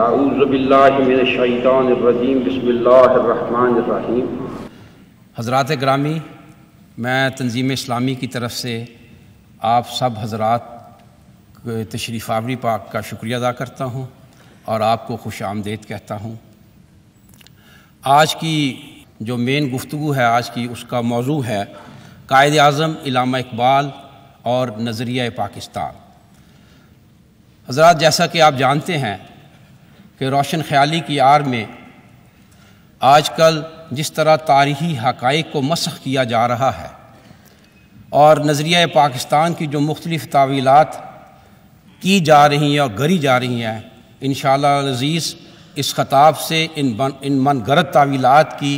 हज़रा ग्रामी मैं तंजीम इस्लामी की तरफ से आप सब हजरात तशरीफ़ आवरी पाक का शुक्रिया अदा करता हूँ और आपको खुश आमदेद कहता हूँ आज की जो मेन गुफ्तु है आज की उसका मौजू है कायद अज़म इलामा इकबाल और नज़रिया पाकिस्तान हज़रा जैसा कि आप जानते हैं कि रोशन ख्याली की आड़ में आज कल जिस तरह तारीखी हक़ को मसख़ किया जा रहा है और नज़रिया पाकिस्तान की जो मुख्तलिफ़ तावीलات की जा रही हैं और गरी जा रही हैं इन शज़ीज़ इस खताब से इन बन इन मन गरत तावीलات की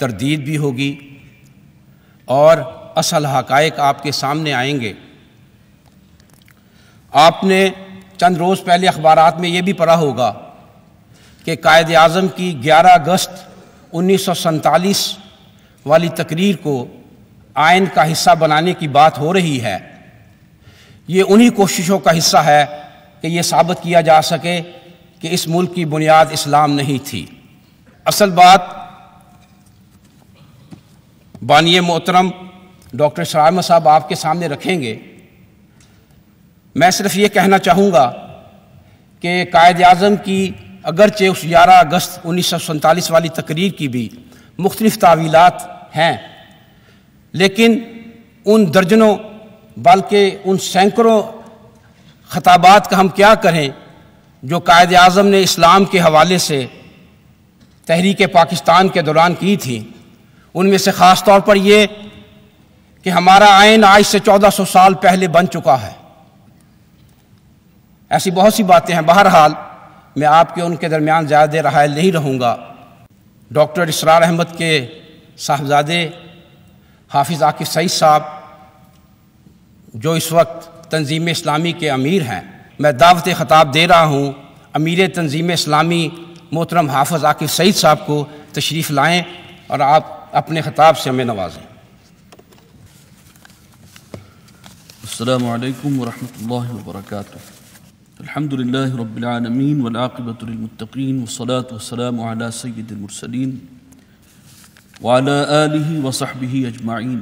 तरदीद भी होगी और असल हक़ आपके सामने आएंगे आपने चंद रोज़ पहले अखबार में ये भी पढ़ा होगा के कायद अज़म की 11 अगस्त उन्नीस वाली तकरीर को आयन का हिस्सा बनाने की बात हो रही है ये उन्हीं कोशिशों का हिस्सा है कि ये साबित किया जा सके कि इस मुल्क की बुनियाद इस्लाम नहीं थी असल बात बानिय मोहतरम डॉक्टर शराम साहब आपके सामने रखेंगे मैं सिर्फ ये कहना चाहूँगा कि कायद अजम की अगरचे उस ग्यारह अगस्त उन्नीस वाली तकरीर की भी मुख्तलिफ तावीलात हैं लेकिन उन दर्जनों बल्कि उन सैकड़ों खताबात का हम क्या करें जो कायद अजम ने इस्लाम के हवाले से तहरीक पाकिस्तान के दौरान की थी उनमें से ख़ास तौर पर यह कि हमारा आयन आज से 1400 साल पहले बन चुका है ऐसी बहुत सी बातें हैं बहरहाल मैं आपके उनके दरमियान ज़्यादा देर नहीं रहूँगा डॉक्टर इसरार अहमद के साहबजादे हाफिज़ आकिफ सईद साहब जो इस वक्त तंजीम इस्लामी के अमीर हैं मैं दावत ख़ताब दे रहा हूँ अमीर तंजीम इस्लामी मोहतरम हाफज़ आकिफ सईद साहब को तशरीफ़ लाएँ और आप अपने ख़ताब से हमें नवाजें अल्लाम वरहमल वर्का الحمد لله رب العالمين والعاقبة للمتقين والصلاة والسلام على سيد المرسلين وعلى آله وصحبه أجمعين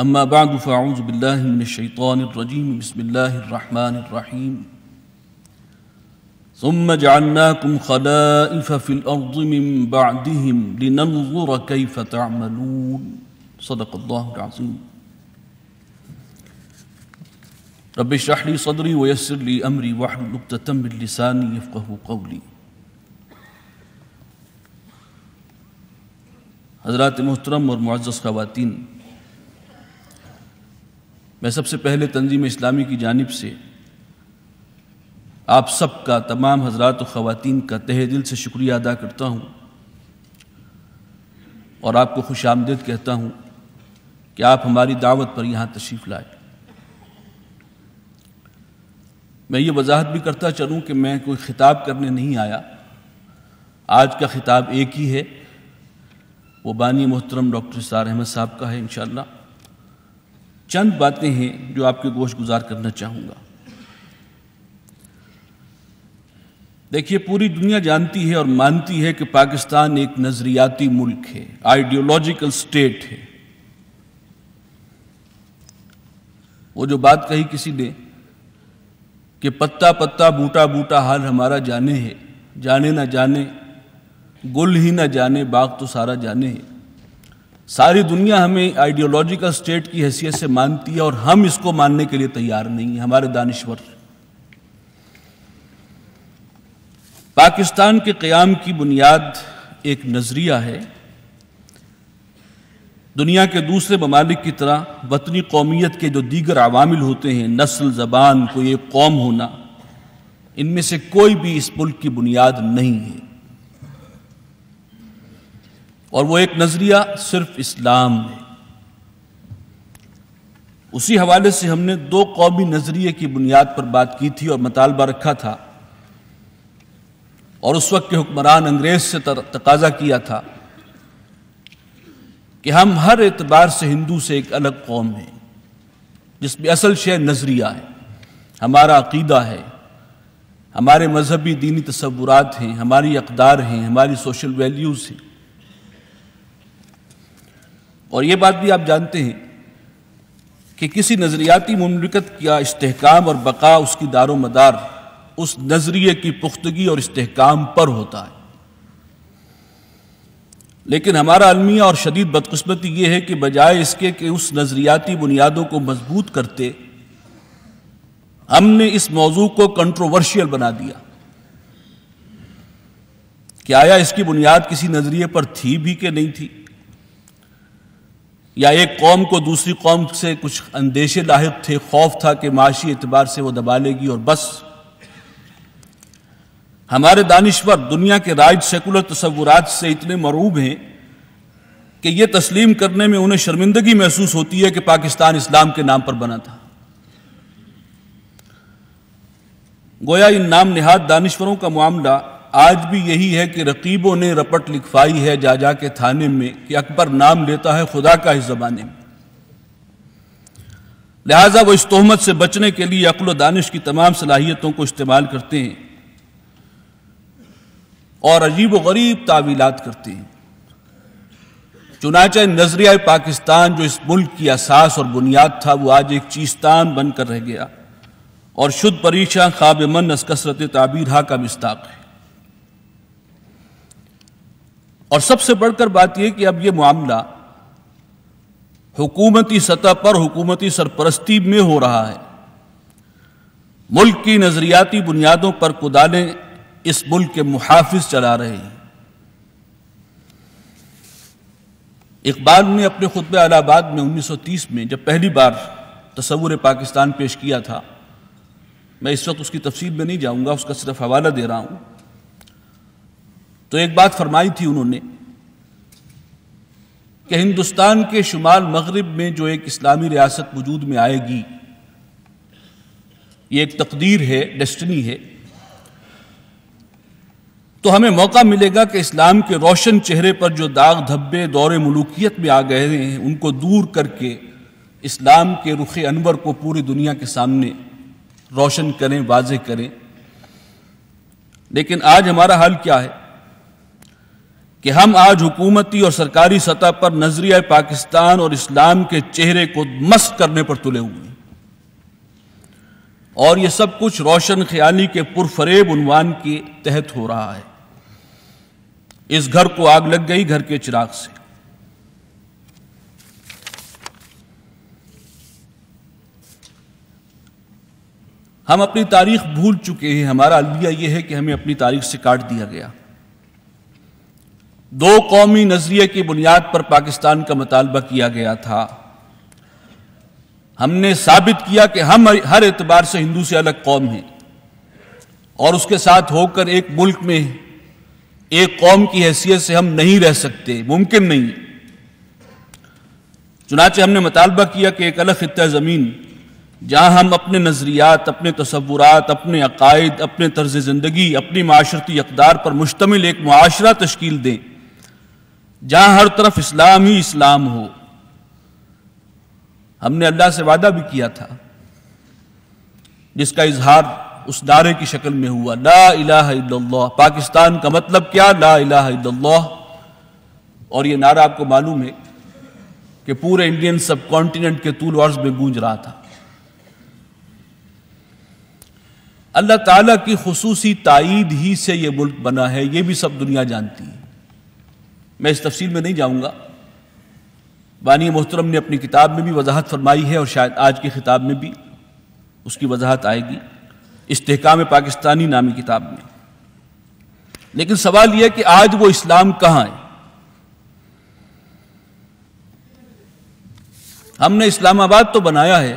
أما بعد فأعوذ بالله من الشيطان الرجيم بسم الله الرحمن الرحيم ثم جعلناكم خلائف في الأرض من بعدهم لننظر كيف تعملون صدق الله العظيم रब शराह ली सदरी वयसर ली अमरी वाहतम लिसानी यफ़ह कौली हजरत मोहतरम और मुआज़ ख़वातीन मैं सबसे पहले तंजीम इस्लामी की जानब से आप सब का तमाम हजरात और ख़वातीन का तह दिल से शुक्रिया अदा करता हूँ और आपको खुश आमदेद कहता हूँ कि आप हमारी दावत पर यहाँ तशरीफ़ लाए मैं ये वजाहत भी करता चलूँ कि मैं कोई ख़िताब करने नहीं आया आज का ख़िताब एक ही है वो बानी मोहतरम डॉक्टर सार अहमद साहब का है इन चंद बातें हैं जो आपके गोश गुजार करना चाहूँगा देखिए पूरी दुनिया जानती है और मानती है कि पाकिस्तान एक नज़रियाती मुल्क है आइडियोलॉजिकल स्टेट है वो जो बात कही किसी ने कि पत्ता पत्ता बूटा बूटा हाल हमारा जाने है जाने ना जाने गुल ही ना जाने बाग तो सारा जाने है सारी दुनिया हमें आइडियोलॉजिकल स्टेट की हैसियत से मानती है और हम इसको मानने के लिए तैयार नहीं है हमारे दानश्वर पाकिस्तान के क़्याम की बुनियाद एक नज़रिया है दुनिया के दूसरे ममालिक की तरह वतनी कौमियत के जो दीगर अवामिल होते हैं नस्ल ज़बान को ये कौम होना इनमें से कोई भी इस मुल्क की बुनियाद नहीं है और वो एक नज़रिया सिर्फ इस्लाम है उसी हवाले से हमने दो कौमी नज़रिए की बुनियाद पर बात की थी और मतालबा रखा था और उस वक्त के हुक्मरान अंग्रेज़ से तकाजा किया था कि हम हर एतबार से हिंदू से एक अलग कौम है जिसमें असल शय नज़रिया है हमारा अकीदा है हमारे मजहबी दीनी तस्वुरात हैं हमारी अकदार हैं हमारी सोशल वैल्यूज़ हैं और ये बात भी आप जानते हैं कि किसी नज़रियाती ममलिकत का इस्तेकाम और बका उसकी दारो मदार उस नज़रिए की पुख्तगी और इसकाम पर होता है लेकिन हमारा अलमिया और शदीद बदकस्मती ये है कि बजाय इसके कि उस नज़रियाती बुनियादों को मजबूत करते हमने इस मौजू को कंट्रोवर्शियल बना दिया कि आया इसकी बुनियाद किसी नज़रिए पर थी भी कि नहीं थी या एक कौम को दूसरी कौम से कुछ अंदेशे लाक थे खौफ था कि माशी एतबार से वो दबा लेगी और बस हमारे दानिश्वर दुनिया के राज सेकुलर तस्वुरात से इतने मरूब हैं कि ये तस्लीम करने में उन्हें शर्मिंदगी महसूस होती है कि पाकिस्तान इस्लाम के नाम पर बना था गोया इन नाम निहाद दानिश्वरों का मामला आज भी यही है कि रकीबों ने रपट लिखवाई है जा जा के थाने में कि अकबर नाम लेता है खुदा का इस जमाने में लिहाजा वो इस तहमत से बचने के लिए अकल दानिश की तमाम सलाहियतों को इस्तेमाल करते हैं और अजीब गरीब तावीलात करती हैं चुनाचा नजरिया पाकिस्तान जो इस मुल्क की असास और बुनियाद था वो आज एक चीस्तान बनकर रह गया और शुद्ध परीक्षा खाब मन कसरत ताबीरहा का मिस्ताक है और सबसे बढ़कर बात यह कि अब यह मामला हुकूमती सतह पर हुकूमती सरपरस्ती में हो रहा है मुल्क की नजरियाती बुनियादों पर कुदाले इस मुल्क के मुहाफिज चला रहे हैं इकबाल ने अपने खुतब अलाहाबाद में 1930 में जब पहली बार तस्वुर पाकिस्तान पेश किया था मैं इस वक्त उसकी तफसील में नहीं जाऊंगा उसका सिर्फ हवाला दे रहा हूं तो एक बात फरमाई थी उन्होंने कि हिंदुस्तान के शुमाल मगरब में जो एक इस्लामी रियासत वजूद में आएगी ये एक तकदीर है डेस्टनी है तो हमें मौका मिलेगा कि इस्लाम के रोशन चेहरे पर जो दाग धब्बे दौरे मलूकियत में आ गए हैं उनको दूर करके इस्लाम के रुख अनवर को पूरी दुनिया के सामने रोशन करें वाज करें लेकिन आज हमारा हाल क्या है कि हम आज हुकूमती और सरकारी सतह पर नजरिया पाकिस्तान और इस्लाम के चेहरे को मस्त करने पर तुले हुए हैं और ये सब कुछ रोशन ख्याली के पुरफरेब उनवान के तहत हो रहा है इस घर को आग लग गई घर के चिराग से हम अपनी तारीख भूल चुके हैं हमारा अलविया यह है कि हमें अपनी तारीख से काट दिया गया दो कौमी नजरिए की बुनियाद पर पाकिस्तान का मुतालबा किया गया था हमने साबित किया कि हम हर एतबार से हिंदू से अलग कौम हैं और उसके साथ होकर एक मुल्क में एक कौम की हैसियत से हम नहीं रह सकते मुमकिन नहीं चुनाचे हमने मुतालबा किया कि एक अलग खत्ता ज़मीन जहाँ हम अपने नज़रियात अपने तस्वुरात अपने अकायद अपने तर्ज ज़िंदगी अपनी माशरती अकदार पर मुश्तमिल एक माशरा तश्कील दें जहाँ हर तरफ इस्लाम ही इस्लाम हो हमने अल्लाह से वादा भी किया था जिसका इजहार उस नारे की शक्ल में हुआ ला इला पाकिस्तान का मतलब क्या ला इला और ये नारा आपको मालूम है कि पूरे इंडियन सब कॉन्टिनेंट के तूल वर्ष में गूंज रहा था अल्लाह ताला की खसूसी ताइद ही से यह मुल्क बना है यह भी सब दुनिया जानती है मैं इस तफसील में नहीं जाऊंगा बानी मोहतरम ने अपनी किताब में भी वजाहत फरमाई है और शायद आज के खिताब में भी उसकी वजाहत आएगी इस्तेकाम पाकिस्तानी नामी किताब में लेकिन सवाल यह कि आज वो इस्लाम कहां है हमने इस्लामाबाद तो बनाया है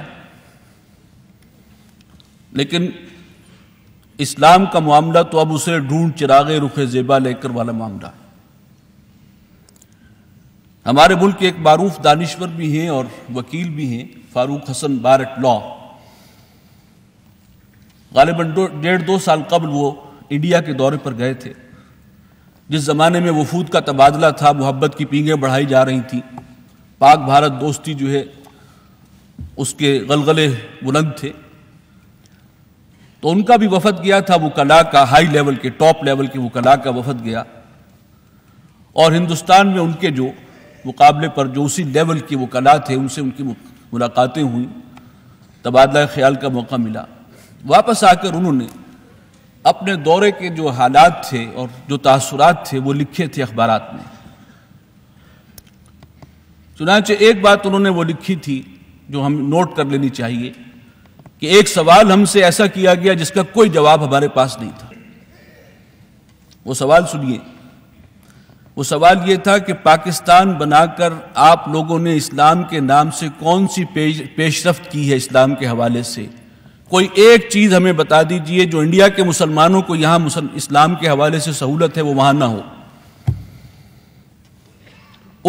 लेकिन इस्लाम का मामला तो अब उसे ढूंढ चिरागे रुखे जेबा लेकर वाला मामला हमारे मुल्क के एक मारूफ दानिश्वर भी हैं और वकील भी हैं फारूक हसन बारट लॉ गालिबा दो, डेढ़ दो साल कबल वो इंडिया के दौरे पर गए थे जिस ज़माने में वफूद का तबादला था मोहब्बत की पींगें बढ़ाई जा रही थी पाक भारत दोस्ती जो है उसके गलगले बुलंद थे तो उनका भी वफद गया था वो कला का हाई लेवल के टॉप लेवल के वो कला का वफद गया और हिंदुस्तान में उनके जो मुकाबले पर जो उसी लेवल के वो कला थे उनसे उनकी मुलाकातें हुई तबादला ख्याल का मौका मिला वापस आकर उन्होंने अपने दौरे के जो हालात थे और जो तासुरात थे वो लिखे थे अखबार में चुनाचे एक बात उन्होंने वो लिखी थी जो हम नोट कर लेनी चाहिए कि एक सवाल हमसे ऐसा किया गया जिसका कोई जवाब हमारे पास नहीं था वो सवाल सुनिए वो सवाल ये था कि पाकिस्तान बनाकर आप लोगों ने इस्लाम के नाम से कौन सी पेश, पेशरफ की है इस्लाम के हवाले से कोई एक चीज़ हमें बता दीजिए जो इंडिया के मुसलमानों को यहां इस्लाम के हवाले से सहूलत है वो वहां ना हो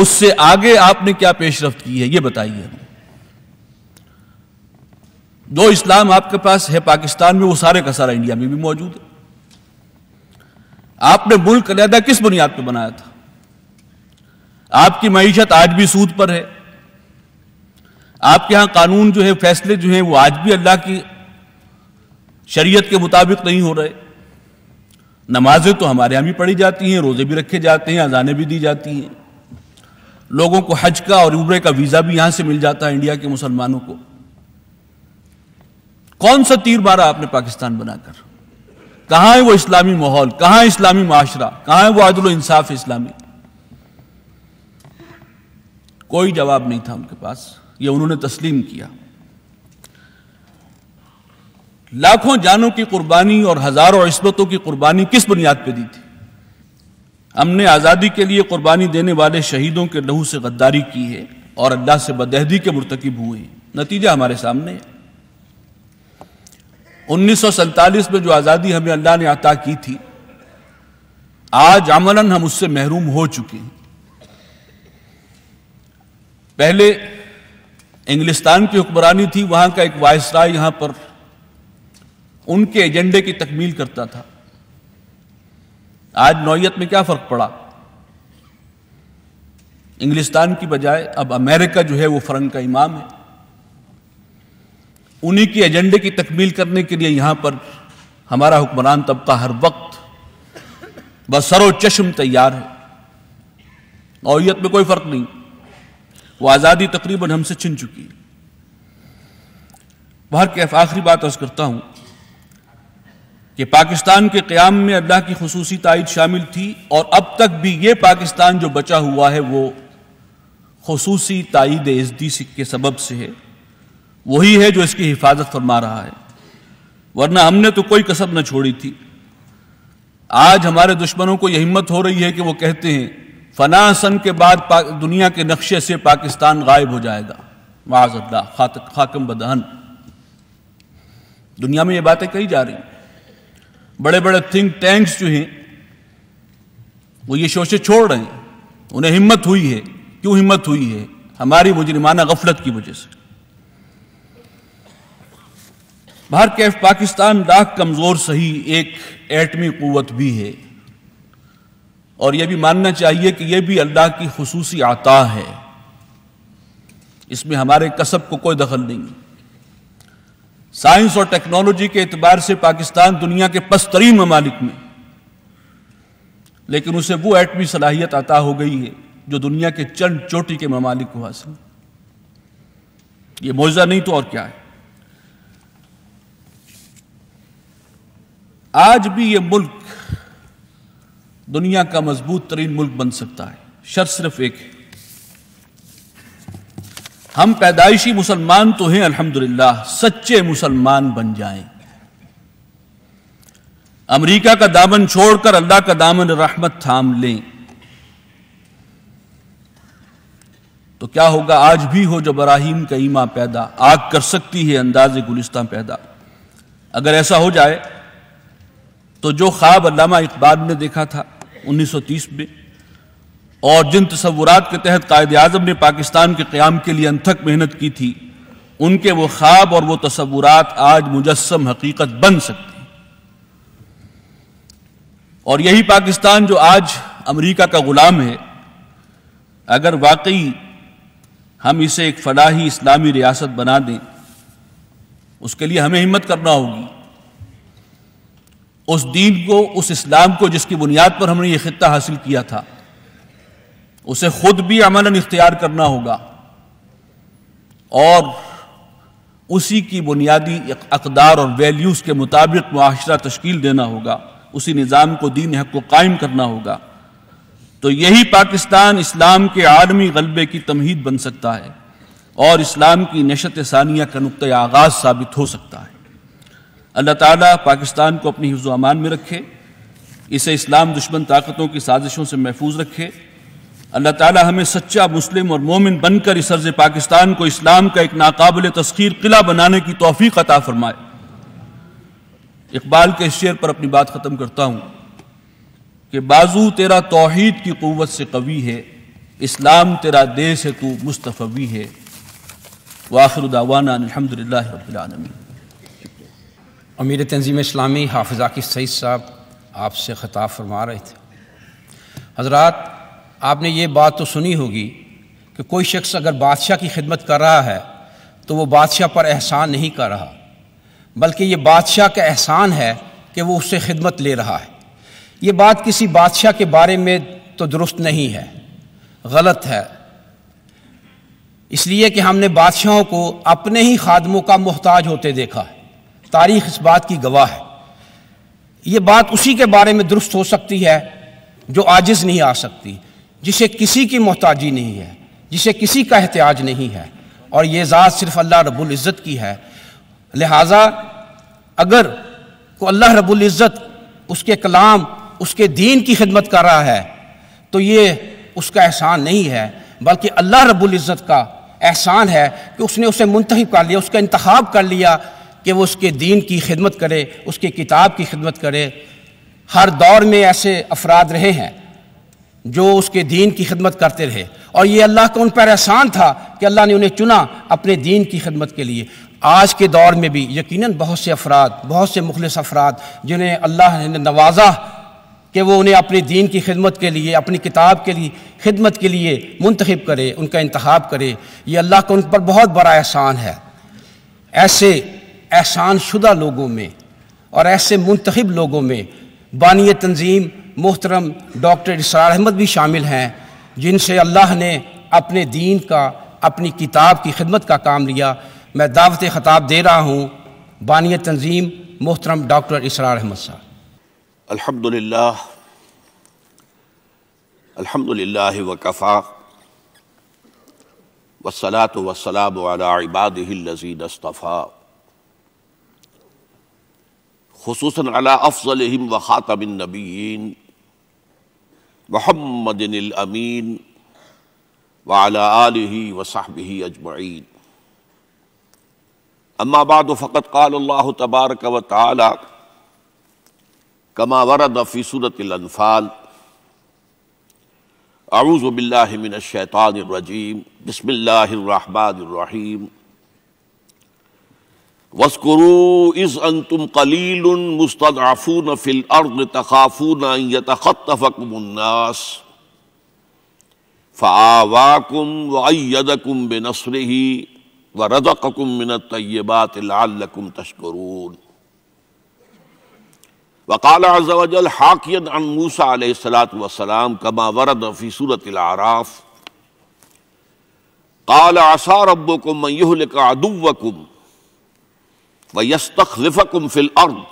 उससे आगे आपने क्या पेशरफ की है ये बताइए जो इस्लाम आपके पास है पाकिस्तान में वो सारे का सारा इंडिया में भी मौजूद है आपने मुल्क अलहदा किस बुनियाद पर बनाया था आपकी मीशत आज भी सूद पर है आपके यहां कानून जो है फैसले जो है वो आज भी अल्लाह की शरीयत के मुताबिक नहीं हो रहे नमाजें तो हमारे यहाँ भी पढ़ी जाती हैं रोज़े भी रखे जाते हैं अजानें भी दी जाती हैं लोगों को हज का और उम्र का वीज़ा भी यहां से मिल जाता है इंडिया के मुसलमानों को कौन सा तीर मारा आपने पाकिस्तान बनाकर कहां है वो इस्लामी माहौल कहां है इस्लामी माशरा कहां है वो आदल इंसाफ इस्लामी कोई जवाब नहीं था उनके पास ये उन्होंने तस्लीम किया लाखों जानों की कुर्बानी और हजारों इसबतों की कुर्बानी किस बुनियाद पर दी थी हमने आज़ादी के लिए कुर्बानी देने वाले शहीदों के लहू से गद्दारी की है और अल्लाह से बदहदी के मुरतकब हुए नतीजा हमारे सामने है उन्नीस में जो आज़ादी हमें अल्लाह ने अता की थी आज अमलन हम उससे महरूम हो चुके हैं पहले इंग्लिस्तान की हुक्मरानी थी वहां का एक वायसराय यहां पर उनके एजेंडे की तकमील करता था आज नौयत में क्या फ़र्क पड़ा इंग्लिस्तान की बजाय अब अमेरिका जो है वो फ़रंग का इमाम है उन्हीं के एजेंडे की तकमील करने के लिए यहां पर हमारा हुक्मरान तबका हर वक्त बसरो चश्म तैयार है नौयत में कोई फ़र्क नहीं वो आज़ादी तकरीबन हमसे छिन चुकी है बाहर के आखिरी बात अर्ज करता हूं कि पाकिस्तान के क़्याम में अल्लाह की खसूसी तइद शामिल थी और अब तक भी ये पाकिस्तान जो बचा हुआ है वो खसूसी तइद इजदी के सबब से है वही है जो इसकी हिफाजत फरमा रहा है वरना हमने तो कोई कसब न छोड़ी थी आज हमारे दुश्मनों को यह हिम्मत हो रही है कि वो कहते हैं फनासन के बाद दुनिया के नक्शे से पाकिस्तान गायब हो जाएगा माजल्ला खाकम बदहन दुनिया में ये बातें कही जा रही हैं बड़े बड़े थिंक टैंक्स जो हैं वो ये शोशे छोड़ रहे हैं उन्हें हिम्मत हुई है क्यों हिम्मत हुई है हमारी मुजरिमाना गफलत की वजह से बाहर कैफ पाकिस्तान डाक कमज़ोर सही एक एटमी कुत भी है और यह भी मानना चाहिए कि यह भी अल्लाह की खसूसी आता है इसमें हमारे कसब को कोई दखल नहीं साइंस और टेक्नोलॉजी के एतबार से पाकिस्तान दुनिया के पस्तरीन ममालिक में लेकिन उसे वो एटमी सलाहियत अता हो गई है जो दुनिया के चंद चोटी के ममालिक को हासिल ये मौजा नहीं तो और क्या है आज भी ये मुल्क दुनिया का मजबूत तरीन मुल्क बन सकता है शर्त सिर्फ एक है हम पैदाइशी मुसलमान तो हैं अल्हम्दुलिल्लाह सच्चे मुसलमान बन जाएं अमेरिका का दामन छोड़कर अल्लाह का दामन रहमत थाम लें तो क्या होगा आज भी हो जब इब्राहिम का ईमा पैदा आग कर सकती है अंदाज गुलिस्तान पैदा अगर ऐसा हो जाए तो जो ख्वाब अलामा इकबाल ने देखा था 1930 में और जिन तस्वुरात के तहत कायद अजम ने पाकिस्तान के क्याम के लिए अनथक मेहनत की थी उनके वो ख्वाब और वो तस्वुरात आज मुजस्म हकीकत बन सकती और यही पाकिस्तान जो आज अमेरिका का गुलाम है अगर वाकई हम इसे एक फलाही इस्लामी रियासत बना दें उसके लिए हमें हिम्मत करना होगी उस दीन को उस इस्लाम को जिसकी बुनियाद पर हमने ये खत्ता हासिल किया था उसे खुद भी अमलन इख्तियार करना होगा और उसी की बुनियादी अकदार और वैल्यूज़ के मुताबिक माशरा तश्कील देना होगा उसी निज़ाम को दीन हक को कायम करना होगा तो यही पाकिस्तान इस्लाम के आलमी गलबे की तमहीद बन सकता है और इस्लाम की नशत सानिया का नुक़ आगाज़ साबित हो सकता है अल्लाह ताला पाकिस्तान को अपनी हिफ्ज़ अमान में रखे इसे इस्लाम दुश्मन ताकतों की साजिशों से महफूज रखे अल्लाह ताला हमें सच्चा मुस्लिम और मोमिन बनकर इस अर्ज पाकिस्तान को इस्लाम का एक नाकाबिल तस्खीर किला बनाने की तोफ़ी अता फरमाए इकबाल के शेर पर अपनी बात ख़त्म करता हूँ कि बाजू तेरा तोहद की क़वत से कवी है इस्लाम तेरा देश है तू मुस्तफ़वी है आखिर दावाना अमीर तंजीम इस्लामी हाफिज़ा की सईद साहब आपसे खता फरमा रहे थे हजरात आपने ये बात तो सुनी होगी कि कोई शख्स अगर बादशाह की खिदमत कर रहा है तो वो बादशाह पर एहसान नहीं कर रहा बल्कि ये बादशाह का एहसान है कि वो उससे खिदमत ले रहा है ये बात किसी बादशाह के बारे में तो दुरुस्त नहीं है गलत है इसलिए कि हमने बादशाहों को अपने ही खादमों का मोहताज होते देखा है तारीख इस बात की गवाह है ये बात उसी के बारे में दुरुस्त हो सकती है जो आजिज़ नहीं आ सकती जिसे किसी की मोहताजी नहीं है जिसे किसी का एहतियाज नहीं है और ये ज़ात सिर्फ अल्लाह रब्बुल इज़्ज़त की है लिहाजा अगर को अल्लाह रब्बुल इज़्ज़त उसके कलाम उसके दीन की खिदमत कर रहा है तो ये उसका एहसान नहीं है बल्कि अल्लाह रब्बुल इज़्ज़त का एहसान है कि उसने उसे मुंतब कर लिया उसका इंतखब कर लिया कि वह उसके दीन की खिदमत करे उसके किताब की खिदमत करे हर दौर में ऐसे अफराद रहे हैं जो उसके दीन की खिदमत करते रहे और ये अल्लाह का उन पर एहसान था कि अल्लाह ने उन्हें चुना अपने दीन की खिदमत के लिए आज के दौर में भी यकीनन बहुत से अफराद बहुत से मुखलस अफराद जिन्हें अल्लाह ने नवाजा कि वो उन्हें अपने दीन की खिदमत के लिए अपनी किताब के लिए खिदमत के लिए मुंतखब करे उनका इंतब करे ये अल्लाह का उन पर बहुत बड़ा एहसान है ऐसे एहसान शुदा लोगों में और ऐसे मुंतब लोगों में बानिय तंजीम मोहतरम डॉक्टर इसरार अहमद भी शामिल हैं जिनसे अल्लाह ने अपने दीन का अपनी किताब की खिदमत का काम लिया मैं दावत ख़ताब दे रहा हूँ बानिय तंजीम मोहतरम डॉक्टर इसरार अहमद साहब अलहमदिल्ला अलहमदिल्ला वकफ़ा वसलात वसलाम इबादीनस्तफ़ा खसूस अला अफजल व ख़ातबिन नबीन वहमदिन अमीन वाला आलही वसाहबी अजमैन अम्माबाद फ़कत काल्ला तबारक व ताली कमा वरद फ़ी सूरतफ़ाल अरूज़बिल्लिमिनशैतानरजीम बसमिल्लर واذكروا إذ أنتم قليل مستضعفون في الأرض تخافون أن يتخطفكم الناس فآواكم وأيدكم بنصره ورزقكم من الطيبات لعلكم تشكرون وقال عز وجل حاكيا عن موسى عليه الصلاة والسلام كما ورد في سورة الأعراف قال عسى ربكم من يهلك عدوكم ويستخلفكم في الأرض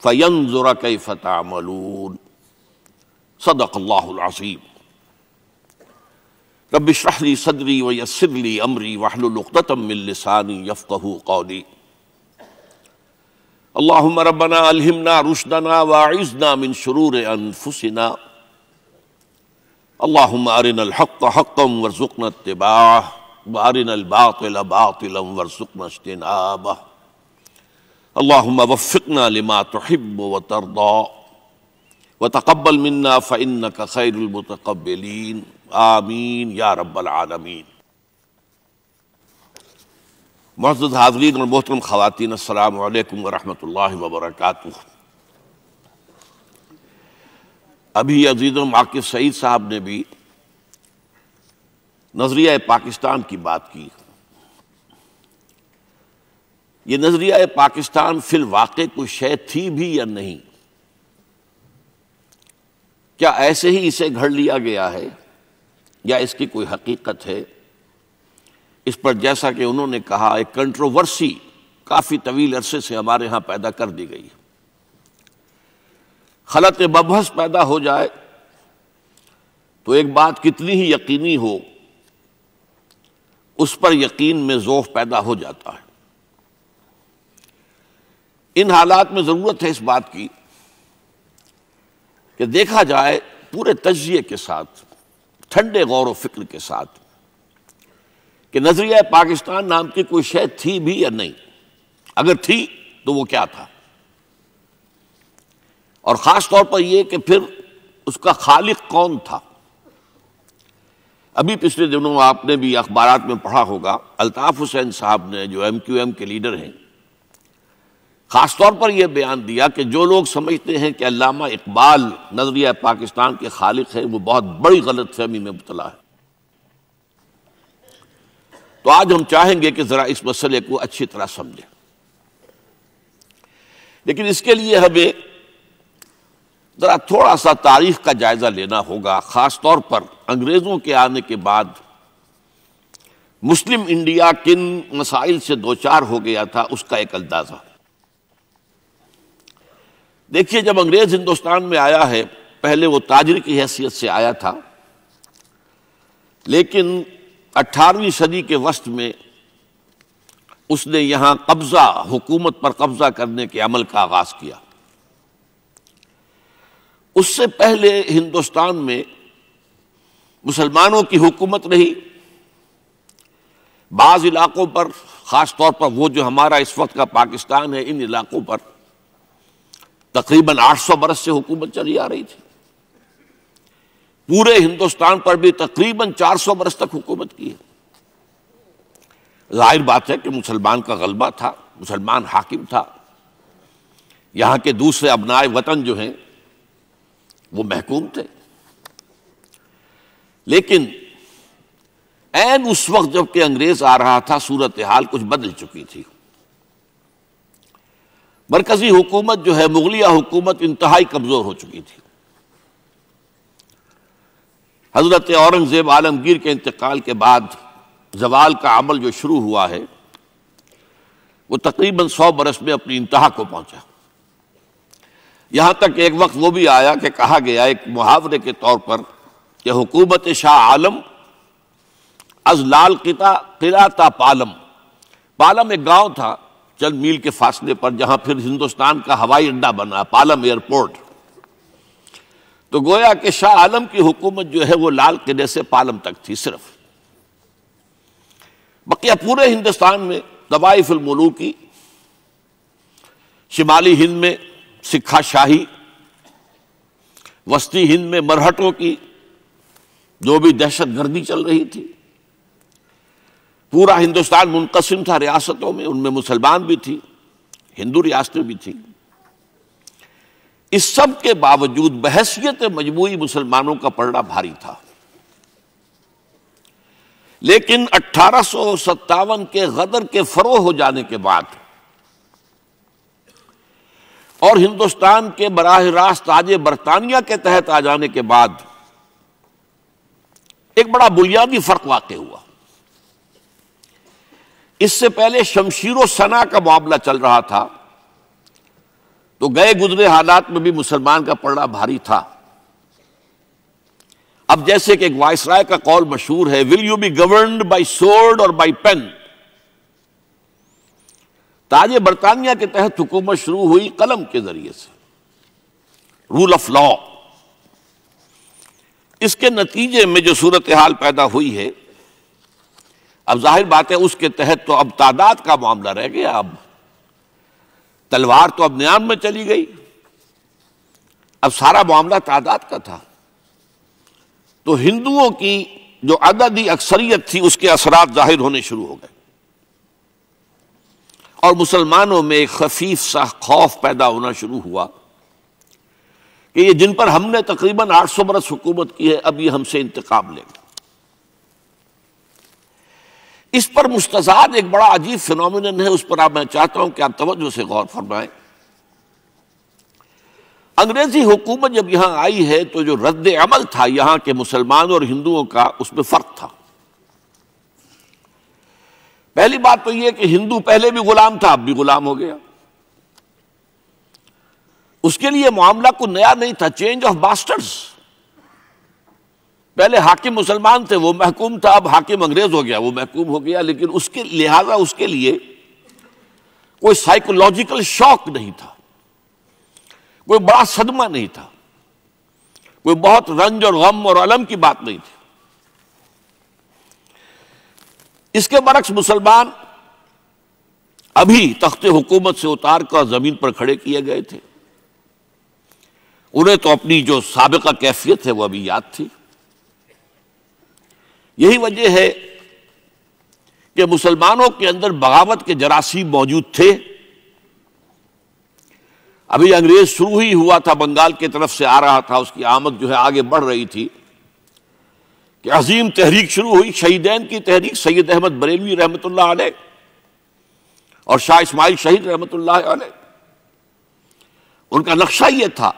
فينظر كيف تعملون صدق الله العظيم رب اشرح لي صدري ويسر لي أمري واحلل عقدة من لساني يفقه قولي اللهم ربنا ألهمنا رشدنا وأعزنا من شرور أنفسنا اللهم أرنا الحق حقا وارزقنا اتباعه बारिन अलबातिल बातिलम वरसुकन इज्तिनाबा अल्लाहुम्मा वफ़िक़ना लिमा तुहिब्बु व तर्दा व तक़ब्बल मिन्ना फ़इन्नका खैरुल मुतक़ब्बिलीन आमीन या रब्बल आलमीन मज़द हाजरीन और मोहतरम ख़वातीन अस्सलाम वालेकुम वरहमतुल्लाहि व बरकातुहू अभी अजीज़ माकिब सईद साहब ने भी नज़रिया पाकिस्तान की बात की यह नज़रिया पाकिस्तान फिल वाक़ को शय थी भी या नहीं क्या ऐसे ही इसे घड़ लिया गया है या इसकी कोई हकीकत है इस पर जैसा कि उन्होंने कहा एक कंट्रोवर्सी काफ़ी तवील अरसे से हमारे यहां पैदा कर दी गई खलत बबहस पैदा हो जाए तो एक बात कितनी ही यकीनी हो उस पर यकीन में ज़ोफ़ पैदा हो जाता है इन हालात में ज़रूरत है इस बात की कि देखा जाए पूरे तजिए के साथ ठंडे गौर व फिक्र के साथ कि नज़रिया पाकिस्तान नाम की कोई शय थी भी या नहीं अगर थी तो वो क्या था और ख़ास तौर पर यह कि फिर उसका खालिक कौन था अभी पिछले दिनों आपने भी अखबार में पढ़ा होगा अल्ताफ़ हुसैन साहब ने जो एम क्यू एम के लीडर हैं ख़ासतौर पर यह बयान दिया कि जो लोग समझते हैं कि अलामा इकबाल नजरिया पाकिस्तान के खालिक है वह बहुत बड़ी गलत फहमी में मुबला है तो आज हम चाहेंगे कि ज़रा इस मसले को अच्छी तरह समझें लेकिन इसके लिए हमें ज़रा थोड़ा सा तारीख का जायज़ा लेना होगा ख़ास तौर पर अंग्रेज़ों के आने के बाद मुस्लिम इंडिया किन मसाइल से दो चार हो गया था उसका एक अंदाज़ा देखिए जब अंग्रेज़ हिंदुस्तान में आया है पहले वो ताजर की हैसियत से आया था लेकिन 18वीं सदी के वस्त में उसने यहां कब्ज़ा हुकूमत पर कब्ज़ा करने के अमल का आगाज़ किया उससे पहले हिंदुस्तान में मुसलमानों की हुकूमत रही बाज़ इलाकों पर ख़ास तौर पर वो जो हमारा इस वक्त का पाकिस्तान है इन इलाकों पर तकरीबन 800 बरस से हुकूमत चली आ रही थी पूरे हिंदुस्तान पर भी तकरीबन 400 बरस तक हुकूमत की है जाहिर बात है कि मुसलमान का गलबा था मुसलमान हाकिम था यहाँ के दूसरे अबनाए वतन जो हैं वो महकूम थे लेकिन एन उस वक्त जबकि अंग्रेज आ रहा था सूरत हाल कुछ बदल चुकी थी मरकजी हुकूमत जो है मुगलिया हुकूमत इंतहाई कमज़ोर हो चुकी थी हजरत औरंगज़ेब आलमगीर के इंतकाल के बाद जवाल का अमल जो शुरू हुआ है वो तकरीबन सौ बरस में अपनी इंतहा को पहुंचा यहाँ तक एक वक्त वो भी आया कि कहा गया एक मुहावरे के तौर पर कि हुकूमत शाह आलम अज लाल किता किला ता पालम पालम एक गांव था चंद मील के फासले पर जहां फिर हिंदुस्तान का हवाई अड्डा बना पालम एयरपोर्ट तो गोया कि शाह आलम की हुकूमत जो है वो लाल किले से पालम तक थी सिर्फ बकिया पूरे हिंदुस्तान में तवाइफुलमलू की शिमाली हिंद में सिखा शाही वस्ती हिंद में मरहटों की जो भी दहशत गर्दी चल रही थी पूरा हिंदुस्तान मुनकसिम था रियासतों में उनमें मुसलमान भी थी हिंदू रियासतें भी थी इस सब के बावजूद बहसियत मजमू मुसलमानों का पड़ना भारी था लेकिन अट्ठारह के गदर के फरो हो जाने के बाद और हिंदुस्तान के बराह रास्त आज बरतानिया के तहत आ जाने के बाद एक बड़ा बुनियादी फर्क वाक़ हुआ इससे पहले शमशीर सना का मामला चल रहा था तो गए गुजरे हालात में भी मुसलमान का पड़ा भारी था अब जैसे कि एक वायसराय का कॉल मशहूर है will you be govern by sword और बाई पेन ताज बरतानिया के तहत हुकूमत शुरू हुई कलम के जरिए से रूल ऑफ लॉ इसके नतीजे में जो सूरत हाल पैदा हुई है अब जाहिर बात है उसके तहत तो अब तादाद का मामला रह गया अब तलवार तो अब न्याम में चली गई अब सारा मामला तादाद का था तो हिंदुओं की जो अददी अक्सरियत थी उसके असरात जाहिर होने शुरू हो गए और मुसलमानों में एक खफीफ सा खौफ पैदा होना शुरू हुआ कि ये जिन पर हमने तकरीबन 800 बरस हुकूमत की है अब ये हमसे इंतकाम लेंगे इस पर मुस्तजाद एक बड़ा अजीब फिनोमिन है उस पर आप मैं चाहता हूं कि आप तवज्जो से गौर फरमाएं अंग्रेजी हुकूमत जब यहां आई है तो जो रद्द अमल था यहां के मुसलमान और हिंदुओं का उसमें फर्क था पहली बात तो यह कि हिंदू पहले भी गुलाम था अब भी गुलाम हो गया उसके लिए मामला को नया नहीं था चेंज ऑफ मास्टर्स पहले हाकिम मुसलमान थे वो महकूम था अब हाकिम अंग्रेज हो गया वो महकूम हो गया लेकिन उसके लिहाजा उसके लिए कोई साइकोलॉजिकल शॉक नहीं था कोई बड़ा सदमा नहीं था कोई बहुत रंज और गम और अलम की बात नहीं थी इसके बरक्स मुसलमान अभी तख्त हुकूमत से उतार कर जमीन पर खड़े किए गए थे उन्हें तो अपनी जो सबका कैफियत है वह अभी याद थी यही वजह है कि मुसलमानों के अंदर बगावत के जरासीम मौजूद थे अभी अंग्रेज शुरू ही हुआ था बंगाल की तरफ से आ रहा था उसकी आमद जो है आगे बढ़ रही थी कि अजीम तहरीक शुरू हुई शहीदैन की तहरीक सैयद अहमद बरेलवी रहमत आल और शाह इसमाइल शहीद रहमत आल उनका नक्शा यह था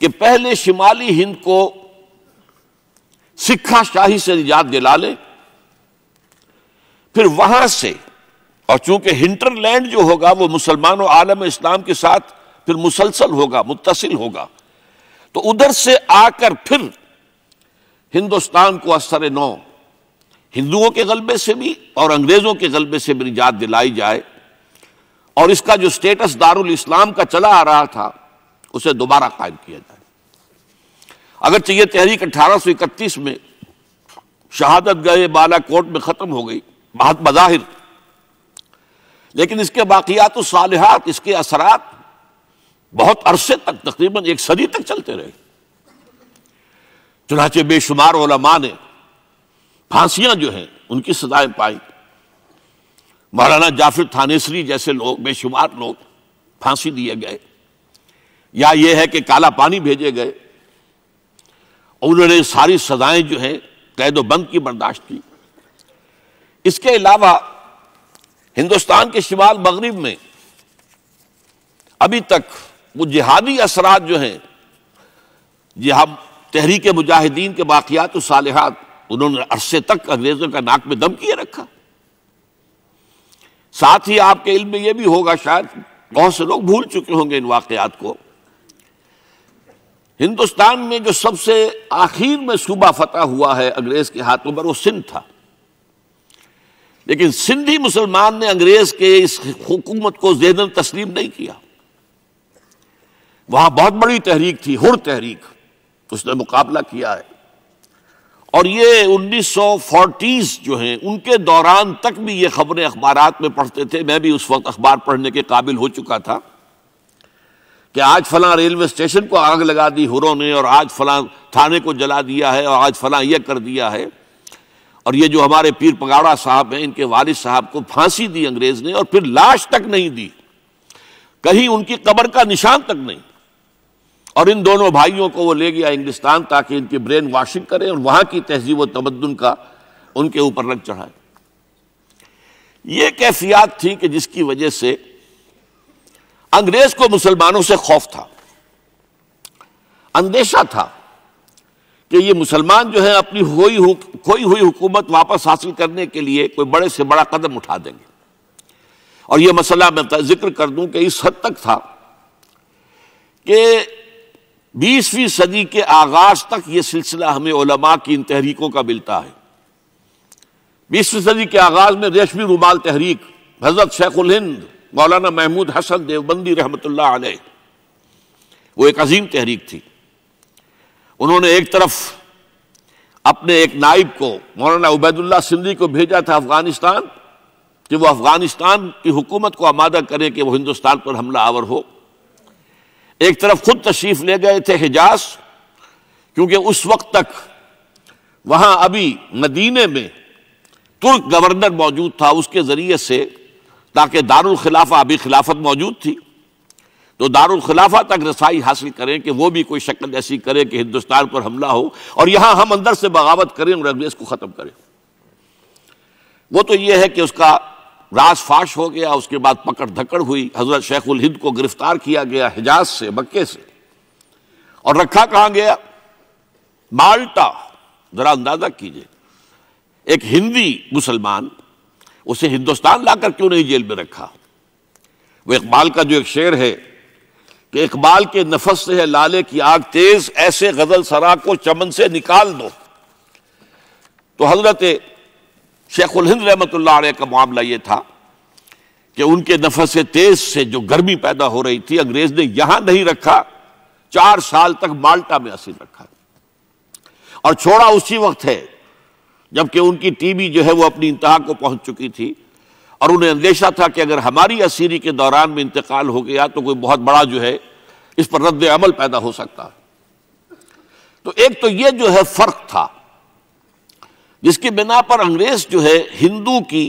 कि पहले शिमाली हिंद को सिखा शाही से निजात दिला ले फिर वहां से और चूंकि हिंटरलैंड जो होगा वो मुसलमानों आलम इस्लाम के साथ फिर मुसलसल होगा मुतसिल होगा तो उधर से आकर फिर हिंदुस्तान को असर नौ हिंदुओं के गलबे से भी और अंग्रेज़ों के गलबे से भी निजात दिलाई जाए और इसका जो स्टेटस दारुल इस्लाम का चला आ रहा था उसे दोबारा कायम किया जाए अगर चाहिए तहरीक अठारह सौ इकतीस में शहादत गए बालाकोट में ख़त्म हो गई बहुत बज़ाहिर लेकिन इसके बाकियात सालहत इसके असरात बहुत अरसे तक तकरीबन एक सदी तक चलते रहे चुनाचे बेशुमार ओलमा ने फांसियां जो हैं उनकी सजाएं पाई मौलाना जाफिर थानेसरी जैसे लोग बेशुमार लोग फांसी दिए गए या ये है कि काला पानी भेजे गए उन्होंने सारी सजाएं जो हैं कैदोबंद की बर्दाश्त की इसके अलावा हिंदुस्तान के शिमाल मगरब में अभी तक वो जिहादी असरात जो हैं जिहा तहरीक मुजाहिदीन के बाकियात सालहत उन्होंने अरसे तक अंग्रेज़ों का नाक में दम किए रखा साथ ही आपके इल्म में यह भी होगा शायद बहुत से लोग भूल चुके होंगे इन वाक़ात को हिंदुस्तान में जो सबसे आखिर में सूबा फतह हुआ है अंग्रेज़ के हाथों पर वो सिंध था लेकिन सिंधी मुसलमान ने अंग्रेज़ के इस हुकूमत को जहन तस्लीम नहीं किया वहां बहुत बड़ी तहरीक थी हुर तहरीक उसने मुकाबला किया है और ये 1940s जो हैं उनके दौरान तक भी ये खबरें अखबार में पढ़ते थे मैं भी उस वक्त अखबार पढ़ने के काबिल हो चुका था कि आज फला रेलवे स्टेशन को आग लगा दी हुरों ने और आज फलां थाने को जला दिया है और आज फलां यह कर दिया है और ये जो हमारे पीर पगाड़ा साहब हैं इनके वालिद साहब को फांसी दी अंग्रेज ने और फिर लाश तक नहीं दी कहीं उनकी कबर का निशान तक नहीं और इन दोनों भाइयों को वो ले गया इंग्लिस्तान ताकि इनकी ब्रेन वॉशिंग करें और वहां की तहजीब व तमदन का उनके ऊपर रंग चढ़ाए ये कैफियात थी कि जिसकी वजह से अंग्रेज को मुसलमानों से खौफ था अंदेशा था कि ये मुसलमान जो है अपनी हुई खोई हुई हुकूमत वापस हासिल करने के लिए कोई बड़े से बड़ा कदम उठा देंगे और यह मसला मैं जिक्र कर दूं कि इस हद तक था कि बीसवीं सदी के आगाज तक यह सिलसिला हमें ओलमा की इन तहरीकों का मिलता है बीसवीं सदी के आगाज में रेशमी रुमाल तहरीक हजरत शेखुल हिंद मौलाना महमूद हसन देवबंदी रहमत आलह वो एक अजीम तहरीक थी उन्होंने एक तरफ अपने एक नाइब को मौलाना उबैदुल्ला सिंधी को भेजा था अफगानिस्तान कि वो अफगानिस्तान की हुकूमत को आमादा करे कि वो हिंदुस्तान पर हमला आवर हो एक तरफ खुद तशरीफ ले गए थे हिजाज क्योंकि उस वक्त तक वहां अभी मदीने में तुर्क गवर्नर मौजूद था उसके ज़रिए से ताकि दारुल खिलाफा अभी खिलाफत मौजूद थी तो दारुल खिलाफा तक रसाई हासिल करें कि वो भी कोई शक्ल ऐसी करे कि हिंदुस्तान पर हमला हो और यहां हम अंदर से बगावत करें और अंग्रेज़ को ख़त्म करें वो तो यह है कि उसका राज फाश हो गया उसके बाद पकड़ धकड़ हुई हजरत शेखुल हिंद को गिरफ्तार किया गया हिजाज से मक्के से और रखा कहा गया माल्टा जरा अंदाजा कीजिए एक हिंदी मुसलमान उसे हिंदुस्तान लाकर क्यों नहीं जेल में रखा वो इकबाल का जो एक शेर है कि इकबाल के नफस से है लाले की आग तेज ऐसे गजल सरा को चमन से निकाल दो तो हजरत उल हिंद रहमत का मामला ये था कि उनके नफस तेज से जो गर्मी पैदा हो रही थी अंग्रेज ने यहां नहीं रखा चार साल तक माल्टा में असर रखा और छोड़ा उसी वक्त है जबकि उनकी टीबी जो है वो अपनी इंतहा को पहुंच चुकी थी और उन्हें अंदेशा था कि अगर हमारी असीरी के दौरान में इंतकाल हो गया तो कोई बहुत बड़ा जो है इस पर रद्द अमल पैदा हो सकता है तो एक तो ये जो है फर्क था जिसकी बिना पर अंग्रेज जो है हिंदू की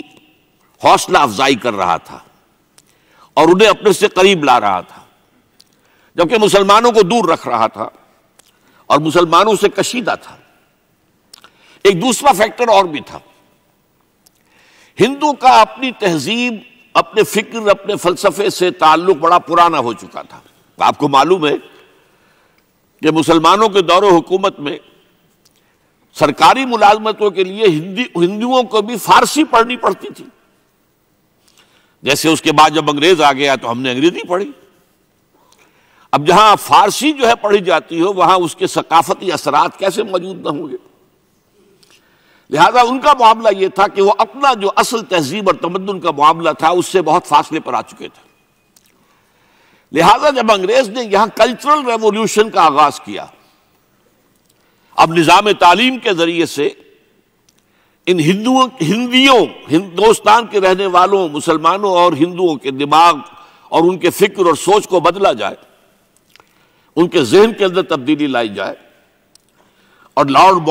हौसला अफजाई कर रहा था और उन्हें अपने से करीब ला रहा था जबकि मुसलमानों को दूर रख रहा था और मुसलमानों से कशीदा था एक दूसरा फैक्टर और भी था हिंदू का अपनी तहजीब अपने फिक्र अपने फलसफे से ताल्लुक बड़ा पुराना हो चुका था आपको मालूम है कि मुसलमानों के दौर हुकूमत में सरकारी मुलाजमतों के लिए हिंदी हिंदुओं को भी फारसी पढ़नी पड़ती थी जैसे उसके बाद जब अंग्रेज आ गया तो हमने अंग्रेजी पढ़ी अब जहां फारसी जो है पढ़ी जाती हो वहां उसके सकाफती असरात कैसे मौजूद ना होंगे लिहाजा उनका मामला यह था कि वह अपना जो असल तहजीब और तमदन का मामला था उससे बहुत फासले पर आ चुके थे लिहाजा जब अंग्रेज ने यहां कल्चरल रेवोल्यूशन का आगाज किया अब निज़ाम तालीम के ज़रिए से इन हिंदुओं हिंदियों हिंदुस्तान के रहने वालों मुसलमानों और हिंदुओं के दिमाग और उनके फिक्र और सोच को बदला जाए उनके जहन के अंदर तब्दीली लाई जाए और लॉर्ड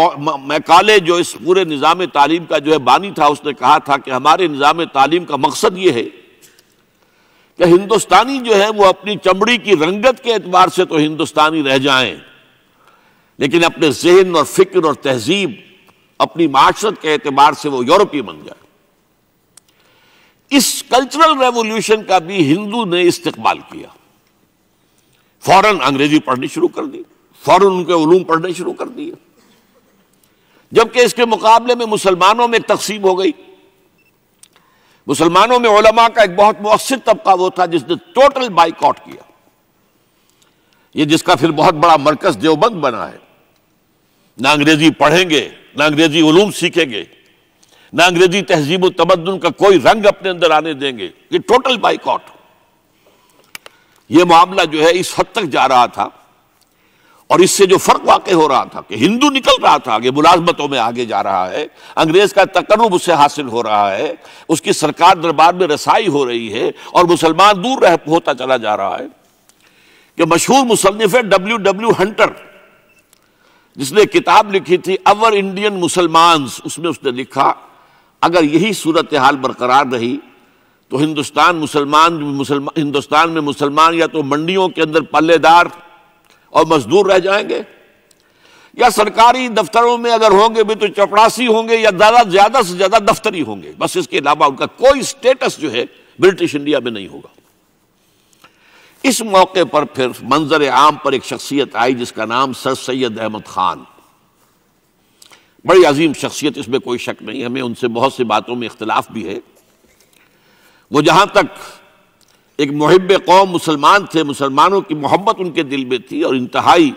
मैकाले जो इस पूरे निज़ाम तालीम का जो है बानी था उसने कहा था कि हमारे निज़ाम तालीम का मकसद ये है कि हिंदुस्तानी जो है वो अपनी चमड़ी की रंगत के एतबार से तो हिंदुस्तानी रह जाएं लेकिन अपने जहन और फिक्र और तहजीब अपनी माशरत के एतबार से वो यूरोपीय बन गए इस कल्चरल रेवोल्यूशन का भी हिंदू ने इस्तेमाल किया फौरन अंग्रेजी पढ़नी शुरू कर दी फौरन उनके उलूम पढ़ने शुरू कर दिए जबकि इसके मुकाबले में मुसलमानों में तकसीम हो गई मुसलमानों में ओलमा का एक बहुत मौसर तबका वो था जिसने टोटल बाइकआउट किया ये जिसका फिर बहुत बड़ा मरकज देवबंद बना है ना अंग्रेजी पढ़ेंगे ना अंग्रेजी ूम सीखेंगे ना अंग्रेजी तहजीब तमदन का कोई रंग अपने अंदर आने देंगे ये टोटल बाइकआउट ये मामला जो है इस हद तक जा रहा था और इससे जो फर्क वाकई हो रहा था कि हिंदू निकल रहा था आगे मुलाजमतों में आगे जा रहा है अंग्रेज का तकरुब उससे हासिल हो रहा है उसकी सरकार दरबार में रसाई हो रही है और मुसलमान दूर रह होता चला जा रहा है कि मशहूर मुसनफ़ है डब्ल्यू डब्ल्यू हंटर जिसने किताब लिखी थी अवर इंडियन मुसलमान उसमें उसने लिखा अगर यही सूरत हाल बरकरार रही तो हिंदुस्तान मुसलमान मुसलमान हिंदुस्तान में मुसलमान या तो मंडियों के अंदर पल्लेदार और मजदूर रह जाएंगे या सरकारी दफ्तरों में अगर होंगे भी तो चपरासी होंगे या ज्यादा ज्यादा से ज्यादा दफ्तरी होंगे बस इसके अलावा उनका कोई स्टेटस जो है ब्रिटिश इंडिया में नहीं होगा इस मौके पर फिर मंजर आम पर एक शख्सियत आई जिसका नाम सर सैयद अहमद खान बड़ी अजीम शख्सियत इसमें कोई शक नहीं हमें उनसे बहुत सी बातों में इख्तलाफ भी है वो जहां तक एक महब कौम मुसलमान थे मुसलमानों की मोहब्बत उनके दिल में थी और इंतहाई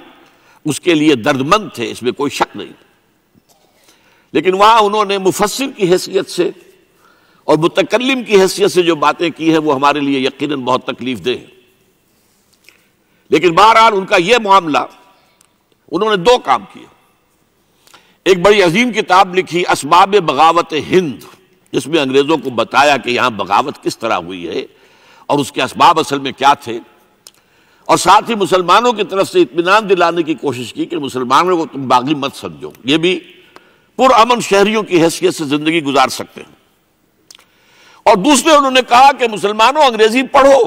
उसके लिए दर्दमंद थे इसमें कोई शक नहीं लेकिन वहां उन्होंने मुफसर की हैसियत से और मुतकलम की हैसियत से जो बातें की हैं वो हमारे लिए यकीनन बहुत तकलीफ देह हैं लेकिन बहरहाल उनका यह मामला उन्होंने दो काम किए एक बड़ी अजीम किताब लिखी असबाब बगावत हिंद जिसमें अंग्रेज़ों को बताया कि यहां बगावत किस तरह हुई है और उसके असबाब असल में क्या थे और साथ ही मुसलमानों की तरफ से इतमान दिलाने की कोशिश की कि मुसलमानों को तुम बागी मत समझो ये भी पुरअमन शहरियों की हैसियत से ज़िंदगी गुजार सकते हैं और दूसरे उन्होंने कहा कि मुसलमानों अंग्रेज़ी पढ़ो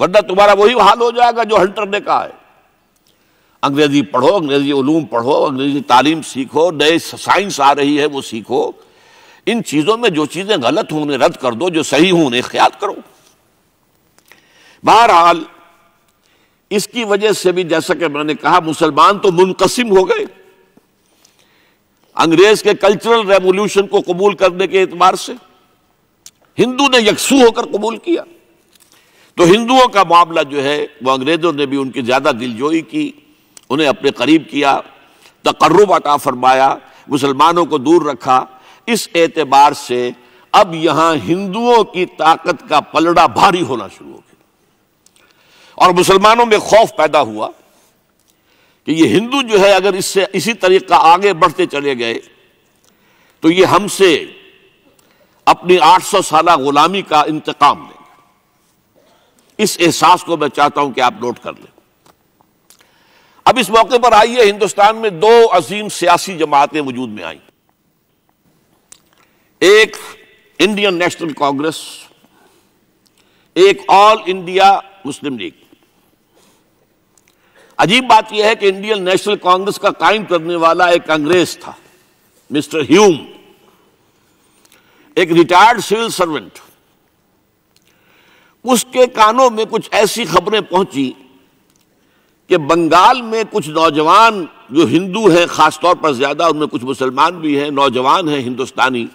वरना तुम्हारा वही हाल हो जाएगा जो हंटर ने कहा है अंग्रेज़ी पढ़ो अंग्रेज़ी उलूम पढ़ो अंग्रेज़ी तालीम सीखो नए साइंस आ रही है वो सीखो इन चीज़ों में जो चीज़ें गलत हों उन्हें रद्द कर दो जो सही हों उन्हें ख्याल करो बहरहाल इसकी वजह से भी जैसा कि मैंने कहा मुसलमान तो मुनकसिम हो गए अंग्रेज के कल्चरल रेवोल्यूशन को कबूल करने के एतबार से हिंदू ने यकसू होकर कबूल किया तो हिंदुओं का मामला जो है वो अंग्रेज़ों ने भी उनकी ज़्यादा दिलजोई की उन्हें अपने करीब किया तकर्रब अता फरमाया मुसलमानों को दूर रखा इस एतबार से अब यहां हिंदुओं की ताकत का पलड़ा भारी होना शुरू हो गया और मुसलमानों में खौफ पैदा हुआ कि ये हिंदू जो है अगर इससे इसी तरीका आगे बढ़ते चले गए तो ये हमसे अपनी 800 साल गुलामी का इंतकाम ले इस एहसास को मैं चाहता हूं कि आप नोट कर लें अब इस मौके पर आइए हिंदुस्तान में दो अजीम सियासी जमातें वजूद में आई एक इंडियन नेशनल कांग्रेस एक ऑल इंडिया मुस्लिम लीग अजीब बात यह है कि इंडियन नेशनल कांग्रेस का कायम करने वाला एक अंग्रेज था मिस्टर ह्यूम एक रिटायर्ड सिविल सर्वेंट उसके कानों में कुछ ऐसी खबरें पहुंची कि बंगाल में कुछ नौजवान जो हिंदू हैं ख़ासतौर पर ज़्यादा उनमें कुछ मुसलमान भी हैं नौजवान हैं हिंदुस्तानी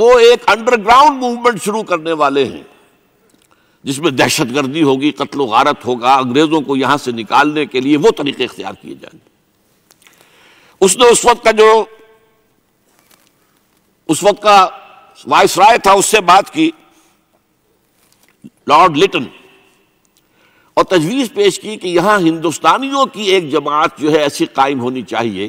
वो एक अंडरग्राउंड मूवमेंट शुरू करने वाले हैं जिसमें दहशतगर्दी होगी कत्ल गारत होगा अंग्रेज़ों को यहां से निकालने के लिए वो तरीके इख्तियार किए जाएंगे उसने उस वक्त का जो उस वक्त का वायसराय था उससे बात की लॉर्ड लिटन और तजवीज़ पेश की कि यहां हिंदुस्तानियों की एक जमात जो है ऐसी कायम होनी चाहिए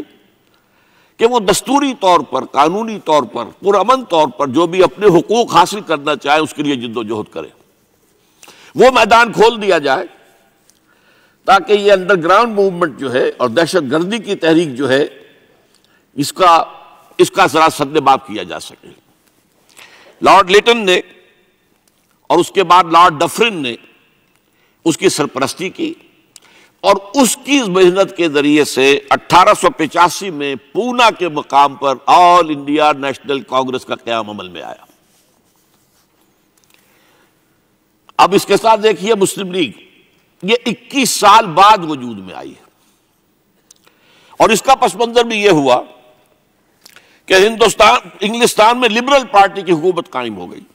कि वो दस्तूरी तौर पर कानूनी तौर पर पुरमन तौर पर जो भी अपने हकूक हासिल करना चाहे उसके लिए जिद्दोजहद करे वो मैदान खोल दिया जाए ताकि ये अंडरग्राउंड मूवमेंट जो है और दहशत गर्दी की तहरीक जो है इसका इसका जरा सदबाब किया जा सके लॉर्ड लिटन ने और उसके बाद लॉर्ड डफरिन ने उसकी सरपरस्ती की और उसकी मेहनत के जरिए से 1885 में पूना के मकाम पर ऑल इंडिया नेशनल कांग्रेस का क्याम अमल में आया अब इसके साथ देखिए मुस्लिम लीग ये 21 साल बाद वजूद में आई है और इसका पसमंजर भी यह हुआ कि हिंदुस्तान इंग्लिस्तान में लिबरल पार्टी की हुकूमत कायम हो गई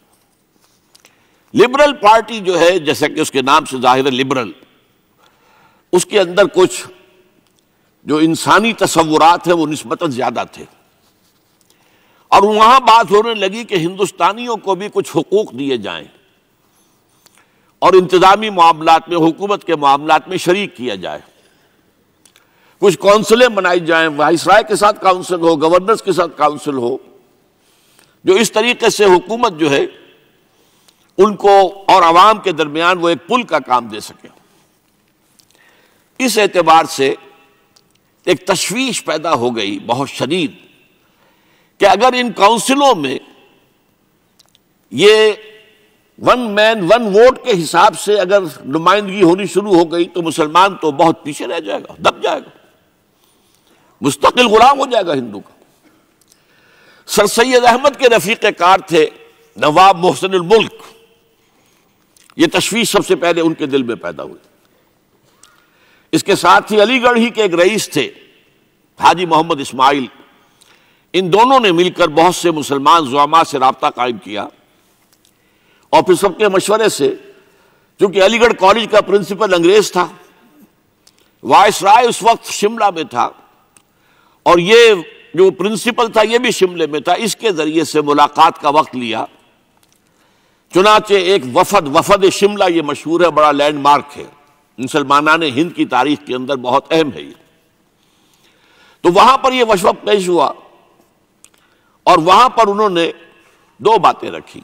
लिबरल पार्टी जो है जैसा कि उसके नाम से जाहिर है लिबरल उसके अंदर कुछ जो इंसानी तस्वुरात हैं वो नस्बता ज़्यादा थे और वहां बात होने लगी कि हिंदुस्तानियों को भी कुछ हकूक़ दिए जाएं और इंतज़ामी मामला में हुकूमत के मामला में शरीक किया जाए कुछ काउंसिलें बनाई जाएं वाइसराय के साथ काउंसिल हो गवर्नर्स के साथ काउंसिल हो जो इस तरीके से हुकूमत जो है उनको और आवाम के दरमियान वो एक पुल का काम दे सके इस एतबार से एक तशवीश पैदा हो गई बहुत शदीद कि अगर इन काउंसिलों में ये वन मैन वन वोट के हिसाब से अगर नुमाइंदगी होनी शुरू हो गई तो मुसलमान तो बहुत पीछे रह जाएगा दब जाएगा मुस्तकिल गुलाम हो जाएगा हिंदू का सर सैद अहमद के रफीक कार थे नवाब मोहसिन मुल्क ये तशवीश सबसे पहले उनके दिल में पैदा हुई इसके साथ ही अलीगढ़ ही के एक रईस थे हाजी मोहम्मद इस्माइल इन दोनों ने मिलकर बहुत से मुसलमान जुआमा से रबता कायम किया और फिर सबके मशवरे से चूंकि अलीगढ़ कॉलेज का प्रिंसिपल अंग्रेज था वायस राय उस वक्त शिमला में था और ये जो प्रिंसिपल था ये भी शिमले में था इसके ज़रिए से मुलाकात का वक्त लिया चुनाचे एक वफद वफद शिमला ये मशहूर है बड़ा लैंडमार्क है मुसलमाना ने हिंद की तारीख के अंदर बहुत अहम है ये तो वहां पर यह वफद पेश हुआ और वहां पर उन्होंने दो बातें रखी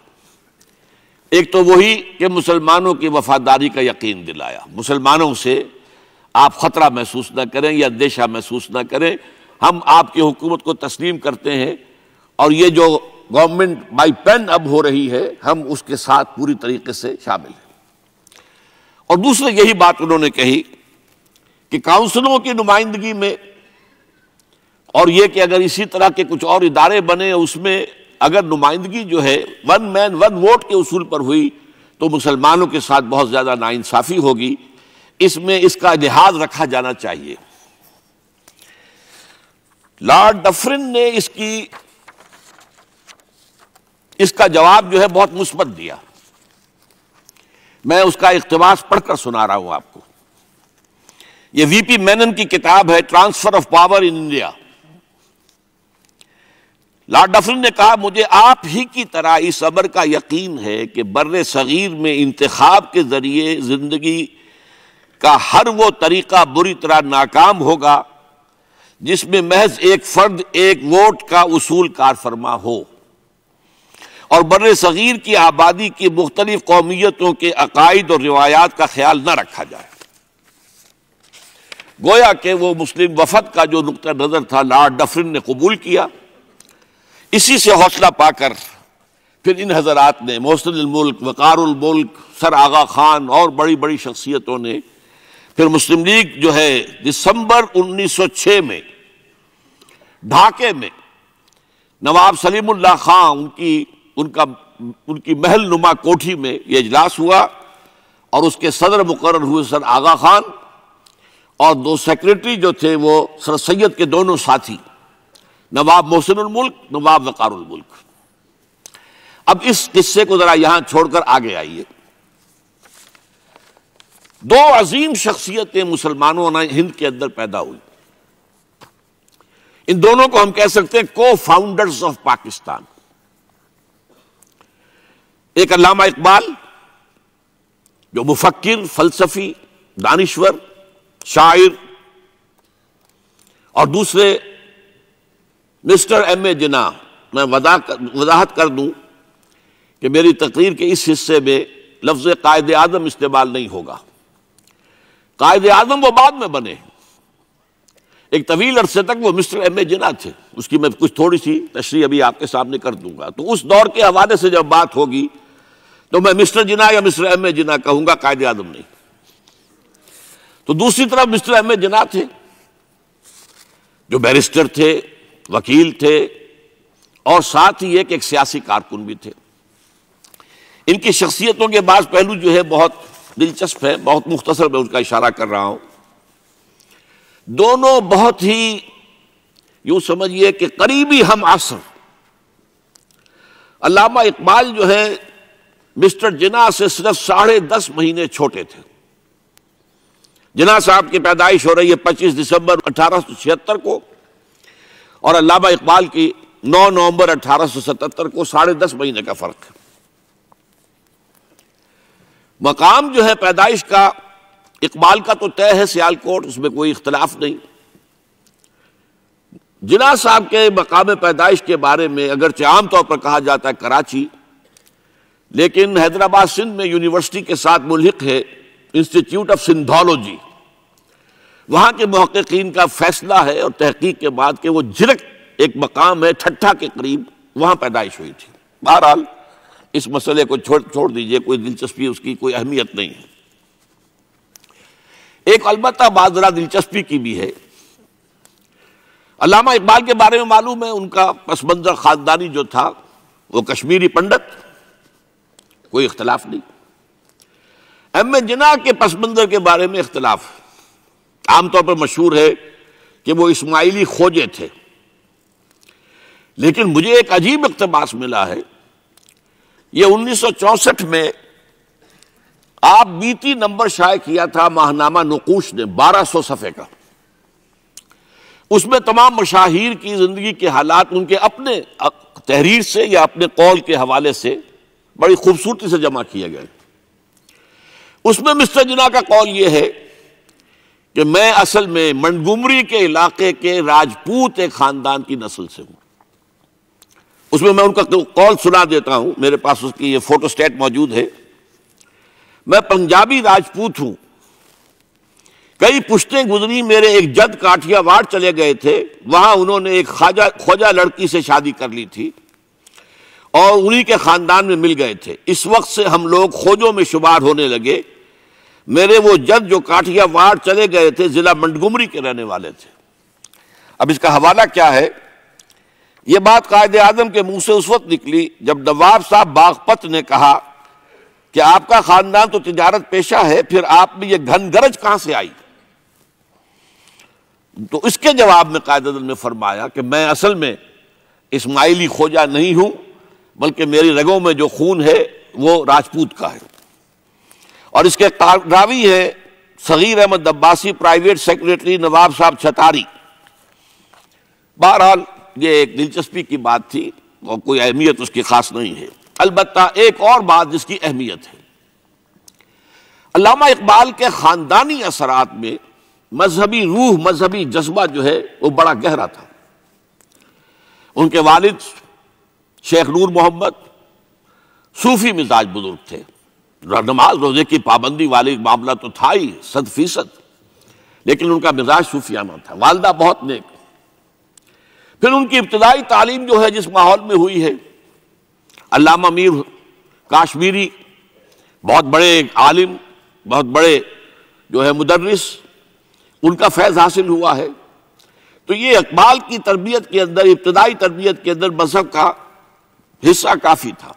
एक तो वही कि मुसलमानों की वफादारी का यकीन दिलाया मुसलमानों से आप ख़तरा महसूस ना करें या देशा महसूस ना करें हम आपकी हुकूमत को तस्लीम करते हैं और ये जो गवर्नमेंट बाई पेन अब हो रही है हम उसके साथ पूरी तरीके से शामिल हैं और दूसरे यही बात उन्होंने कही कि काउंसिलों की नुमाइंदगी में और यह कि अगर इसी तरह के कुछ और इदारे बने उसमें अगर नुमाइंदगी जो है वन मैन वन वोट के उसूल पर हुई तो मुसलमानों के साथ बहुत ज़्यादा नाइंसाफ़ी होगी इसमें इसका लिहाज रखा जाना चाहिए लॉर्ड डफरिन ने इसकी इसका जवाब जो है बहुत मुस्बत दिया मैं उसका इकतबास पढ़कर सुना रहा हूं आपको यह वीपी मेनन की किताब है transfer of power in India Lord Dufferin ने कहा मुझे आप ही की तरह इस अबर का यकीन है कि बर सगीर में इंतखाब के ज़रिए ज़िंदगी का हर वो तरीका बुरी तरह नाकाम होगा जिसमें महज एक फ़र्द एक वोट का उसूल कार फरमा हो और बर सग़ीर की आबादी की मुख्तलिफ कौमियतों के अकायद और रिवायात का ख्याल न रखा जाए गोया के वो मुस्लिम वफद का जो नुक़ नज़र था लॉर्ड डफरिन ने कबूल किया इसी से हौसला पाकर फिर इन हजरात ने मोहसिनमुल्क वकारुलमुल्क सर आगा खान और बड़ी बड़ी शख्सियतों ने फिर मुस्लिम लीग जो है दिसंबर उन्नीस सौ छ में ढाके में नवाब सलीमुल्ला खां उनकी उनका उनकी महल नुमा कोठी में ये इजलास हुआ और उसके सदर मुकर हुए सर आगा खान और दो सेक्रेटरी जो थे वो सर सैद के दोनों साथी नवाब मुल्क नवाब मुल्क अब इस किस्से को ज़रा यहां छोड़कर आगे आइए दो अजीम शख्सियतें मुसलमानों ने हिंद के अंदर पैदा हुई इन दोनों को हम कह सकते हैं को फाउंडर्स ऑफ पाकिस्तान एक अलामा इकबाल जो मुफक्र फलसफी दानश्वर शायर और दूसरे मिस्टर एम ए जिना मैं वजा वजाहत कर दूं कि मेरी तकरीर के इस हिस्से में लफ्ज़ कायद आज़म इस्तेमाल नहीं होगा कायद आज़म वो बाद में बने एक तवील अरसे तक वो मिस्टर एम ए जिना थे उसकी मैं कुछ थोड़ी सी तशरी अभी आपके सामने कर दूंगा तो उस दौर के हवाले से जब बात होगी तो मैं मिस्टर जिना या मिस्टर एम ए जिना कहूंगा कायद आदम नहीं तो दूसरी तरफ मिस्टर एम ए जिना थे जो बैरिस्टर थे वकील थे और साथ ही एक, एक सियासी कारकुन भी थे इनकी शख्सियतों के बाद पहलू जो है बहुत दिलचस्प है बहुत मुख्तसर मैं उनका इशारा कर रहा हूं दोनों बहुत ही यूं समझिए कि करीबी हम आसर अलामा इकबाल जो है मिस्टर जिना से सिर्फ साढ़े दस महीने छोटे थे जिना साहब की पैदाइश हो रही है पच्चीस दिसंबर अठारह को और अलाबा इकबाल की 9 नवंबर 1877 को साढ़े दस महीने का फर्क है मकाम जो है पैदाइश का इकबाल का तो तय है सियालकोट उसमें कोई इख्तलाफ नहीं जिना साहब के मकाम पैदाइश के बारे में अगरचे आमतौर पर कहा जाता है कराची लेकिन हैदराबाद सिंध में यूनिवर्सिटी के साथ मुलहक है इंस्टीट्यूट ऑफ सिंधोलॉजी वहां के महकिन का फैसला है और तहकीक के बाद के वो झिरक एक मकाम है ठट्ठा के करीब वहां पैदाइश हुई थी बहरहाल इस मसले को छोड़ छोड़ दीजिए कोई दिलचस्पी उसकी कोई अहमियत नहीं है एक अलबत् बाजरा दिलचस्पी की भी है अलामा इकबाल के बारे में मालूम है उनका पसमंजर खानदानी जो था वो कश्मीरी पंडित कोई इख्तलाफ नहीं एम ए जना के पस मंजर के बारे में इख्तलाफ आमतौर पर मशहूर है कि वो इस्माइली खोजे थे लेकिन मुझे एक अजीब इकतबास मिला है ये 1964 में आप बीती नंबर शाये किया था माहनामा नकूश ने 1200 सफ़े का उसमें तमाम मशाहिर की ज़िंदगी के हालात उनके अपने तहरीर से या अपने कौल के हवाले से बड़ी खूबसूरती से जमा किए गए उसमें मिस्टर जिना का कॉल यह है कि मैं असल में मंडगुमरी के इलाके के राजपूत एक खानदान की नस्ल से हूं उसमें मैं उनका कॉल सुना देता हूं मेरे पास उसकी ये फोटोस्टेट मौजूद है मैं पंजाबी राजपूत हूं कई पुश्तें गुजरी मेरे एक जद काठियावाड़ चले गए थे वहां उन्होंने एक खाजा खोजा लड़की से शादी कर ली थी और उन्हीं के ख़ानदान में मिल गए थे इस वक्त से हम लोग खोजों में शुमार होने लगे मेरे वो जद जो काठिया वार्ड चले गए थे ज़िला मंडगुमरी के रहने वाले थे अब इसका हवाला क्या है यह बात कायद आजम के मुंह से उस वक्त निकली जब नवाब साहब बागपत ने कहा कि आपका ख़ानदान तो तजारत पेशा है फिर आप में यह घन गरज कहां से आई तो इसके जवाब में कायद आजम ने फरमाया कि मैं असल में इस्माइली खोजा नहीं हूं बल्कि मेरी रगों में जो खून है वो राजपूत का है और इसके रावी है सगीर अहमद अब्बासी प्राइवेट सेक्रेटरी नवाब साहब छतारी बहरहाल ये एक दिलचस्पी की बात थी और कोई अहमियत उसकी खास नहीं है अलबत् एक और बात जिसकी अहमियत है अलामा इकबाल के ख़ानदानी असरात में मजहबी रूह मजहबी जज्बा जो है वो बड़ा गहरा था उनके वालिद शेख नूर मोहम्मद सूफी मिजाज बुजुर्ग थे नमाज रोज़े की पाबंदी वाले मामला तो था ही सद फीसद लेकिन उनका मिजाज सूफियाना था वालदा बहुत नेक फिर उनकी इब्तदाई तालीम जो है जिस माहौल में हुई है अल्लामा मीर काश्मीरी बहुत बड़े आलिम बहुत बड़े जो है मुदर्रिस उनका फैज़ हासिल हुआ है तो ये इकबाल की तरबियत के अंदर इब्तदाई तरबियत के अंदर मजहब का हिस्सा काफी था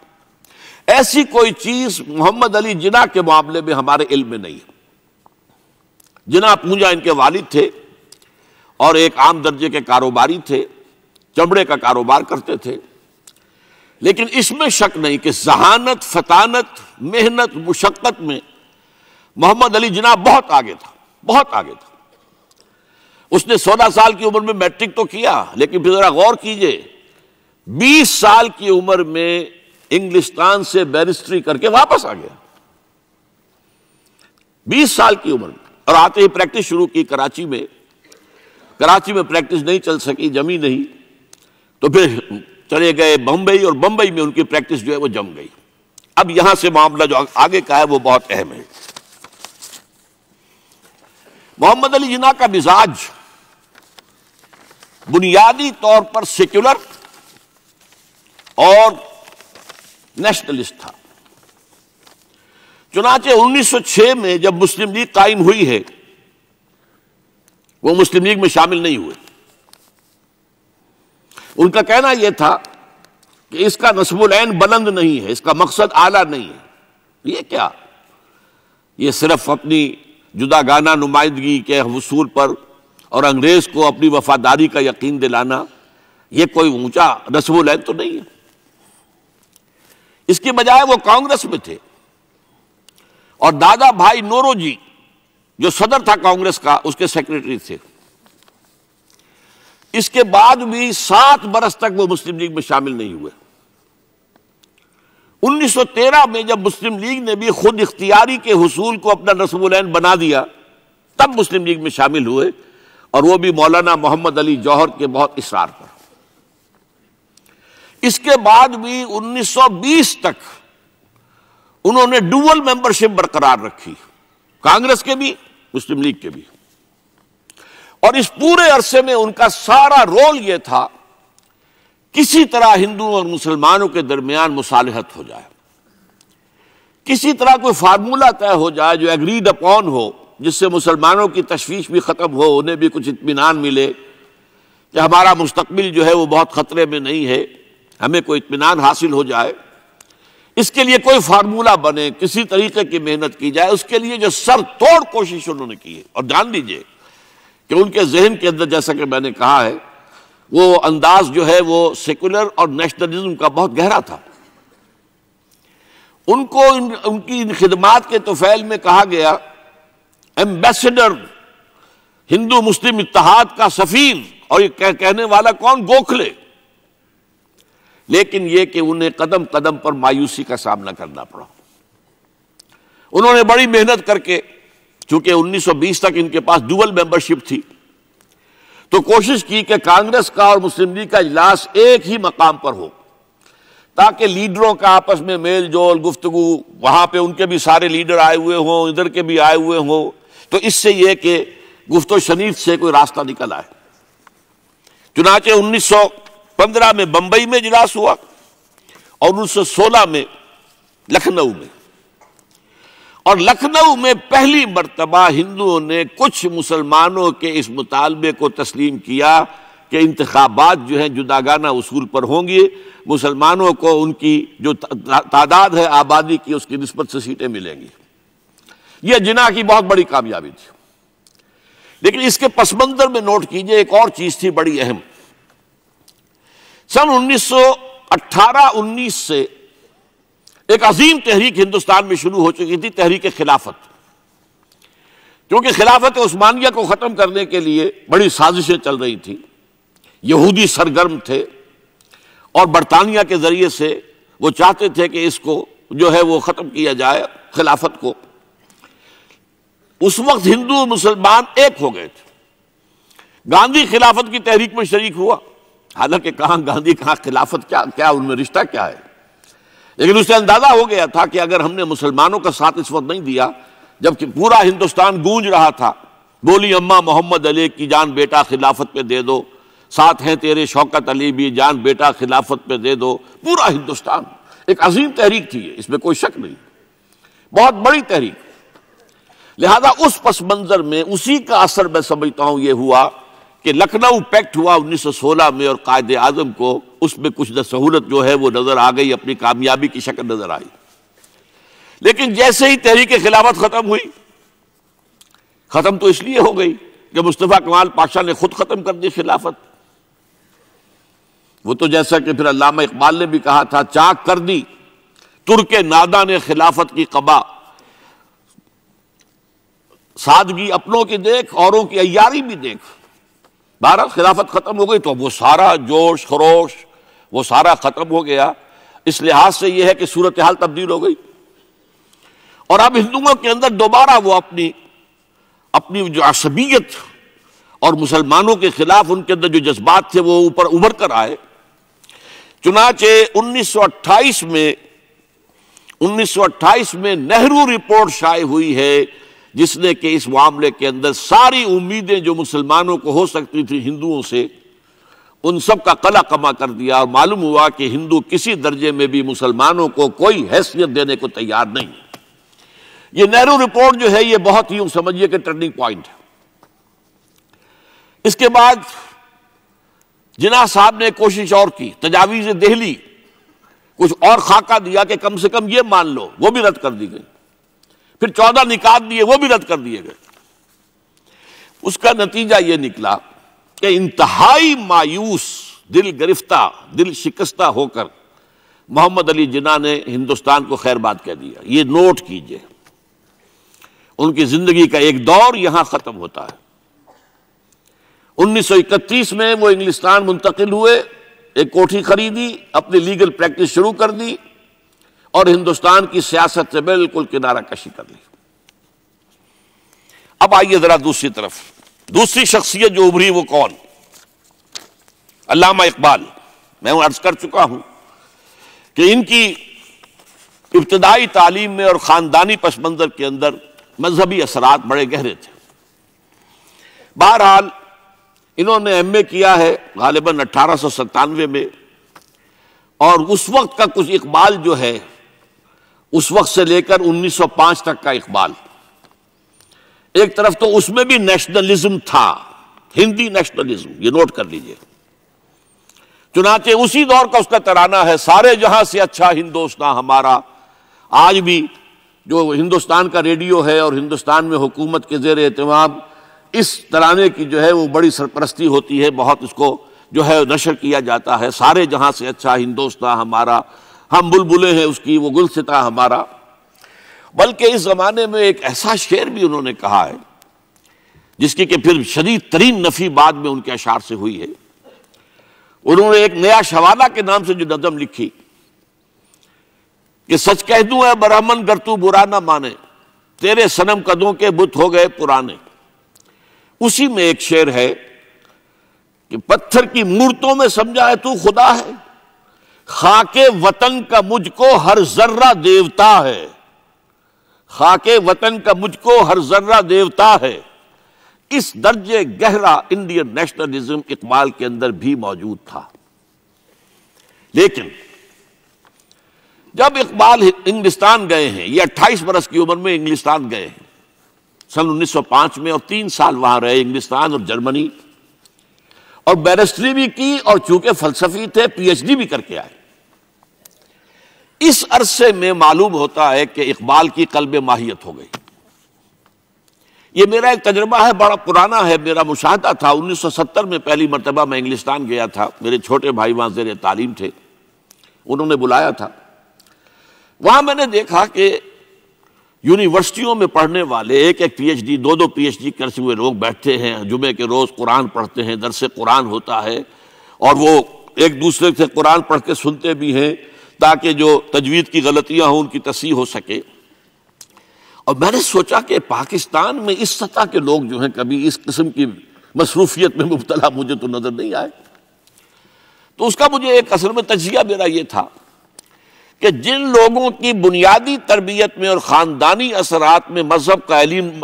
ऐसी कोई चीज मोहम्मद अली जिना के मामले में हमारे इल्म में नहीं है जिना पूजा इनके वालिद थे और एक आम दर्जे के कारोबारी थे चमड़े का कारोबार करते थे लेकिन इसमें शक नहीं कि जहानत फतानत मेहनत मुशक्क़त में मोहम्मद अली जिना बहुत आगे था बहुत आगे था उसने सोलह साल की उम्र में मैट्रिक तो किया लेकिन फिर जरा गौर कीजिए बीस साल की उम्र में इंग्लिस्तान से बैरिस्ट्री करके वापस आ गया बीस साल की उम्र में और आते ही प्रैक्टिस शुरू की कराची में कराची में प्रैक्टिस नहीं चल सकी जमी नहीं तो फिर चले गए बंबई और बम्बई में उनकी प्रैक्टिस जो है वो जम गई अब यहां से मामला जो आगे का है वो बहुत अहम है मोहम्मद अली जिना का मिजाज बुनियादी तौर पर सेक्युलर और नेशनलिस्ट था चुनाचे 1906 में जब मुस्लिम लीग कायम हुई है वो मुस्लिम लीग में शामिल नहीं हुए उनका कहना यह था कि इसका नसबुलैन बुलंद नहीं है इसका मकसद आला नहीं है ये क्या ये सिर्फ अपनी जुदा गाना नुमाइंदगी के वसूल पर और अंग्रेज़ को अपनी वफादारी का यकीन दिलाना ये कोई ऊंचा नसबुलैन तो नहीं है इसके बजाय वो कांग्रेस में थे और दादा भाई नोरोजी जो सदर था कांग्रेस का उसके सेक्रेटरी थे इसके बाद भी सात बरस तक वो मुस्लिम लीग में शामिल नहीं हुए 1913 में जब मुस्लिम लीग ने भी खुद इख्तियारी के हसूल को अपना रसमुलैन बना दिया तब मुस्लिम लीग में शामिल हुए और वो भी मौलाना मोहम्मद अली जौहर के बहुत इसरार पर इसके बाद भी 1920 तक उन्होंने डुअल मेंबरशिप बरकरार रखी कांग्रेस के भी मुस्लिम लीग के भी और इस पूरे अरसे में उनका सारा रोल यह था किसी तरह हिंदुओं और मुसलमानों के दरमियान मुसालहत हो जाए किसी तरह कोई फार्मूला तय हो जाए जो एग्रीड अपॉन हो जिससे मुसलमानों की तशवीश भी ख़त्म हो उन्हें भी कुछ इतमान मिले कि हमारा मुस्तबिल जो है वो बहुत ख़तरे में नहीं है हमें कोई इतमान हासिल हो जाए इसके लिए कोई फार्मूला बने किसी तरीके की मेहनत की जाए उसके लिए जो सर तोड़ कोशिश उन्होंने की है और जान लीजिए कि उनके जहन के अंदर जैसा कि मैंने कहा है वो अंदाज जो है वो सेकुलर और नेशनलिज्म का बहुत गहरा था उनको इन, उनकी इन खिदमात के तोफैल में कहा गया एम्बेसडर हिंदू मुस्लिम इतिहाद का सफ़ीर और ये कह, कहने वाला कौन गोखले लेकिन यह कि उन्हें कदम कदम पर मायूसी का सामना करना पड़ा उन्होंने बड़ी मेहनत करके चूंकि 1920 तक इनके पास डुअल मेंबरशिप थी तो कोशिश की कि कांग्रेस का और मुस्लिम लीग का इजलास एक ही मकाम पर हो ताकि लीडरों का आपस में मेल जोल गुफ्तगु वहां पे उनके भी सारे लीडर आए हुए हों इधर के भी आए हुए हों तो इससे यह कि गुफ्त शनीफ से कोई रास्ता निकल आए चुनाचे उन्नीस सौ पंद्रह में बंबई में इजलास हुआ और उन्नीस सौ सोलह में लखनऊ में और लखनऊ में पहली मरतबा हिंदुओं ने कुछ मुसलमानों के इस मुतालबे को तस्लीम किया कि इंतबात जो हैं जुदागाना उसूल पर होंगे मुसलमानों को उनकी जो तादाद है आबादी की उसकी नस्बत से सीटें मिलेंगी यह जिना की बहुत बड़ी कामयाबी थी लेकिन इसके पसमंदर में नोट कीजिए एक और चीज़ थी बड़ी अहम सन 1918-19 से एक अजीम तहरीक हिंदुस्तान में शुरू हो चुकी थी तहरीक खिलाफत क्योंकि खिलाफत उस्मानिया को ख़त्म करने के लिए बड़ी साजिशें चल रही थी यहूदी सरगर्म थे और बरतानिया के ज़रिए से वो चाहते थे कि इसको जो है वो ख़त्म किया जाए खिलाफत को उस वक्त हिंदू मुसलमान एक हो गए थे गांधी खिलाफत की तहरीक में शरीक हुआ हालांकि कहाँ गांधी कहाँ खिलाफत क्या क्या उनमें रिश्ता क्या है लेकिन उससे अंदाजा हो गया था कि अगर हमने मुसलमानों का साथ इस वक्त नहीं दिया जबकि पूरा हिंदुस्तान गूंज रहा था बोली अम्मा मोहम्मद अली की जान बेटा खिलाफत पे दे दो साथ हैं तेरे शौकत अली भी जान बेटा खिलाफत पे दे दो पूरा हिंदुस्तान एक अजीम तहरीक थी इसमें कोई शक नहीं बहुत बड़ी तहरीक लिहाजा उस पस मंजर में उसी का असर मैं समझता हूं यह हुआ कि लखनऊ पैक्ट हुआ 1916 में और कायद आजम को उसमें कुछ न सहूलत जो है वो नज़र आ गई अपनी कामयाबी की शक्ल नज़र आई लेकिन जैसे ही तहरीक खिलाफत ख़त्म हुई ख़त्म तो इसलिए हो गई कि मुस्तफ़ा कमाल पाशाह ने खुद ख़त्म कर दी खिलाफत वो तो जैसा कि फिर अलामा इकबाल ने भी कहा था चाक कर दी तुर्क नादा ने खिलाफत की कबा सादगी अपनों की देख औरों की अयारी भी देख बहरहाल खिलाफत ख़त्म हो गई तो वो सारा जोश खरोश वो सारा ख़त्म हो गया इस लिहाज से यह है कि सूरत हाल तब्दील हो गई और अब हिंदुओं के अंदर दोबारा वो अपनी अपनी जो असबियत और मुसलमानों के खिलाफ उनके अंदर जो जज्बात थे वो ऊपर उभर कर आए चुनाचे 1928 में 1928 में नेहरू रिपोर्ट शाये हुई है जिसने कि इस मामले के अंदर सारी उम्मीदें जो मुसलमानों को हो सकती थी हिंदुओं से उन सब का कला कमा कर दिया और मालूम हुआ कि हिंदू किसी दर्जे में भी मुसलमानों को कोई हैसियत देने को तैयार नहीं ये नेहरू रिपोर्ट जो है ये बहुत ही समझिए कि टर्निंग पॉइंट है इसके बाद जिना साहब ने कोशिश और की तजावीज़ दहली कुछ और खाका दिया कि कम से कम ये मान लो वो भी रद्द कर दी गई फिर चौदह निकात दिए वो भी रद्द कर दिए गए उसका नतीजा ये निकला कि इंतहाई मायूस दिल गिरफ्ता दिल शिकस्ता होकर मोहम्मद अली जिना ने हिंदुस्तान को खैरबाद कह दिया ये नोट कीजिए उनकी जिंदगी का एक दौर यहां खत्म होता है 1931 में वो इंग्लिस्तान मुंतकिल हुए एक कोठी खरीदी अपनी लीगल प्रैक्टिस शुरू कर दी और हिंदुस्तान की सियासत से बिल्कुल किनारा कशी कर ली अब आइए जरा दूसरी तरफ दूसरी शख्सियत जो उभरी वो कौन अलामा इकबाल मैं अर्ज कर चुका हूं कि इनकी इब्तदाई तालीम में और ख़ानदानी पस मंज़र के अंदर मजहबी असरात बड़े गहरे थे बहरहाल इन्होंने एम ए किया है गालिबा अट्ठारह सौ सत्तानवे में और उस वक्त का कुछ इकबाल जो है उस वक्त से लेकर 1905 तक का इकबाल एक तरफ तो उसमें भी नेशनलिज्म था हिंदी नेशनलिज्म ये नोट कर लीजिए चुनाचे उसी दौर का उसका तराना है सारे जहां से अच्छा हिंदुस्तान हमारा आज भी जो हिंदुस्तान का रेडियो है और हिंदुस्तान में हुकूमत के जेर एहतमाम इस तराने की जो है वो बड़ी सरपरस्ती होती है बहुत इसको जो है नशर किया जाता है सारे जहां से अच्छा हिंदुस्तान हमारा हम बुलबुलें हैं उसकी वो गुलसिता हमारा बल्कि इस ज़माने में एक ऐसा शेर भी उन्होंने कहा है जिसकी कि फिर शदीद तरीन नफ़ी बाद में उनके अशार से हुई है उन्होंने एक नया शवाला के नाम से जो नज़म लिखी कि सच कह दू है ब्राह्मण कर तू बुरा ना माने तेरे सनम कदों के बुत हो गए पुराने उसी में एक शेर है कि पत्थर की मूर्तों में समझा है तू खुदा है खाके वतन का मुझको हर जर्रा देवता है खाके वतन का मुझको हर जर्रा देवता है इस दर्जे गहरा इंडियन नेशनलिज्म इकबाल के अंदर भी मौजूद था लेकिन जब इकबाल इंग्लिस्तान गए हैं ये 28 बरस की उम्र में इंग्लिस्तान गए हैं सन 1905 में और तीन साल वहां रहे इंग्लिस्तान और जर्मनी और बैरिस्ट्री भी की और चूंकि फलसफी थे पीएचडी भी करके आए इस अरसे में मालूम होता है कि इकबाल की कलब माहियत हो गई ये मेरा एक तजर्बा है बड़ा पुराना है मेरा मुशाहदा था 1970 में पहली मरतबा मैं इंग्लिस्तान गया था मेरे छोटे भाई वहां जेर तालीम थे उन्होंने बुलाया था वहां मैंने देखा कि यूनिवर्सिटियों में पढ़ने वाले एक एक पीएचडी दो दो पीएचडी करते हुए लोग बैठते हैं जुमे के रोज़ कुरान पढ़ते हैं दरसे कुरान होता है और वो एक दूसरे से कुरान पढ़ के सुनते भी हैं ताकि जो तजवीज़ की गलतियां हों उनकी तस्ह हो सके और मैंने सोचा कि पाकिस्तान में इस सतह के लोग जो हैं कभी इस किस्म की मसरूफियत में मुबतला मुझे तो नज़र नहीं आए तो उसका मुझे एक असल में तजिया मेरा यह था कि जिन लोगों की बुनियादी तरबियत में और ख़ानदानी असरात में मजहब का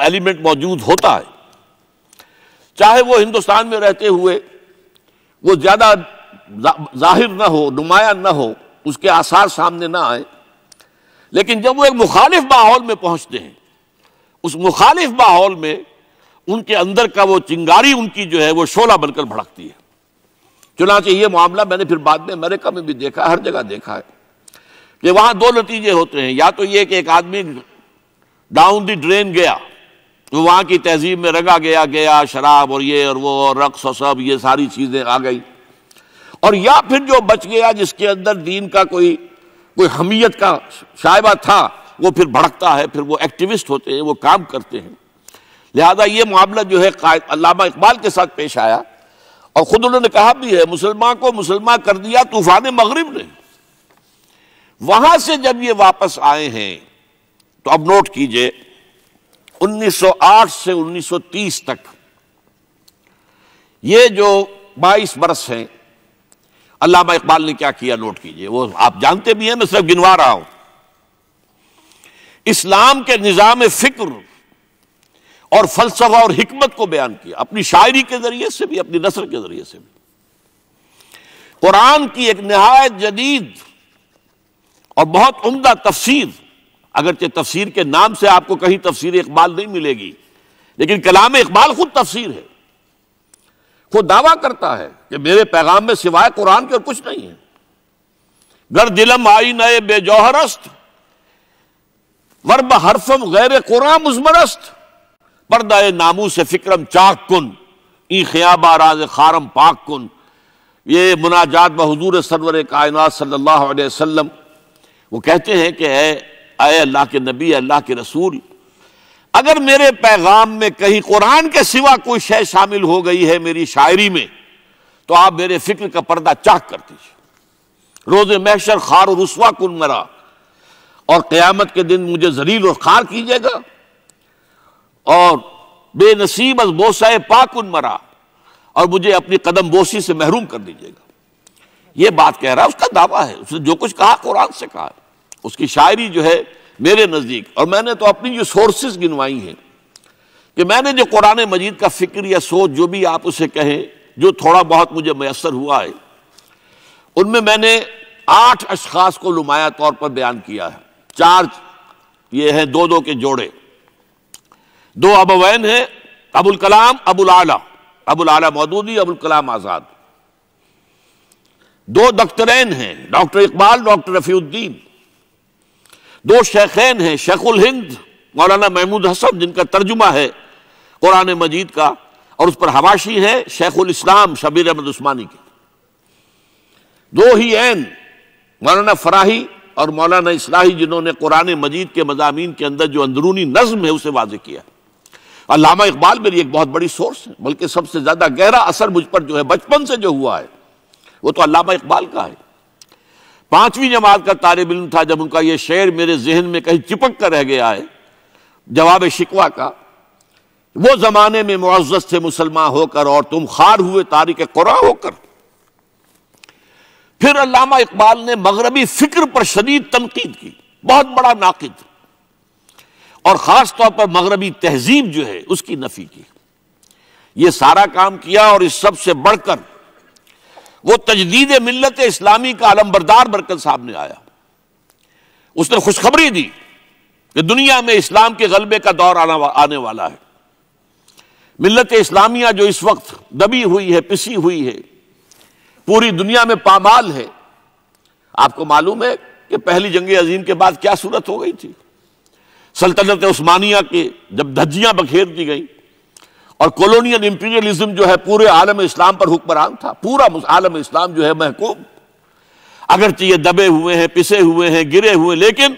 एलिमेंट मौजूद होता है चाहे वो हिंदुस्तान में रहते हुए वो ज़्यादा जाहिर ना हो नुमाया ना हो उसके आसार सामने ना आए लेकिन जब वो एक मुखालिफ माहौल में पहुंचते हैं उस मुखालिफ माहौल में उनके अंदर का वो चिंगारी उनकी जो है वो शोला बनकर भड़कती है चुनाचे ये मामला मैंने फिर बाद में अमेरिका में भी देखा हर जगह देखा है कि वहां दो नतीजे होते हैं या तो ये कि एक आदमी डाउन दी ड्रेन गया तो वहां की तहजीब में रगा गया गया शराब और ये और वो और रक्स और सब ये सारी चीज़ें आ गई और या फिर जो बच गया जिसके अंदर दीन का कोई कोई हमीयत का शायबा था वो फिर भड़कता है फिर वो एक्टिविस्ट होते हैं वो काम करते हैं लिहाजा ये मामला जो है अलामा इकबाल के साथ पेश आया और ख़ुद उन्होंने कहा भी है मुसलमान को मुसलमान कर दिया तूफान मगरब ने वहां से जब ये वापस आए हैं तो अब नोट कीजिए 1908 से 1930 तक ये जो 22 बरस हैं अलामा इकबाल ने क्या किया नोट कीजिए वो आप जानते भी हैं मैं सिर्फ गिनवा रहा हूं इस्लाम के निज़ाम फिक्र और फलसफा और हमत को बयान किया अपनी शायरी के जरिए से भी अपनी नसर के जरिए से भी कुरान की एक नहायत जदीद और बहुत उम्दा तफसीर अगरचे तफसीर के नाम से आपको कहीं तफसीर इकबाल नहीं मिलेगी लेकिन कलाम इकबाल खुद तफसीर है वो दावा करता है कि मेरे पैगाम में सिवाय कुरान के और कुछ नहीं है गर दिलम आई नए बेजौहरस्त वर्ब हरफम गैर कुरान मुजमरस्त पर्दा नामू से फिक्रम चाक कुन ई खयाबा राज खारम पाक कुन ये मुनाजात ब सरवर कायनात सल्लल्लाहु अलैहि वसल्लम वो कहते हैं कि अय अल्लाह के नबी अल्लाह के रसूल अगर मेरे पैगाम में कहीं कुरान के सिवा कोई शय शामिल हो गई है मेरी शायरी में तो आप मेरे फिक्र का पर्दा चाक कर दीजिए रोज मैशर खार और रसवा कुल मरा और क्यामत के दिन मुझे जलील और खार कीजिएगा और बेनसीब अज बोसाए पाक उन मरा और मुझे अपनी कदम बोसी से महरूम कर दीजिएगा ये बात कह रहा है उसका दावा है उसने जो कुछ कहा कुरान से कहा उसकी शायरी जो है मेरे नज़दीक और मैंने तो अपनी जो सोर्सेज गिनवाई हैं कि मैंने जो कुरान मजीद का फ़िक्र या सोच जो भी आप उसे कहें जो थोड़ा बहुत मुझे मैसर हुआ है उनमें मैंने आठ अशास को नुमाया तौर पर बयान किया है चार ये हैं दो दो के जोड़े दो अबवैन हैं अबुल कलाम अबुल आला अबुल आला मौदूदी अबुल कलाम आज़ाद दो दख्तरैन हैं डॉक्टर इकबाल डॉक्टर रफ़ीउद्दीन दो शेखैन हैं शेखुल हिंद मौलाना महमूद हसन जिनका तर्जुमा है कुरान मजीद का और उस पर हवाशी है शेखुल इस्लाम शबीर अहमद उस्मानी के दो ही एन मौलाना फराही और मौलाना इसलाही जिन्होंने कुरान मजीद के मजामी के अंदर जो अंदरूनी नज्म है उसे वाज किया अलामा इकबाल मेरी एक बहुत बड़ी सोर्स है बल्कि सबसे ज़्यादा गहरा असर मुझ पर जो है बचपन से जो हुआ है वो तो अलामा इकबाल का है पांचवी जमात का तारब इम था जब उनका यह शेर मेरे जहन में कहीं चिपक कर रह गया है जवाब शिकवा का वो जमाने में मुआजत थे मुसलमान होकर और तुम खार हुए तारीख कुरा होकर फिर अलामा इकबाल ने मगरबी फिक्र पर शदीद तनकीद की बहुत बड़ा नाकद और ख़ास तौर पर मगरबी तहजीब जो है उसकी नफी की यह सारा काम किया और इस सबसे बढ़कर वो तजदीद मिलत इस्लामी का आलमबरदार बरकत साहब ने आया उसने खुशखबरी दी कि दुनिया में इस्लाम के गलबे का दौर आना आने वाला है मिलत इस्लामिया जो इस वक्त दबी हुई है पिसी हुई है पूरी दुनिया में पामाल है आपको मालूम है कि पहली जंग अजीम के बाद क्या सूरत हो गई थी सल्तनत उस्मानिया के जब धज्जियां बखेर दी गई और कॉलोनियल इंपीरियलिज्म जो है पूरे आलम इस्लाम पर हुक्मरान था पूरा आलम इस्लाम जो है महकूम अगर ये दबे हुए हैं पिसे हुए हैं गिरे हुए लेकिन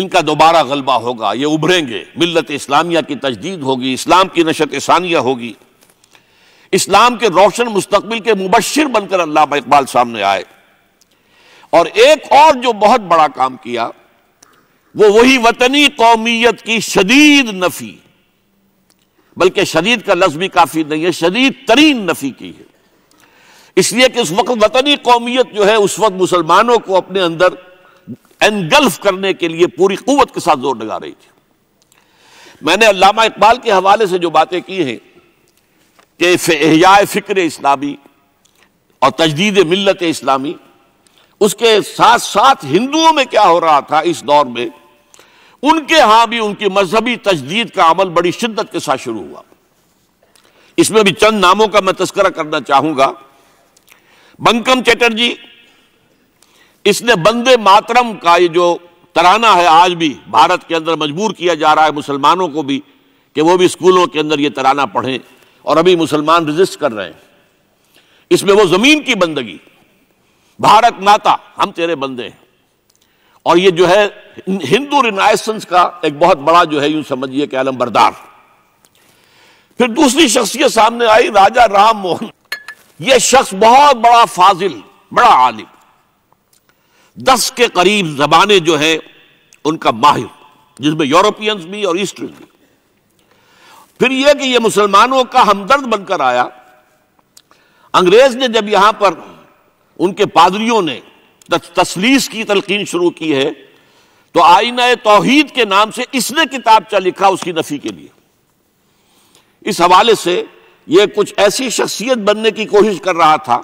इनका दोबारा गलबा होगा ये उभरेंगे मिलत इस्लामिया की तजदीद होगी इस्लाम की नशत सानिया होगी इस्लाम के रोशन मुस्तबिल के मुबशर बनकर अल्लाह इकबाल सामने आए और एक और जो बहुत बड़ा काम किया वो वही वतनी कौमीत की शदीद नफी बल्कि शदीद का लफ्ज भी काफी नहीं है शदीद तरीन नफी की है इसलिए कि उस वक्त वतनी कौमियत जो है उस वक्त मुसलमानों को अपने अंदर एनगल्फ करने के लिए पूरी कुत के साथ जोर लगा रही थी मैंने अल्लामा इकबाल के हवाले से जो बातें की हैं कि एहया फ़िक्र इस्लामी और तजदीद मिलत इस्लामी उसके साथ साथ हिंदुओं में क्या हो रहा था इस दौर में उनके यहां भी उनकी मजहबी तजदीद का अमल बड़ी शिद्दत के साथ शुरू हुआ इसमें भी चंद नामों का मैं तस्करा करना चाहूंगा बंकम चैटर्जी इसने बंदे मातरम का ये जो तराना है आज भी भारत के अंदर मजबूर किया जा रहा है मुसलमानों को भी कि वो भी स्कूलों के अंदर ये तराना पढ़ें और अभी मुसलमान रजिस्ट कर रहे हैं इसमें वो जमीन की बंदगी भारत माता हम तेरे बंदे हैं और ये जो है हिंदू रिनाइसेंस का एक बहुत बड़ा जो है यूं समझिए कि आलम बरदार फिर दूसरी शख्सियत सामने आई राजा राम मोहन यह शख्स बहुत बड़ा फाजिल बड़ा आलिम दस के करीब जबाने जो है उनका माहिर जिसमें यूरोपियंस भी और ईस्टर्न भी फिर यह कि यह मुसलमानों का हमदर्द बनकर आया अंग्रेज ने जब यहां पर उनके पादरियों ने तसलीस की तलकीन शुरू की है तो आईना तोहहीद के नाम से इसने किताबचा लिखा उसकी नफी के लिए इस हवाले से यह कुछ ऐसी शख्सियत बनने की कोशिश कर रहा था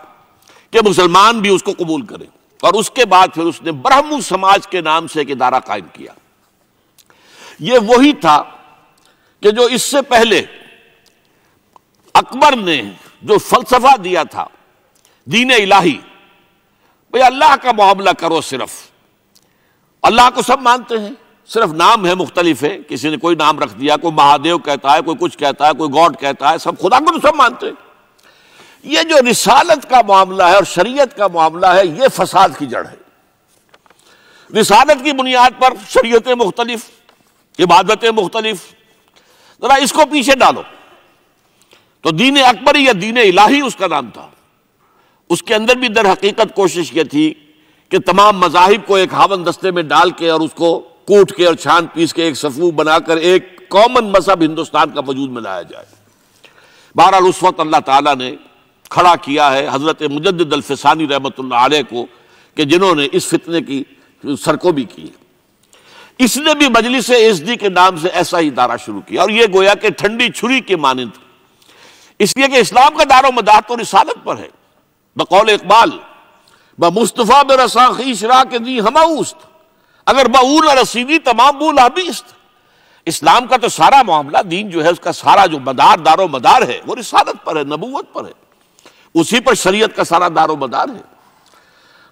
कि मुसलमान भी उसको कबूल करें और उसके बाद फिर उसने ब्रह्म समाज के नाम से एक इदारा कायम किया यह वही था कि जो इससे पहले अकबर ने जो फलसफा दिया था दीन इलाही भाई अल्लाह का मामला करो सिर्फ अल्लाह को सब मानते हैं सिर्फ नाम है मुख्तलिफ है किसी ने कोई नाम रख दिया कोई महादेव कहता है कोई कुछ कहता है कोई गॉड कहता है सब खुदा को तो सब मानते हैं ये जो रिसालत का मामला है और शरीयत का मामला है ये फसाद की जड़ है रिसालत की बुनियाद पर शरीयतें मुख्तलिफ इबादतें मुख्तलिफ जरा इसको पीछे डालो तो दीन अकबर या दीन इलाही उसका नाम था उसके अंदर भी दर हकीकत कोशिश ये थी कि तमाम मजाहिब को एक हावन दस्ते में डाल के और उसको कूट के और छान पीस के एक सफू बनाकर एक कॉमन मजहब हिंदुस्तान का वजूद में लाया जाए बहरहाल उस वक्त अल्लाह ताला ने खड़ा किया है हज़रत मुजद रहमत आल को कि जिन्होंने इस फितने की सरको भी की इसने भी मजलिस एस डी के नाम से ऐसा ही दारा शुरू किया और यह गोया कि ठंडी छुरी के मानंद इसलिए कि इस्लाम का दारो मदार तो रिसालत पर है बकौल इकबाल ब मुस्तफ़ा में रसाखीश रा के दी हमाउस्त अगर बऊर रसीदी तमाम बूल आबीस्त इस्लाम का तो सारा मामला दीन जो है उसका सारा जो मदार दारो मदार है वो रिसालत पर है नबूवत पर है उसी पर शरीयत का सारा दारो मदार है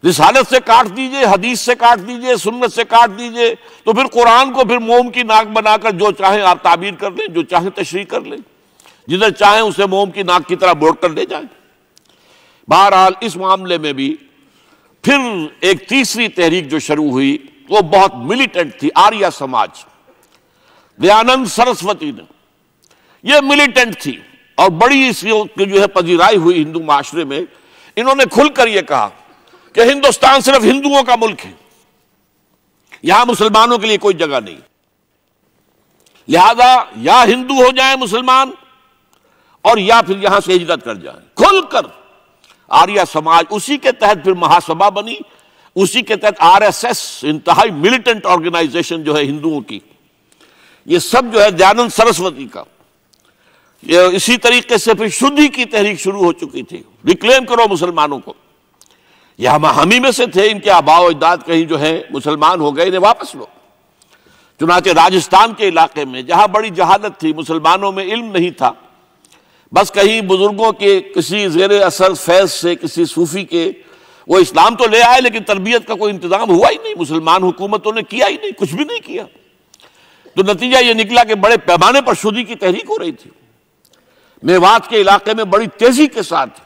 रिसालत से काट दीजिए हदीस से काट दीजिए सुन्नत से काट दीजिए तो फिर कुरान को फिर मोम की नाक बनाकर जो चाहे आप ताबीर कर लें जो चाहे तशरी कर लें जिधर चाहे उसे मोम की नाक की तरह बोर्ड कर ले जाए बहरहाल इस मामले में भी फिर एक तीसरी तहरीक जो शुरू हुई वो बहुत मिलिटेंट थी आर्या समाज दयानंद सरस्वती ने यह मिलिटेंट थी और बड़ी इसकी जो है पजीराई हुई हिंदू माशरे में इन्होंने खुलकर यह कहा कि हिंदुस्तान सिर्फ हिंदुओं का मुल्क है यहां मुसलमानों के लिए कोई जगह नहीं लिहाजा या हिंदू हो जाए मुसलमान और या फिर यहां से हिजरत कर जाए खुलकर आर्य समाज उसी के तहत फिर महासभा बनी उसी के तहत आरएसएस इंतहाई मिलिटेंट ऑर्गेनाइजेशन जो है हिंदुओं की ये सब जो है दयानंद सरस्वती का ये इसी तरीके से फिर शुद्धि की तहरीक शुरू हो चुकी थी रिक्लेम करो मुसलमानों को यह हम हम ही में से थे इनके अभाव इजदाद कहीं जो है मुसलमान हो गए इन्हें वापस लो चुनाचे राजस्थान के इलाके में जहां बड़ी जहादत थी मुसलमानों में इल्म नहीं था बस कहीं बुजुर्गों के किसी जेर असर फैज से किसी सूफी के वो इस्लाम तो ले आए लेकिन तरबियत का कोई इंतजाम हुआ ही नहीं मुसलमान हुकूमतों ने किया ही नहीं कुछ भी नहीं किया तो नतीजा ये निकला कि बड़े पैमाने पर शुदी की तहरीक हो रही थी मेवात के इलाके में बड़ी तेजी के साथ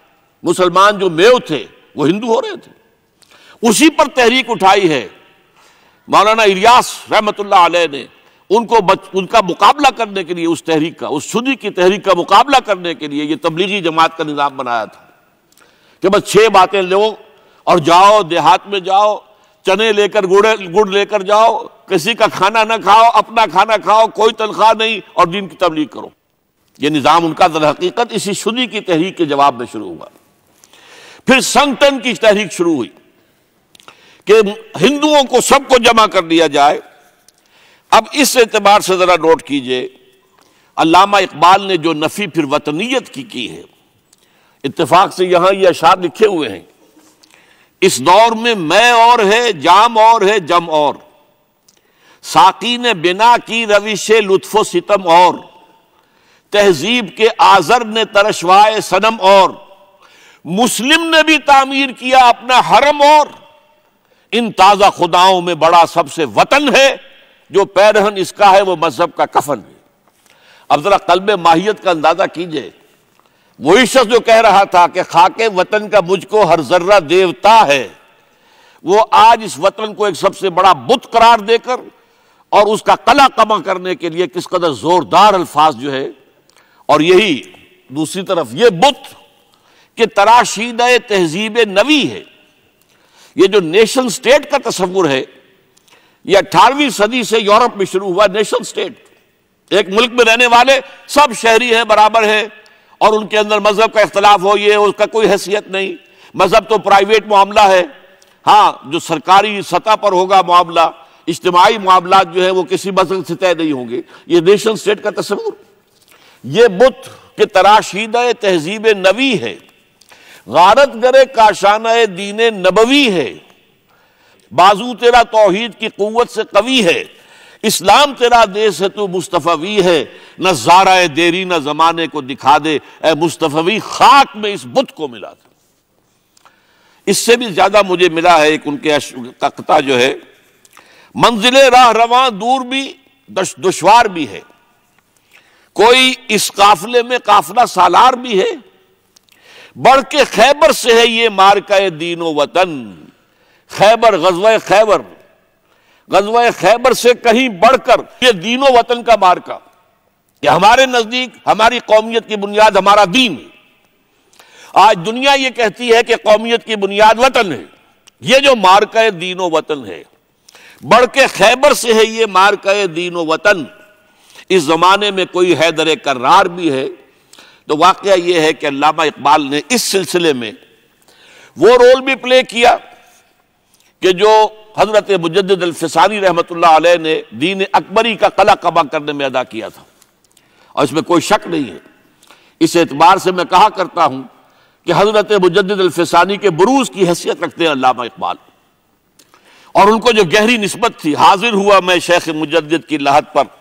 मुसलमान जो मेव थे वो हिंदू हो रहे थे उसी पर तहरीक उठाई है मौलाना इलियास रहमत अलैह ने उनको बच, उनका मुकाबला करने के लिए उस तहरीक का उस सुनी की तहरीक का मुकाबला करने के लिए ये तबलीगी जमात का निज़ाम बनाया था कि बस छह बातें लो और जाओ देहात में जाओ चने लेकर गुड़े गुड़ लेकर जाओ किसी का खाना ना खाओ अपना खाना खाओ कोई तनख्वाह नहीं और दिन की तबलीग करो ये निज़ाम उनका दर हकीकत इसी सुनी की तहरीक के जवाब में शुरू हुआ फिर संगठन की तहरीक शुरू हुई कि हिंदुओं को सबको जमा कर दिया जाए अब इस एतबार से ज़रा नोट कीजिए अलामा इकबाल ने जो नफ़ी फिर वतनीत की की है इतफाक़ से यहां ये यह अशार लिखे हुए हैं इस दौर में मैं और है जाम और है जम और साकी ने बिना की रविश लुत्फ सितम और तहजीब के आजर ने तरशवाए सनम और मुस्लिम ने भी तामीर किया अपना हरम और इन ताज़ा खुदाओं में बड़ा सबसे वतन है जो पैरहन इसका है वो मजहब का कफन है अब जरा कलब माहियत का अंदाजा कीजिए वही शख्स जो कह रहा था कि खाके वतन का मुझको हर जर्रा देवता है वो आज इस वतन को एक सबसे बड़ा बुत करार देकर और उसका कला कमा करने के लिए किस कदर जोरदार अल्फाज जो है और यही दूसरी तरफ ये बुत कि तराशीद तहजीब नवी है ये जो नेशन स्टेट का तस्वुर है यह अठारहवीं सदी से यूरोप में शुरू हुआ नेशनल स्टेट एक मुल्क में रहने वाले सब शहरी हैं बराबर हैं और उनके अंदर मजहब का इख्तलाफ हो ये उसका कोई हैसियत नहीं मजहब तो प्राइवेट मामला है हाँ जो सरकारी सतह पर होगा मामला इज्तमाही मामला जो है वो किसी मजहब से तय नहीं होंगे ये नेशन स्टेट का तस्वूर ये बुत के तराशीद तहजीब नवी है गारत गरे काशाना दीन नबवी है बाजू तेरा तोहहीद की कुत से कवि है इस्लाम तेरा देश है तू मुस्तफ़वी है न जारा देरी न जमाने को दिखा दे ए मुस्तफ़वी खाक में इस बुत को मिला था इससे भी ज्यादा मुझे मिला है एक उनके तख्ता जो है मंजिल राह रवा दूर भी दुशवार भी है कोई इस काफिले में काफिला सालार भी है बढ़ के खैबर से है ये मार का दीनो वतन खैबर गजवा खैबर गजवा खैबर से कहीं बढ़कर ये दीनों वतन का मार्का कि हमारे नजदीक हमारी कौमियत की बुनियाद हमारा दीन है आज दुनिया ये कहती है कि कौमियत की बुनियाद वतन है ये जो मार्का दीनो वतन है बढ़ के खैबर से है ये मार्का दीनो वतन इस ज़माने में कोई हैदर करार भी है तो वाक़ यह है कि अलामा इकबाल ने इस सिलसिले में वो रोल भी प्ले किया कि जो हजरत मुजदारी रहमत ने दीन अकबरी का कला कबा करने में अदा किया था और इसमें कोई शक नहीं है इस एतबार से मैं कहा करता हूँ कि हजरत मुजदानी के बरूज की हैसियत रखते हैं अलामा इकबाल और उनको जो गहरी नस्बत थी हाजिर हुआ मैं शेख मुजद की लाहत पर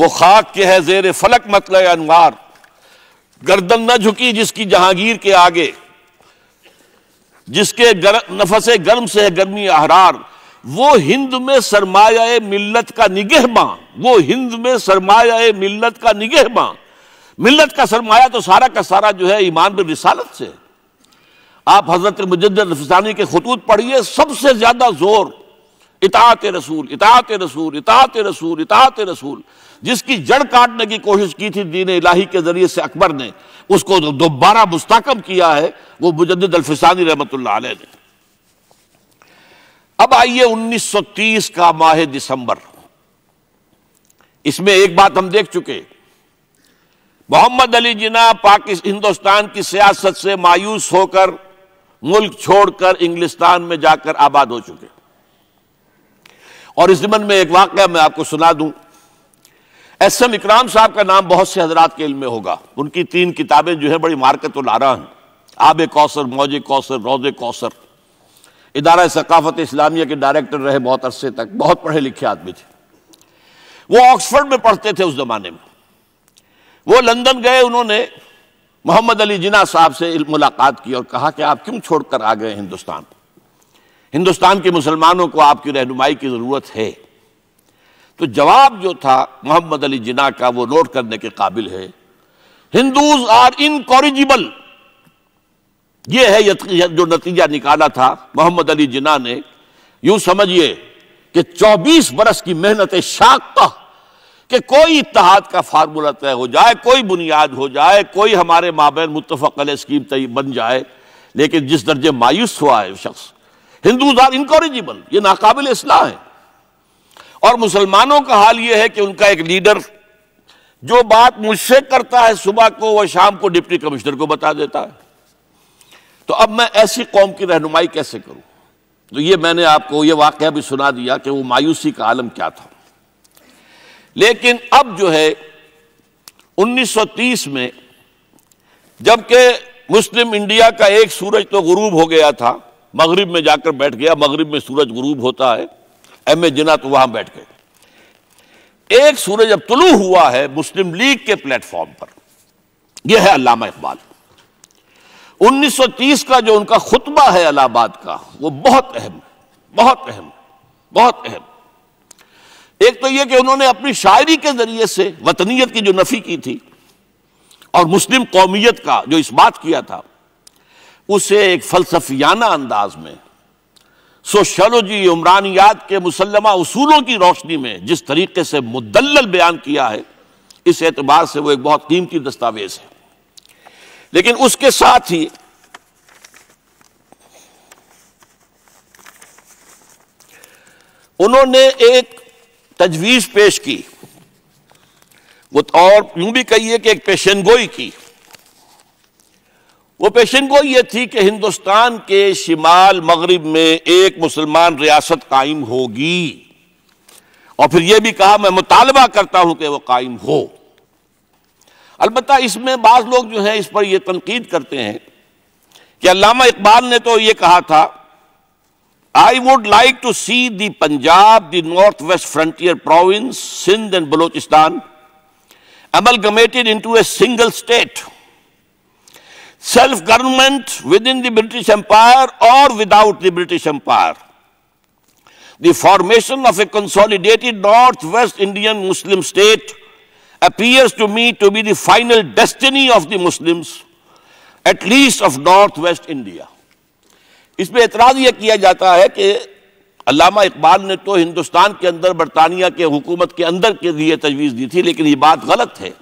वो खाक के है जेर फलक मतल अनवार गर्दन न झुकी जिसकी जहांगीर के आगे जिसके गर, नफस गर्म से है गर्मी अहरार वो हिंद में सरमाया मिल्लत का निगहबा वो हिंद में सरमाया मिल्लत का निगहबा मिल्लत का सरमाया तो सारा का सारा जो है ईमान पर रिसालत से आप हजरत मुजद के खतूत पढ़िए सबसे ज्यादा जोर इतात रसूल इतात रसूल इतात रसूल इतात रसूल जिसकी जड़ काटने की कोशिश की थी दीन इलाही के जरिए से अकबर ने उसको दोबारा मुस्तकम किया है वो मुजद अलफिसानी रहमत ने अब आइए 1930 का माह दिसंबर इसमें एक बात हम देख चुके मोहम्मद अली जिना पाकिस्तान हिंदुस्तान की सियासत से मायूस होकर मुल्क छोड़कर इंग्लिस्तान में जाकर आबाद हो चुके और इस जमन में एक वाक्य मैं आपको सुना दूं एस एम इकराम साहब का नाम बहुत से हजरात के इल्म में होगा उनकी तीन किताबें जो है बड़ी मार्केट ला लारा हैं आब कौसर मौज कौसर रोज़ कौसर इदारा सकाफत इस्लामिया के डायरेक्टर रहे बहुत अरसे तक बहुत पढ़े लिखे आदमी थे वो ऑक्सफर्ड में पढ़ते थे उस ज़माने में वो लंदन गए उन्होंने मोहम्मद अली जिना साहब से मुलाकात की और कहा कि आप क्यों छोड़कर आ गए हिंदुस्तान हिंदुस्तान के मुसलमानों को आपकी रहनुमाई की ज़रूरत है तो जवाब जो था मोहम्मद अली जिना का वो नोट करने के काबिल है हिंदूज आर इनकोरिजिबल ये है जो नतीजा निकाला था मोहम्मद अली जिना ने यूं समझिए कि 24 बरस की मेहनत शाख का कि कोई इतिहाद का फार्मूला तय हो जाए कोई बुनियाद हो जाए कोई हमारे मुतफ़ मुतफ़ल स्कीम तय बन जाए लेकिन जिस दर्जे मायूस हुआ है शख्स हिंदूज आर इनकोरेजिबल ये नाकाबिल इसलाह है और मुसलमानों का हाल यह है कि उनका एक लीडर जो बात मुझसे करता है सुबह को वह शाम को डिप्टी कमिश्नर को बता देता है तो अब मैं ऐसी कौम की रहनुमाई कैसे करूं तो ये मैंने आपको ये वाक़ भी सुना दिया कि वो मायूसी का आलम क्या था लेकिन अब जो है 1930 में जबकि मुस्लिम इंडिया का एक सूरज तो गुरूब हो गया था मगरिब में जाकर बैठ गया मगरिब में सूरज गुरूब होता है एम ए जिना तो वहां बैठ गए एक सूरज अब तुलू हुआ है मुस्लिम लीग के प्लेटफॉर्म पर यह है अलामा इकबाल 1930 का जो उनका खुतबा है अलाहाबाद का वो बहुत अहम बहुत अहम बहुत अहम एक तो यह कि उन्होंने अपनी शायरी के जरिए से वतनीत की जो नफी की थी और मुस्लिम कौमियत का जो इस बात किया था उसे एक फलसफियाना अंदाज में सोशलोजी उमरानियात के मुसलमा उसूलों की रोशनी में जिस तरीके से मुदल बयान किया है इस एतबार से वो एक बहुत कीमती दस्तावेज है लेकिन उसके साथ ही उन्होंने एक तजवीज़ पेश की वो तो और यूं भी कहिए कि एक पेशेंगोई की वो पेशन गोई ये थी कि हिंदुस्तान के शिमाल मगरब में एक मुसलमान रियासत कायम होगी और फिर यह भी कहा मैं मुतालबा करता हूं कि वह कायम हो अलबत् इसमें बाज़ लोग जो है इस पर यह तनकीद करते हैं कि अलामा इकबाल ने तो यह कहा था I would like to see the Punjab the North West Frontier Province Sindh and Baluchistan amalgamated into a single state self government within the British Empire or without the British Empire. The formation of a consolidated Northwest Indian Muslim state appears to me to be the final destiny of the Muslims, at least of Northwest India. इस पर एतराज़ यह किया जाता है कि अलामा इकबाल ने तो हिंदुस्तान के अंदर बरतानिया के हुकूमत के अंदर के लिए तजवीज़ दी थी लेकिन ये बात गलत है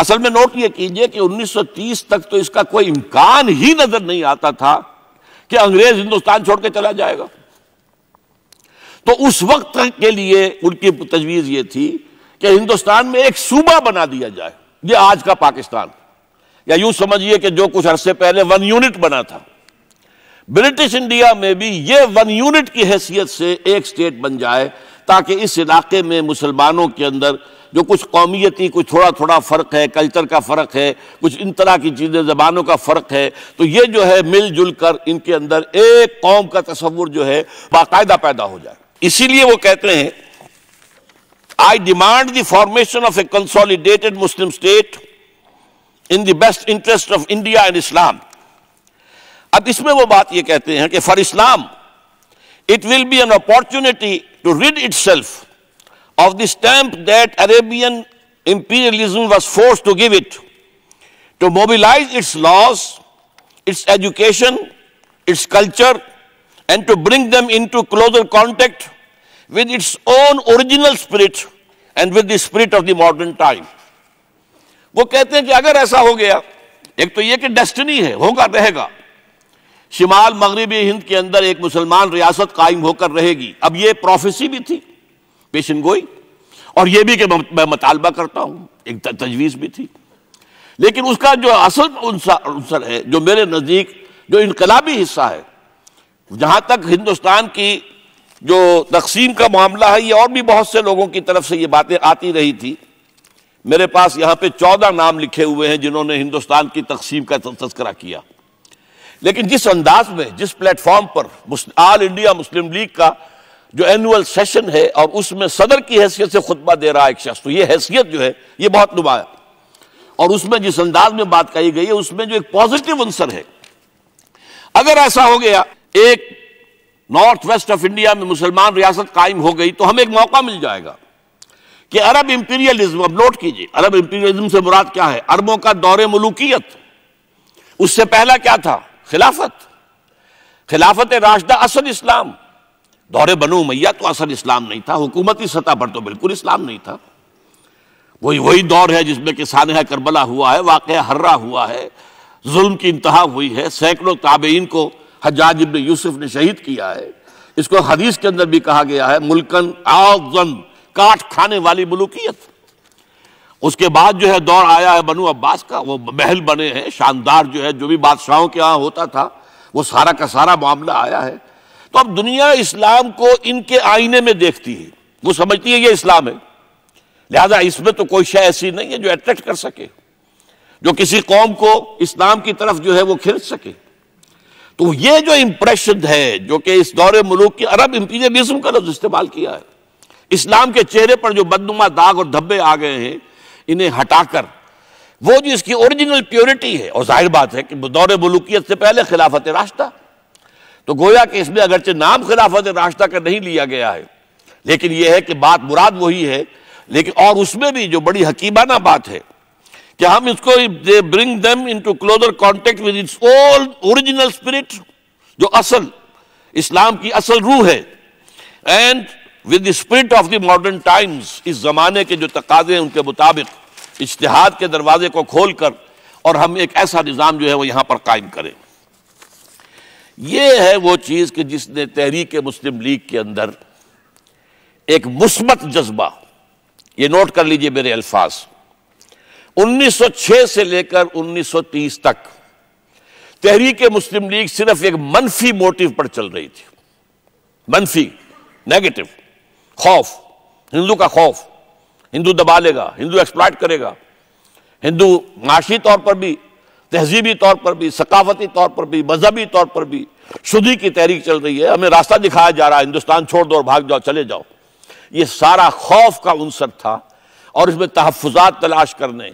असल में नोट ये कीजिए कि 1930 तक तो इसका कोई इम्कान ही नजर नहीं आता था कि अंग्रेज हिंदुस्तान छोड़ के चला जाएगा तो उस वक्त के लिए उनकी तजवीज ये थी कि हिंदुस्तान में एक सूबा बना दिया जाए ये आज का पाकिस्तान या यूं समझिए कि जो कुछ अरसे पहले वन यूनिट बना था ब्रिटिश इंडिया में भी ये वन यूनिट की हैसियत से एक स्टेट बन जाए ताकि इस इलाके में मुसलमानों के अंदर जो कुछ कौमियती कुछ थोड़ा थोड़ा फ़र्क है कल्चर का फ़र्क है कुछ इन तरह की चीज़ें ज़बानों का फ़र्क है तो ये जो है मिलजुल कर इनके अंदर एक कौम का तस्वुर जो है बाकायदा पैदा हो जाए इसीलिए वो कहते हैं I demand the formation of a consolidated Muslim state in the best interest of India and Islam अब इसमें वो बात ये कहते हैं कि for Islam it will be an opportunity to rid itself of the stamp that Arabian imperialism was forced to give it, to mobilize its laws, its education, its culture, and to bring them into closer contact with its own original spirit and with the spirit of the modern time. वो कहते हैं कि अगर ऐसा हो गया एक तो ये कि destiny है होगा रहेगा शिमाल मगरबी हिंद के अंदर एक मुसलमान रियासत कायम होकर रहेगी अब यह प्रोफेसी भी थी पेशन गोई और यह भी कि मैं मुतालबा करता हूँ एक तजवीज़ भी थी लेकिन उसका जो असल अनसर है जो मेरे नज़दीक जो इनकलाबी हिस्सा है जहां तक हिंदुस्तान की जो तकसीम का मामला है ये और भी बहुत से लोगों की तरफ से ये बातें आती रही थी मेरे पास यहाँ पे चौदह नाम लिखे हुए हैं जिन्होंने हिंदुस्तान की तकसीम का तस्करा किया लेकिन जिस अंदाज में जिस प्लेटफॉर्म पर आल इंडिया मुस्लिम लीग का जो एनुअल सेशन है और उसमें सदर की हैसियत से खुतबा दे रहा है एक शख्स तो ये हैसियत जो है ये बहुत नुमा और उसमें जिस अंदाज में बात कही गई है उसमें जो एक पॉजिटिव अंसर है अगर ऐसा हो गया एक नॉर्थ वेस्ट ऑफ इंडिया में मुसलमान रियासत कायम हो गई तो हमें एक मौका मिल जाएगा कि अरब इंपीरियलिज्म अब नोट कीजिए अरब इंपीरियलिज्म से मुराद क्या है अरबों का दौरे मलुकियत उससे पहला क्या था खिलाफत खिलाफत राशदा असल इस्लाम दौरे बनो मैया तो असल इस्लाम नहीं था हुकूमती सतह पर तो बिल्कुल इस्लाम नहीं था वही वही दौर है जिसमें कि सानह करबला हुआ है वाक़ हर्रा हुआ है जुल्म की इंतहा हुई है सैकड़ों ताबेन को हजाज इबन यूसुफ ने शहीद किया है इसको हदीस के अंदर भी कहा गया है मुल्कन आज काट खाने वाली मलुकियत उसके बाद जो है दौर आया है बनु अब्बास का वो महल बने हैं शानदार जो है जो भी बादशाहों के यहाँ होता था वो सारा का सारा मामला आया है तो अब दुनिया इस्लाम को इनके आईने में देखती है वो समझती है ये इस्लाम है लिहाजा इसमें तो कोई शय ऐसी नहीं है जो अट्रैक्ट कर सके जो किसी कौम को इस्लाम की तरफ जो है वो खिंच सके तो ये जो इम्प्रेशन है जो कि इस दौरे मुलूक की अरब इंपीरियलिज्म का लफ्ज इस्तेमाल किया है इस्लाम के चेहरे पर जो बदनुमा दाग और धब्बे आ गए हैं इन्हें हटाकर वो जो इसकी ओरिजिनल प्योरिटी है और जाहिर बात है कि दौरे मलुकियत से पहले खिलाफत रास्ता तो गोया कि इसमें अगरचे नाम खिलाफत रास्ता का नहीं लिया गया है लेकिन यह है कि बात मुराद वही है लेकिन और उसमें भी जो बड़ी हकीबाना बात है कि हम इसको दे bring them into closer contact with its all original spirit जो असल इस्लाम की असल रूह है and with the spirit of the modern times इस जमाने के जो तकाजे हैं उनके मुताबिक इश्तहाद के दरवाजे को खोल कर और हम एक ऐसा निज़ाम जो है वो यहाँ पर कायम करें यह है वो चीज़ कि जिसने तहरीक मुस्लिम लीग के अंदर एक मुस्बत जज्बा ये नोट कर लीजिए मेरे अल्फाज 1906 से लेकर 1930 तक तहरीक मुस्लिम लीग सिर्फ एक मनफी मोटिव पर चल रही थी मनफी नेगेटिव खौफ हिंदू का खौफ हिंदू दबा लेगा हिंदू एक्सप्लाइट करेगा हिंदू माशी तौर पर भी तहजीबी तौर पर भी सकाफती तौर पर भी मजहबी तौर पर भी शुद्धि की तहरीक चल रही है हमें रास्ता दिखाया जा रहा है हिंदुस्तान छोड़ दो और भाग जाओ चले जाओ ये सारा खौफ का उनसर था और इसमें तहफात तलाश करने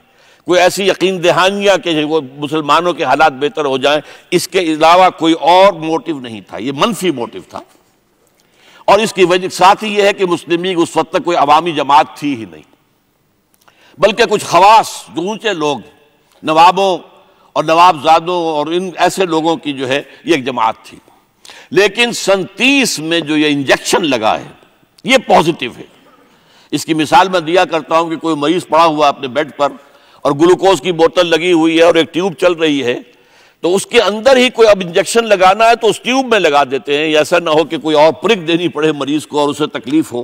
कोई ऐसी यकीन दहानियाँ के वो मुसलमानों के हालात बेहतर हो जाएं इसके अलावा कोई और मोटिव नहीं था ये मनफी मोटिव था और इसकी वजह साथ ही यह है कि मुस्लिम लीग उस वक्त तक कोई अवामी जमात थी ही नहीं बल्कि कुछ खवास जो ऊंचे लोग नवाबों और नवाबजादों और इन ऐसे लोगों की जो है ये एक जमात थी लेकिन सन तीस में जो ये इंजेक्शन लगा है ये पॉजिटिव है इसकी मिसाल मैं दिया करता हूं कि कोई मरीज पड़ा हुआ अपने बेड पर और ग्लूकोज की बोतल लगी हुई है और एक ट्यूब चल रही है तो उसके अंदर ही कोई अब इंजेक्शन लगाना है तो उस ट्यूब में लगा देते हैं ऐसा ना हो कि कोई और प्रिक देनी पड़े मरीज को और उसे तकलीफ हो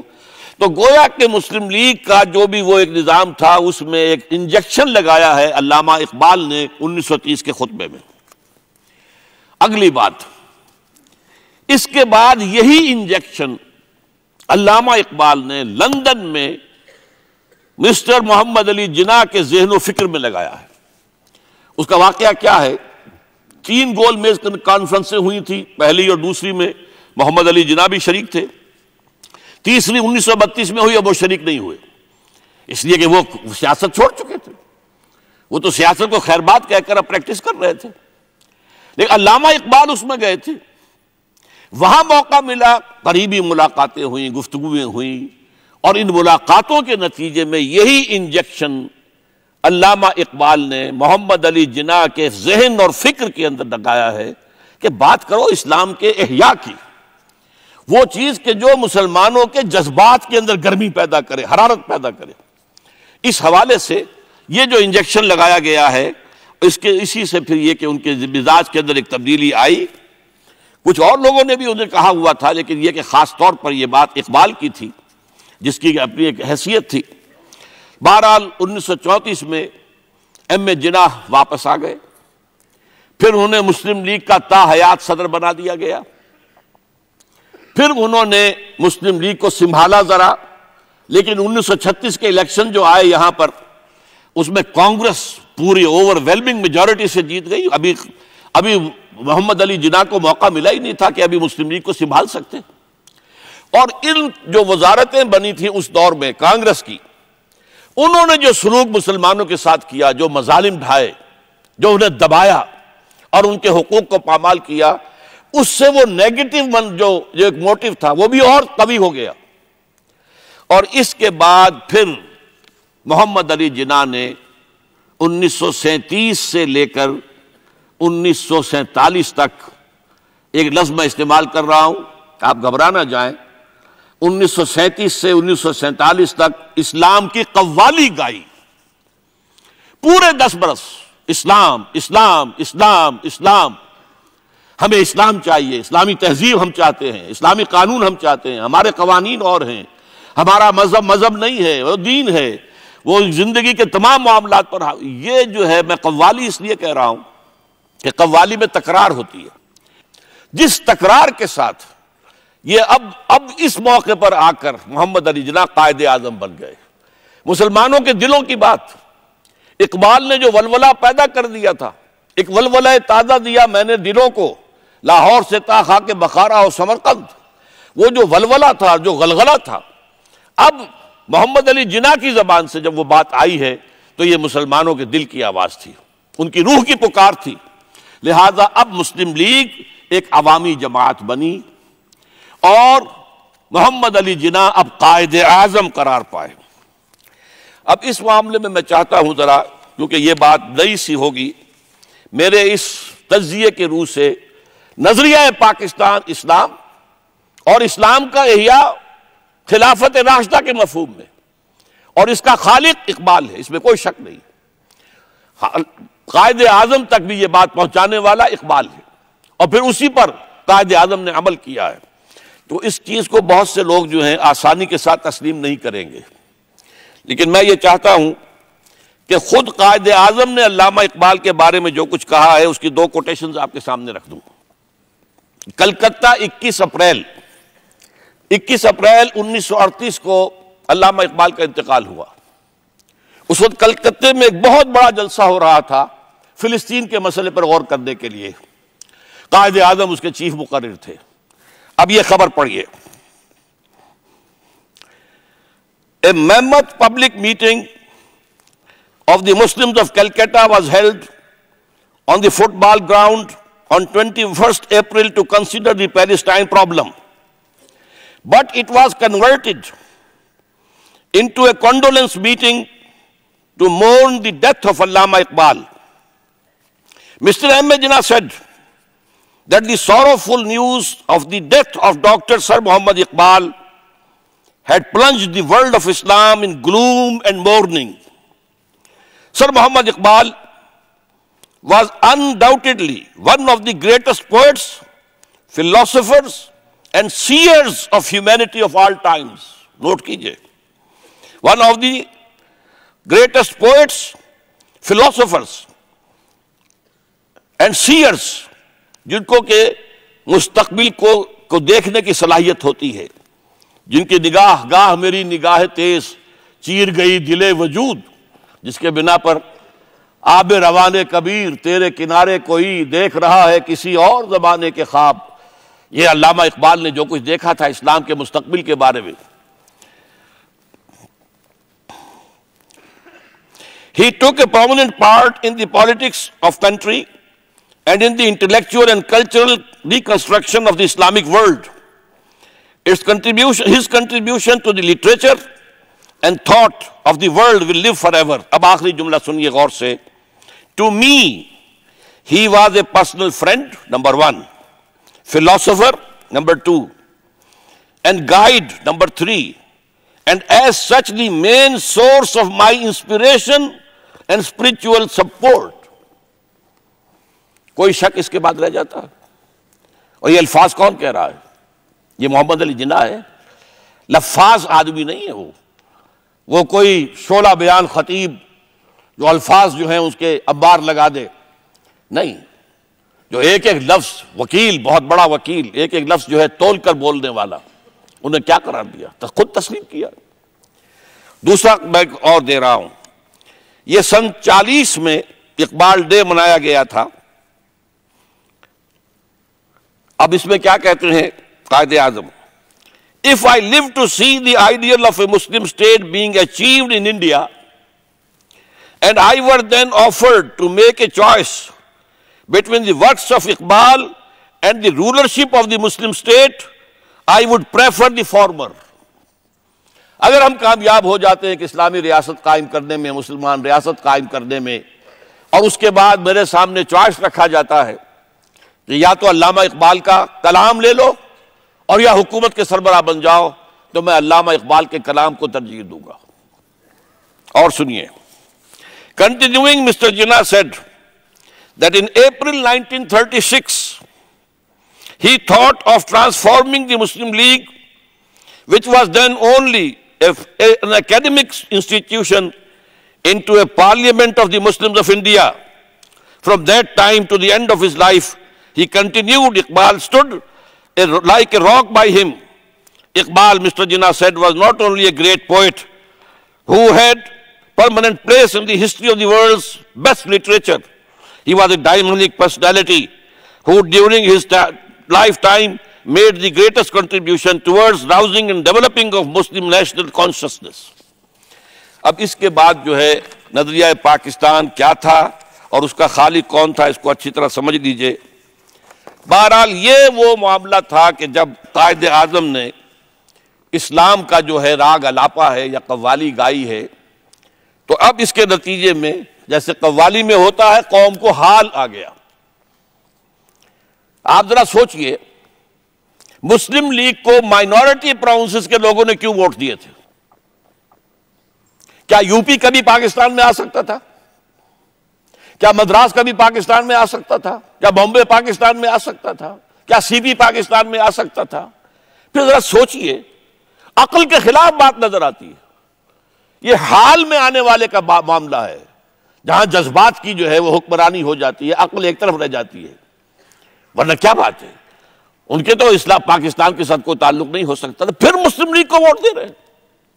तो गोया के मुस्लिम लीग का जो भी वो एक निज़ाम था उसमें एक इंजेक्शन लगाया है अलामा इकबाल ने 1930 के खुतबे में अगली बात इसके बाद यही इंजेक्शन अलामा इकबाल ने लंदन में मिस्टर मोहम्मद अली जिना के जहन फिक्र में लगाया है उसका वाक्य क्या है तीन गोल मेज कॉन्फ्रेंसें हुई थी पहली और दूसरी में मोहम्मद अली जिना भी शरीक थे तीसरी उन्नीस सौ बत्तीस में हुई अब वो शरीक नहीं हुए इसलिए कि वो सियासत छोड़ चुके थे वो तो सियासत को खैरबाद कहकर अब प्रैक्टिस कर रहे थे लेकिन अलामा इकबाल उसमें गए थे वहां मौका मिला करीबी मुलाकातें हुई गुफ्तगुएं हुई और इन मुलाकातों के नतीजे में यही इंजेक्शन अल्लामा इकबाल ने मोहम्मद अली जिना के जहन और फिक्र के अंदर लगाया है कि बात करो इस्लाम के अहिया की वो चीज़ के जो मुसलमानों के जज्बात के अंदर गर्मी पैदा करे हरारत पैदा करे इस हवाले से ये जो इंजेक्शन लगाया गया है इसके इसी से फिर ये कि उनके मिजाज के अंदर एक तब्दीली आई कुछ और लोगों ने भी उन्हें कहा हुआ था लेकिन यह कि ख़ास तौर पर यह बात इकबाल की थी जिसकी अपनी एक हैसियत थी बहरहाल उन्नीस सौ चौंतीस में एम ए जिनाह वापस आ गए फिर उन्हें मुस्लिम लीग का ताहयात सदर बना दिया गया फिर उन्होंने मुस्लिम लीग को संभाला जरा लेकिन 1936 के इलेक्शन जो आए यहां पर उसमें कांग्रेस पूरी ओवरवेलमिंग मेजोरिटी से जीत गई अभी अभी मोहम्मद अली जिना को मौका मिला ही नहीं था कि अभी मुस्लिम लीग को संभाल सकते और इन जो वजारतें बनी थी उस दौर में कांग्रेस की उन्होंने जो सलूक मुसलमानों के साथ किया जो मजालिम ढाए जो उन्हें दबाया और उनके हकूक को पामाल किया उससे वो नेगेटिव मन जो जो एक मोटिव था वो भी और कवि हो गया और इसके बाद फिर मोहम्मद अली जिना ने उन्नीस से लेकर उन्नीस तक एक लफ्ज़ मैं इस्तेमाल कर रहा हूं आप घबरा ना जाएं 1937 से उन्नीस तक इस्लाम की कव्वाली गाई पूरे दस बरस इस्लाम इस्लाम इस्लाम इस्लाम हमें इस्लाम चाहिए इस्लामी तहजीब हम चाहते हैं इस्लामी कानून हम चाहते हैं हमारे कवानीन और हैं हमारा मजहब मजहब नहीं है वो दीन है वो जिंदगी के तमाम मामला पर हाँ। ये जो है मैं कव्वाली इसलिए कह रहा हूं कि कव्वाली में तकरार होती है जिस तकरार के साथ ये अब अब इस मौके पर आकर मोहम्मद अली जना कायद आजम बन गए मुसलमानों के दिलों की बात इकबाल ने जो वलवला पैदा कर दिया था एक वलवला ताज़ा दिया मैंने दिलों को लाहौर से ता खा के बखारा और समरकंद वो जो वलवला था जो गलगला था अब मोहम्मद अली जिना की जबान से जब वो बात आई है तो ये मुसलमानों के दिल की आवाज़ थी उनकी रूह की पुकार थी लिहाजा अब मुस्लिम लीग एक अवामी जमात बनी और मोहम्मद अली जिना अब कायद आजम करार पाए अब इस मामले में मैं चाहता हूं ज़रा क्योंकि ये बात नई सी होगी मेरे इस तजिए के रूह से नजरिया पाकिस्तान इस्लाम और इस्लाम का एहिया खिलाफत राशदा के मफहम में और इसका खालिद इकबाल है इसमें कोई शक नहीं हाँ, कायद आजम तक भी ये बात पहुंचाने वाला इकबाल है और फिर उसी पर कायद आजम ने अमल किया है तो इस चीज़ को बहुत से लोग जो हैं आसानी के साथ तस्लीम नहीं करेंगे लेकिन मैं ये चाहता हूँ कि खुद कायद आजम ने अलामा इकबाल के बारे में जो कुछ कहा है उसकी दो कोटेशन आपके सामने रख दूँ कलकत्ता 21 अप्रैल 21 अप्रैल 1938 को अलामा इकबाल का इंतकाल हुआ उस वक्त कलकत्ते में एक बहुत बड़ा जलसा हो रहा था फिलिस्तीन के मसले पर गौर करने के लिए कायद आजम उसके चीफ मुकर थे A mammoth public meeting of the Muslims of Calcutta was held on the football ground on 21st April to consider the Palestine problem. But it was converted into a condolence meeting to mourn the death of Allama Iqbal. Mr. Ahmed Jinnah said, that the sorrowful news of the death of Dr. Sir Muhammad Iqbal had plunged the world of Islam in gloom and mourning. Sir Muhammad Iqbal was undoubtedly one of the greatest poets, philosophers, and seers of humanity of all times. Note कीजिए, one of the greatest poets, philosophers, and seers जिनको के मुस्तबिल को को देखने की सलाहियत होती है जिनकी निगाह गाह मेरी निगाह तेज चीर गई दिले वजूद जिसके बिना पर आब रवान कबीर तेरे किनारे कोई देख रहा है किसी और ज़माने के ख्वाब ये अलामा इकबाल ने जो कुछ देखा था इस्लाम के मुस्तबिल के बारे में he took a prominent part in politics of country and in the intellectual and cultural reconstruction of the Islamic world. Its contribution, his contribution to the literature and thought of the world will live forever. Ab aakhri jumla suniye gaur se. To me, he was a personal friend, number one, philosopher, number two, and guide, number three, and as such the main source of my inspiration and spiritual support. कोई शक इसके बाद रह जाता और ये अल्फाज कौन कह रहा है ये मोहम्मद अली जिना है लफाज आदमी नहीं है वो वो कोई शोला बयान खतीब जो अल्फाज जो हैं उसके अब्बार लगा दे नहीं जो एक एक लफ्ज़ वकील बहुत बड़ा वकील एक एक लफ्ज़ जो है तोल कर बोलने वाला उन्हें क्या करार दिया तो खुद तस्लीम किया दूसरा मैं और दे रहा हूं यह सन चालीस में इकबाल डे मनाया गया था अब इसमें क्या कहते हैं Quaid Azam if I live to see the ideal of a Muslim state being achieved in India and I were then offered to make a choice between the of Iqbal and the rulership of the Muslim state I would prefer prefer the अगर हम कामयाब हो जाते हैं कि इस्लामी रियासत कायम करने में मुसलमान रियासत कायम करने में और उसके बाद मेरे सामने चॉइस रखा जाता है कि या तो अल्लामा इकबाल का कलाम ले लो और या हुकूमत के सरबराह बन जाओ तो मैं अल्लामा इकबाल के कलाम को तरजीह दूंगा और सुनिए continuing Mister Jinnah said that in April 1936, he thought of transforming the Muslim League, which was then only a, a, an academic institution, into a parliament of the Muslims of India. From that time to the end of his life, He continued, Iqbal stood like a rock by him. Iqbal, Mr. Jinnah said, was not only a great poet who had permanent place in the history of the world's best literature. He was a dynamic personality who during his lifetime made the greatest contribution towards rousing and developing of Muslim national consciousness. अब इसके बाद जो है नजरिया पाकिस्तान क्या था और उसका खालिक कौन था इसको अच्छी तरह समझ बहरहाल ये वो मामला था कि जब कायद आजम ने इस्लाम का जो है राग अलापा है या कव्वाली गाई है तो अब इसके नतीजे में जैसे कव्वाली में होता है कौम को हाल आ गया आप जरा सोचिए मुस्लिम लीग को माइनॉरिटी प्रोविंसेस के लोगों ने क्यों वोट दिए थे क्या यूपी कभी पाकिस्तान में आ सकता था क्या मद्रास कभी पाकिस्तान में आ सकता था क्या बॉम्बे पाकिस्तान में आ सकता था क्या सीबी पाकिस्तान में आ सकता था फिर जरा सोचिए अकल के खिलाफ बात नजर आती है ये हाल में आने वाले का मामला है जहां जज्बात की जो है वो हुक्मरानी हो जाती है अकल एक तरफ रह जाती है वरना क्या बात है उनके तो इस्लाम पाकिस्तान के साथ कोई ताल्लुक नहीं हो सकता था फिर मुस्लिम लीग को वोट दे रहे हैं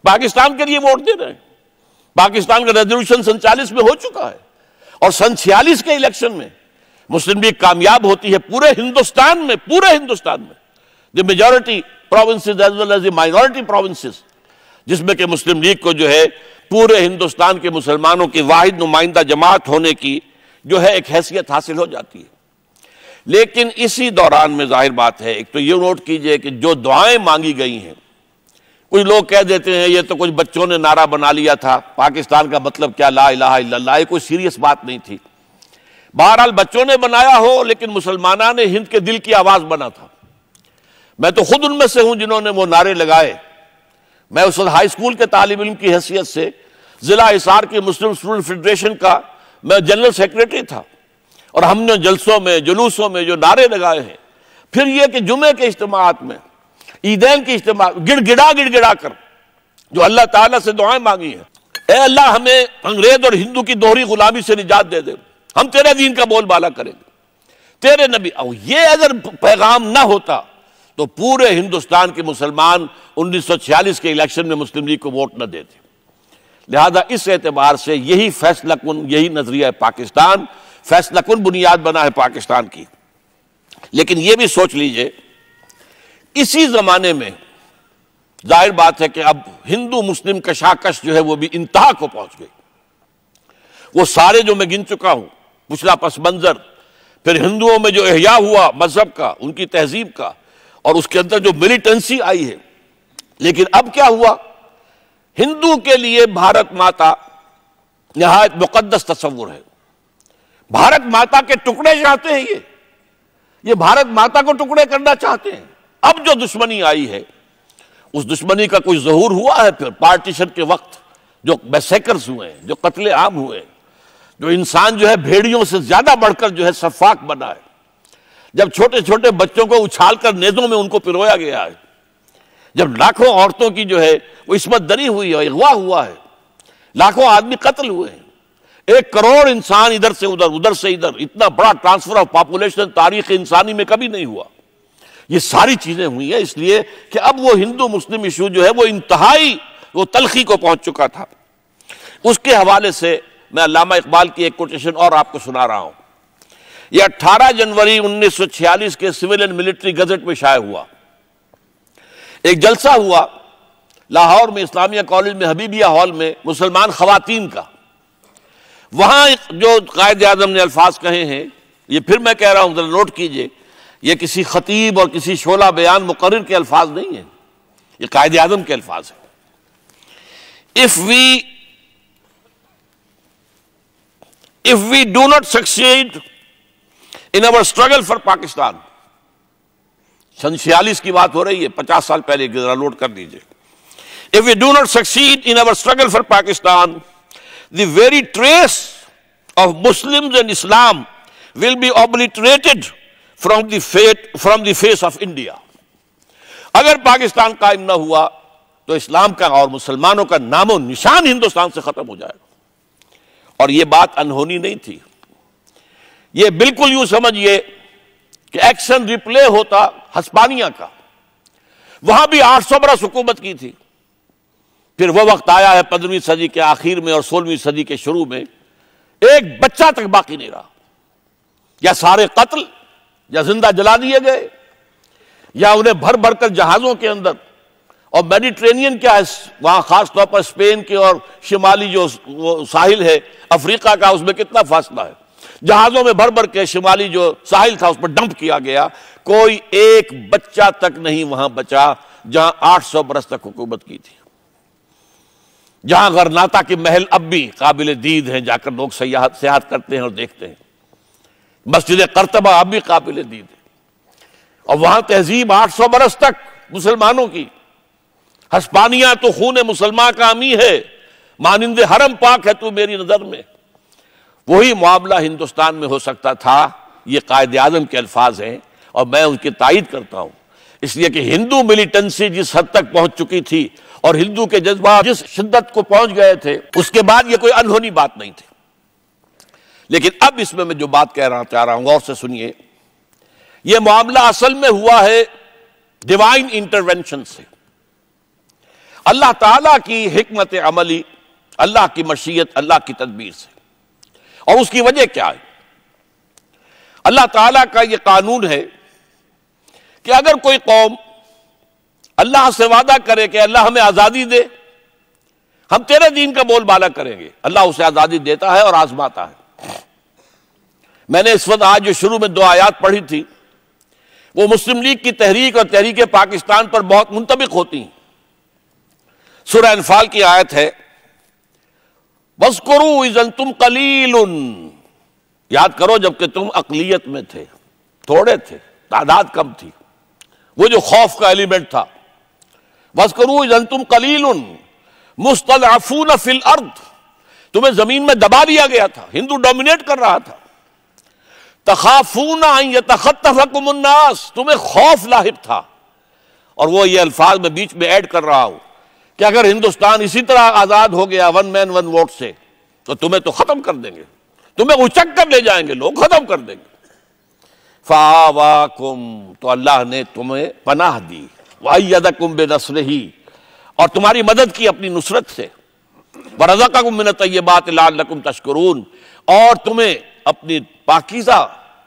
पाकिस्तान के लिए वोट दे रहे हैं पाकिस्तान का रेजोल्यूशन सैंतालीस में हो चुका है और सन छियालीस के इलेक्शन में मुस्लिम लीग कामयाब होती है पूरे हिंदुस्तान में पूरे हिंदुस्तान में the majority provinces as well as the minority provinces जिसमें कि मुस्लिम लीग को जो है पूरे हिंदुस्तान के मुसलमानों की वाहिद नुमाइंदा जमात होने की जो है एक हैसियत हासिल हो जाती है लेकिन इसी दौरान में जाहिर बात है एक तो ये नोट कीजिए कि जो दुआएं मांगी गई हैं कुछ लोग कह देते हैं ये तो कुछ बच्चों ने नारा बना लिया था पाकिस्तान का मतलब क्या ला इला इल्लल्लाह ये कोई सीरियस बात नहीं थी बहरहाल बच्चों ने बनाया हो लेकिन मुसलमाना ने हिंद के दिल की आवाज बना था मैं तो खुद उनमें से हूं जिन्होंने वो नारे लगाए मैं उस हाई स्कूल के तालब इम की हैसियत से ज़िला हिसार की मुस्लिम स्टूडेंट फेडरेशन का मैं जनरल सेक्रेटरी था और हमने जलसों में जुलूसों में जो नारे लगाए हैं फिर यह कि जुमे के इज्तम में ईदेन की इज्तिमा गिड़गिड़ा गिड़गिड़ा कर जो अल्लाह ताला से दुआएं मांगी हैं ए अल्लाह हमें अंग्रेज और हिंदू की दोहरी गुलामी से निजात दे दे हम तेरे दीन का बोल बाला करेंगे तेरे नबी और ये अगर पैगाम ना होता तो पूरे हिंदुस्तान के मुसलमान 1946 के इलेक्शन में मुस्लिम लीग को वोट न देते लिहाजा इस एतबार से यही फैसला कन यही नजरिया है पाकिस्तान फैसला कन बुनियाद बना है पाकिस्तान की लेकिन यह भी सोच लीजिए इसी जमाने में जाहिर बात है कि अब हिंदू मुस्लिम कशाकश जो है वो भी इंतहा को पहुंच गई वो सारे जो मैं गिन चुका हूं पिछला पस मंजर फिर हिंदुओं में जो अहिया हुआ मजहब का उनकी तहजीब का और उसके अंदर जो मिलिटेंसी आई है लेकिन अब क्या हुआ हिंदू के लिए भारत माता नहायत मुकदस तस्वुर है भारत माता के टुकड़े चाहते हैं ये ये भारत माता को टुकड़े करना चाहते हैं अब जो दुश्मनी आई है उस दुश्मनी का कोई जहूर हुआ है फिर पार्टीशन के वक्त जो बेसेकर्स हुए हैं जो कत्ले आम हुए हैं जो इंसान जो है भेड़ियों से ज्यादा बढ़कर जो है शफाक बना है जब छोटे छोटे बच्चों को उछाल कर नेजों में उनको पिरोया गया है जब लाखों औरतों की जो है वो इसमत दरी हुई है अगवा हुआ है लाखों आदमी कत्ल हुए हैं एक करोड़ इंसान इधर से उधर उधर से इधर इतना बड़ा ट्रांसफर ऑफ पॉपुलेशन तारीख इंसानी में कभी नहीं हुआ ये सारी चीज़ें हुई हैं इसलिए कि अब वो हिंदू मुस्लिम इशू जो है वो इंतहाई वो तलखी को पहुंच चुका था उसके हवाले से मैं अलामा इकबाल की एक कोटेशन और आपको सुना रहा हूं यह 18 जनवरी 1946 के सिविल एंड मिलिट्री गजट में शाये हुआ एक जलसा हुआ लाहौर में इस्लामिया कॉलेज में हबीबिया हॉल में मुसलमान खवतिन का वहां जो कायद आजम ने अल्फाज कहे हैं ये फिर मैं कह रहा हूं जरा नोट कीजिए ये किसी खतीब और किसी शोला बयान मुकर के अल्फाज नहीं है ये कायद आजम के अल्फाज है if we if we do not succeed in our struggle for Pakistan सन छियालीस की बात हो रही है पचास साल पहले जरा नोट कर दीजिए if we do not succeed in our struggle for Pakistan the very trace of Muslim and Islam will be obliterated from the fate from the face of India अगर पाकिस्तान कायम ना हुआ तो इस्लाम का और मुसलमानों का नामो निशान हिंदुस्तान से खत्म हो जाएगा और यह बात अनहोनी नहीं थी यह बिल्कुल यूं समझिए कि एक्शन रिप्ले होता हस्पानिया का वहां भी 800 बरस हुकूमत की थी फिर वह वक्त आया है पंद्रहवीं सदी के आखिर में और सोलहवीं सदी के शुरू में एक बच्चा तक बाकी नहीं रहा या सारे कत्ल या जिंदा जला दिए गए या उन्हें भर भर कर जहाज़ों के अंदर और मेडिट्रेनियन क्या है वहां ख़ास तौर पर स्पेन के और शिमाली जो साहिल है अफ्रीका का उसमें कितना फासला है जहाज़ों में भर भर के शिमाली जो साहिल था उस पर डंप किया गया कोई एक बच्चा तक नहीं वहां बचा जहां 800 बरस तक हुकूमत की थी जहां गरनाता के महल अब भी काबिल दीद हैं जाकर लोग सयाहत सियाहत करते हैं और देखते हैं मस्जिद करतबा अब भी काबिल दीद है और वहां तहजीब आठ सौ बरस तक मुसलमानों की हस्पानिया तो खून मुसलमान का अमी है मानिंद हरम पाक है तू मेरी नज़र में वही मामला हिंदुस्तान में हो सकता था ये कायद आजम के अल्फाज हैं और मैं उनकी तायद करता हूं इसलिए कि हिंदू मिलिटेंसी जिस हद तक पहुंच चुकी थी और हिंदू के जज्बा जिस शिद्दत को पहुंच गए थे उसके बाद ये कोई अनहोनी बात नहीं थी लेकिन अब इसमें मैं जो बात कहना चाह रहा हूं गौर से सुनिए यह मामला असल में हुआ है डिवाइन इंटरवेंशन से अल्लाह ताला की हमत अमली अल्लाह की मशीयत अल्लाह की तदबीर से और उसकी वजह क्या है अल्लाह ताला का यह कानून है कि अगर कोई कौम अल्लाह से वादा करे कि अल्लाह हमें आज़ादी दे हम तेरे दीन का बोलबाला करेंगे अल्लाह उसे आज़ादी देता है और आजमाता है मैंने इस वक्त आज जो शुरू में दो आयात पढ़ी थी वो मुस्लिम लीग की तहरीक और तहरीक पाकिस्तान पर बहुत मुंतबिक होती हैं सुर अनफाल की आयत है बस करो इजन तुम कलील याद करो जबकि तुम अकलीत में थे थोड़े थे तादाद कम थी वो जो खौफ का एलिमेंट था बस करो इजन तुम कलील मुस्तदाफून फिल अर्द तुम्हें जमीन में दबा दिया गया था हिंदू डोमिनेट कर रहा था तखाफूनास तुम्हें खौफ लाहिब था और वो ये अल्फाज में बीच में ऐड कर रहा हूं कि अगर हिंदुस्तान इसी तरह आज़ाद हो गया वन मैन वन वोट से तो तुम्हें तो ख़त्म कर देंगे तुम्हें उचक कर ले जाएंगे लोग ख़त्म कर देंगे फावाकुम तो अल्लाह ने तुम्हें पनाह दी वाहकुम बे नसर ही और तुम्हारी मदद की अपनी नुसरत से बरजा का गुम लाल तस्करून और तुम्हें अपनी पाकिजा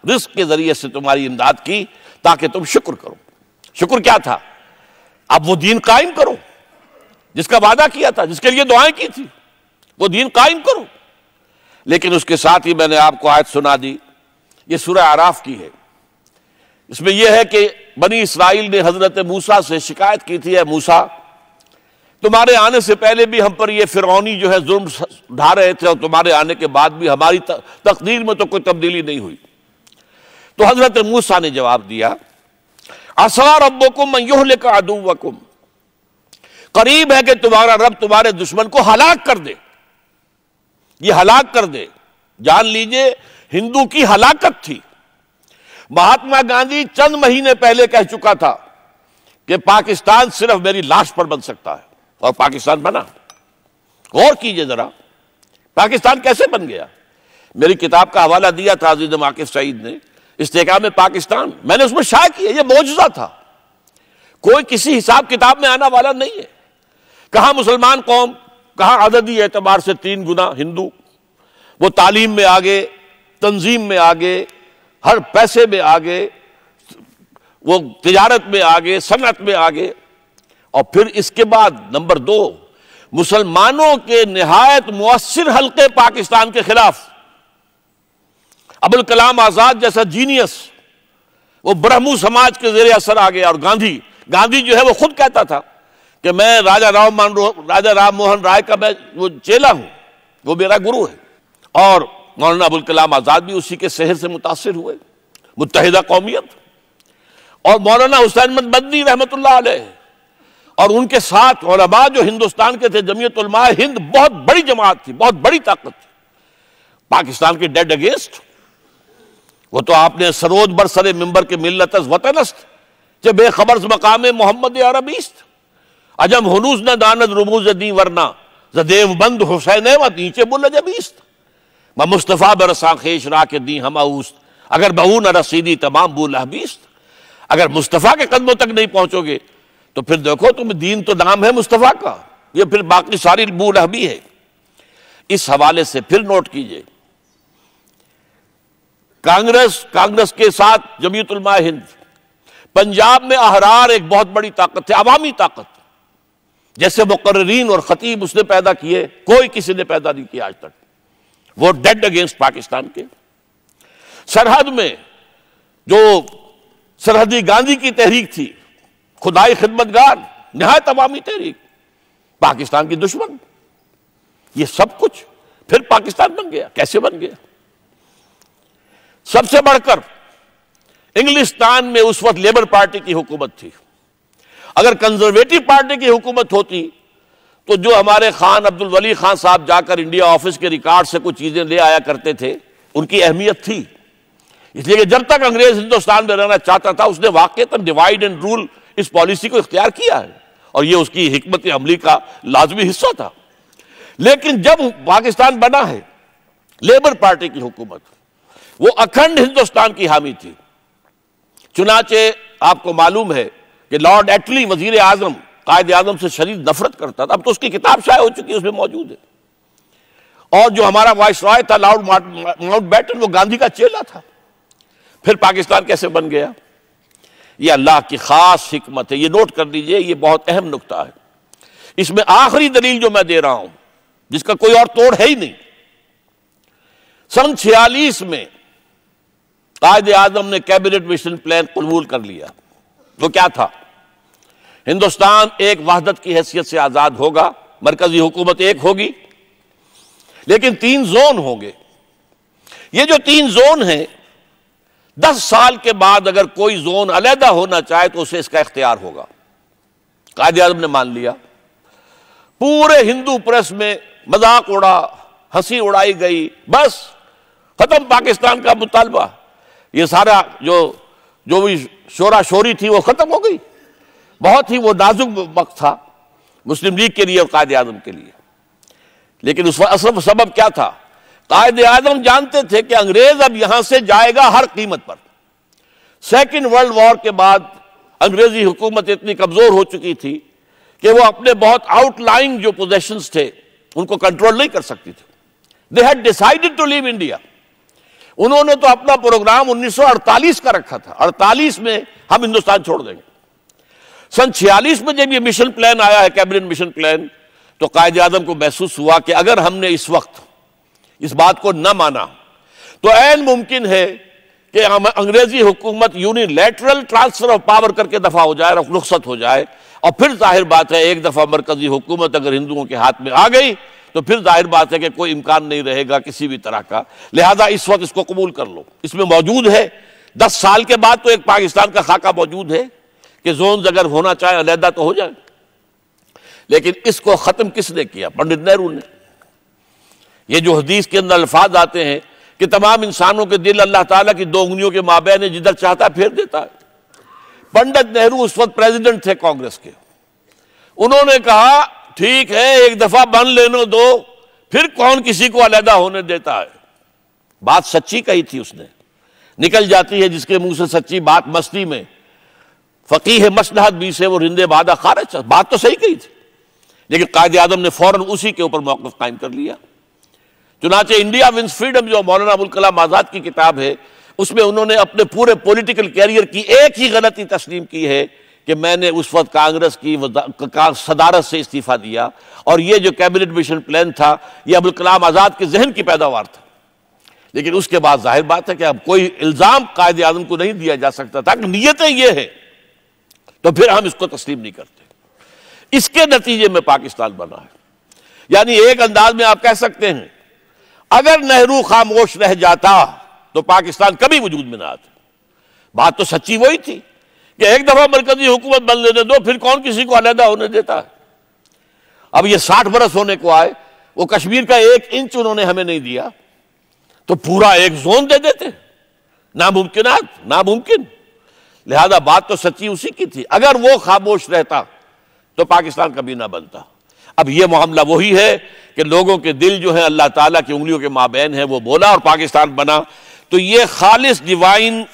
रिस्क के जरिए से तुम्हारी इमदाद की ताकि तुम शुक्र करो शुक्र क्या था अब वो दीन कायम करो जिसका वादा किया था जिसके लिए दुआएं की थी वो दीन कायम करो लेकिन उसके साथ ही मैंने आपको आयत सुना दी ये सूर्य आराफ की है इसमें यह है कि बनी इसराइल ने हजरत मूसा से शिकायत की थी है मूसा तुम्हारे आने से पहले भी हम पर ये फिरौनी जो है जुर्म ढा रहे थे और तुम्हारे आने के बाद भी हमारी तकदीर में तो कोई तब्दीली नहीं हुई तो हजरत मूसा ने जवाब दिया असवा रबुम लेकर अदुवकुम करीब है कि तुम्हारा रब तुम्हारे दुश्मन को हलाक कर दे ये हलाक कर दे जान लीजिए हिंदू की हलाकत थी महात्मा गांधी चंद महीने पहले कह चुका था कि पाकिस्तान सिर्फ मेरी लाश पर बन सकता है और पाकिस्तान बना गौर कीजिए ज़रा पाकिस्तान कैसे बन गया मेरी किताब का हवाला दिया था अजीज माकिफ सईद ने में पाकिस्तान मैंने उसमें शाय किया ये मौजूदा था कोई किसी हिसाब किताब में आना वाला नहीं है कहा मुसलमान कौम कहा आददी एतबार से तीन गुना हिंदू वो तालीम में आगे तंजीम में आगे हर पैसे में आगे वो तजारत में आगे सनत में आगे और फिर इसके बाद नंबर दो मुसलमानों के नहायत मुअसर हल्के पाकिस्तान के खिलाफ अबुल कलाम आजाद जैसा जीनियस वो ब्रह्मू समाज के जेर असर आ गया और गांधी गांधी जो है वो खुद कहता था कि मैं राजा राम मान राजा राम मोहन राय का मैं वो चेला हूं वो मेरा गुरु है और मौलाना अबुल कलाम आज़ाद भी उसी के शहर से मुतासर हुए मुतहदा कौमियत और मौलाना हुसैन मदनी रहमत और उनके साथ औलबा जो हिंदुस्तान के थे जमीयत हिंद बहुत बड़ी जमात थी बहुत बड़ी ताकत थी पाकिस्तान के डेड अगेंस्ट वो तो आपने सरोज बर सरे मेम्बर के मिलत वतनस्त जब बेखबर मकाम मोहम्मद अरबीस्त अजम हनूज न दानद रमूज दी वरना जदेव बंद हुसैन अहमद नीचे बुल जबीस्त व मुस्तफ़ा बरसा खेश रा के दी हम उस्त अगर बहू न रसीदी तमाम बुल हबीस्त अगर मुस्तफ़ा के कदमों तक नहीं पहुंचोगे तो फिर देखो तुम दीन तो नाम है मुस्तफ़ा का ये फिर बाकी सारी बू लहबी है इस हवाले से फिर नोट कीजिए कांग्रेस कांग्रेस के साथ जमीतुलमा हिंद पंजाब में अहरार एक बहुत बड़ी ताकत है अवामी ताकत जैसे मुकर्रीन और खतीब उसने पैदा किए कोई किसी ने पैदा नहीं किया आज तक वो डेड अगेंस्ट पाकिस्तान के सरहद में जो सरहदी गांधी की तहरीक थी खुदाई खिदमतगार नहायत अवामी तहरीक पाकिस्तान की दुश्मन ये सब कुछ फिर पाकिस्तान बन गया कैसे बन गया सबसे बढ़कर इंग्लिस्तान में उस वक्त लेबर पार्टी की हुकूमत थी अगर कंजर्वेटिव पार्टी की हुकूमत होती तो जो हमारे खान अब्दुल वली खान साहब जाकर इंडिया ऑफिस के रिकॉर्ड से कुछ चीज़ें ले आया करते थे उनकी अहमियत थी इसलिए जब तक अंग्रेज हिंदुस्तान में रहना चाहता था उसने वाक्य डिवाइड एंड रूल इस पॉलिसी को इख्तियार किया है और यह उसकी हमत अमली का लाजमी हिस्सा था लेकिन जब पाकिस्तान बना है लेबर पार्टी की हुकूमत वो अखंड हिंदुस्तान की हामी थी चुनाचे आपको मालूम है कि लॉर्ड एटली वजीर आजम कायद आजम से शरीर नफरत करता था अब तो उसकी किताब शायद हो चुकी है उसमें मौजूद है और जो हमारा वाइस रॉय था लॉर्ड माउंट बैटन वो गांधी का चेला था फिर पाकिस्तान कैसे बन गया ये अल्लाह की खास हमत है ये नोट कर लीजिए ये बहुत अहम नुकता है इसमें आखिरी दलील जो मैं दे रहा हूं जिसका कोई और तोड़ है ही नहीं सन छियालीस में कायद आजम ने कैबिनेट मिशन प्लान कबूल कर लिया वो तो क्या था हिंदुस्तान एक वहादत की हैसियत से आज़ाद होगा मरकजी हुकूमत एक होगी लेकिन तीन जोन होंगे ये जो तीन जोन हैं दस साल के बाद अगर कोई जोन अलहदा होना चाहे तो उसे इसका इख्तियार होगा कायद आजम ने मान लिया पूरे हिंदू प्रेस में मजाक उड़ा हंसी उड़ाई गई बस खत्म पाकिस्तान का मुतालबा ये सारा जो जो भी शोरा शोरी थी वो खत्म हो गई बहुत ही वो नाजुक वक्त था मुस्लिम लीग के लिए और कायद आजम के लिए लेकिन उस असल सबब क्या था कायद आजम जानते थे कि अंग्रेज अब यहां से जाएगा हर कीमत पर सेकेंड वर्ल्ड वॉर के बाद अंग्रेजी हुकूमत इतनी कमजोर हो चुकी थी कि वो अपने बहुत आउटलाइन जो पोजेशन थे उनको कंट्रोल नहीं कर सकती थी they had decided to leave India उन्होंने तो अपना प्रोग्राम 1948 का रखा था 48 में हम हिंदुस्तान छोड़ देंगे सन छियालीस में जब ये मिशन प्लान आया है कैबिनेट मिशन प्लान तो कायद आजम को महसूस हुआ कि अगर हमने इस वक्त इस बात को न माना तो एन मुमकिन है कि अंग्रेजी हुकूमत यूनिलेटरल ट्रांसफर ऑफ पावर करके दफा हो जाए रुख्सत हो जाए और फिर जाहिर बात है एक दफा मरकजी हुकूमत अगर हिंदुओं के हाथ में आ गई तो फिर जाहिर बात है कि कोई इम्कान नहीं रहेगा किसी भी तरह का लिहाजा इस वक्त इसको कबूल कर लो इसमें मौजूद है दस साल के बाद तो एक पाकिस्तान का खाका मौजूद है कि जोन अगर होना चाहे अलहदा तो हो जाए लेकिन इसको खत्म किसने किया पंडित नेहरू ने ये जो हदीस के अंदर अल्फाज आते हैं कि तमाम इंसानों के दिल अल्लाह ताला की दो उंगलियों के माबे जिधर चाहता फेर देता है पंडित नेहरू उस वक्त प्रेसिडेंट थे कांग्रेस के उन्होंने कहा ठीक है एक दफा बन लेने दो फिर कौन किसी को अलहदा होने देता है बात सच्ची कही थी उसने निकल जाती है जिसके मुंह से सच्ची बात मस्ती में फकीह है मसलहत भी से वो रिंदे बादा खारिज बात तो सही कही थी लेकिन कायद आदम ने फौरन उसी के ऊपर मौकफ कायम कर लिया चुनाचे इंडिया विंस फ्रीडम जो मौलाना अबुल कलाम आज़ाद की किताब है उसमें उन्होंने अपने पूरे पॉलिटिकल कैरियर की एक ही गलती तस्लीम की है कि मैंने उस वक्त कांग्रेस की सदारत से इस्तीफ़ा दिया और ये जो कैबिनेट मिशन प्लान था ये अबुल कलाम आज़ाद के जहन की पैदावार था लेकिन उसके बाद जाहिर बात है कि अब कोई इल्ज़ाम कायद आजम को नहीं दिया जा सकता था कि नीयतें ये है तो फिर हम इसको तस्लीम नहीं करते इसके नतीजे में पाकिस्तान बना है यानी एक अंदाज में आप कह सकते हैं अगर नेहरू खामोश रह जाता तो पाकिस्तान कभी वजूद में ना आता बात तो सच्ची वही थी कि एक दफा मरकजी हुकूमत बन लेने दो तो फिर कौन किसी को अलहदा होने देता अब ये साठ बरस होने को आए वो कश्मीर का एक इंच उन्होंने हमें नहीं दिया तो पूरा एक जोन दे देते नामुमकिन नामुमकिन लिहाजा बात तो सच्ची उसी की थी अगर वो खामोश रहता तो पाकिस्तान कभी ना बनता अब यह मामला वही है कि लोगों के दिल जो है अल्लाह ताला की उंगलियों के माबेन है वो बोला और पाकिस्तान बना तो ये खालिश डिवाइन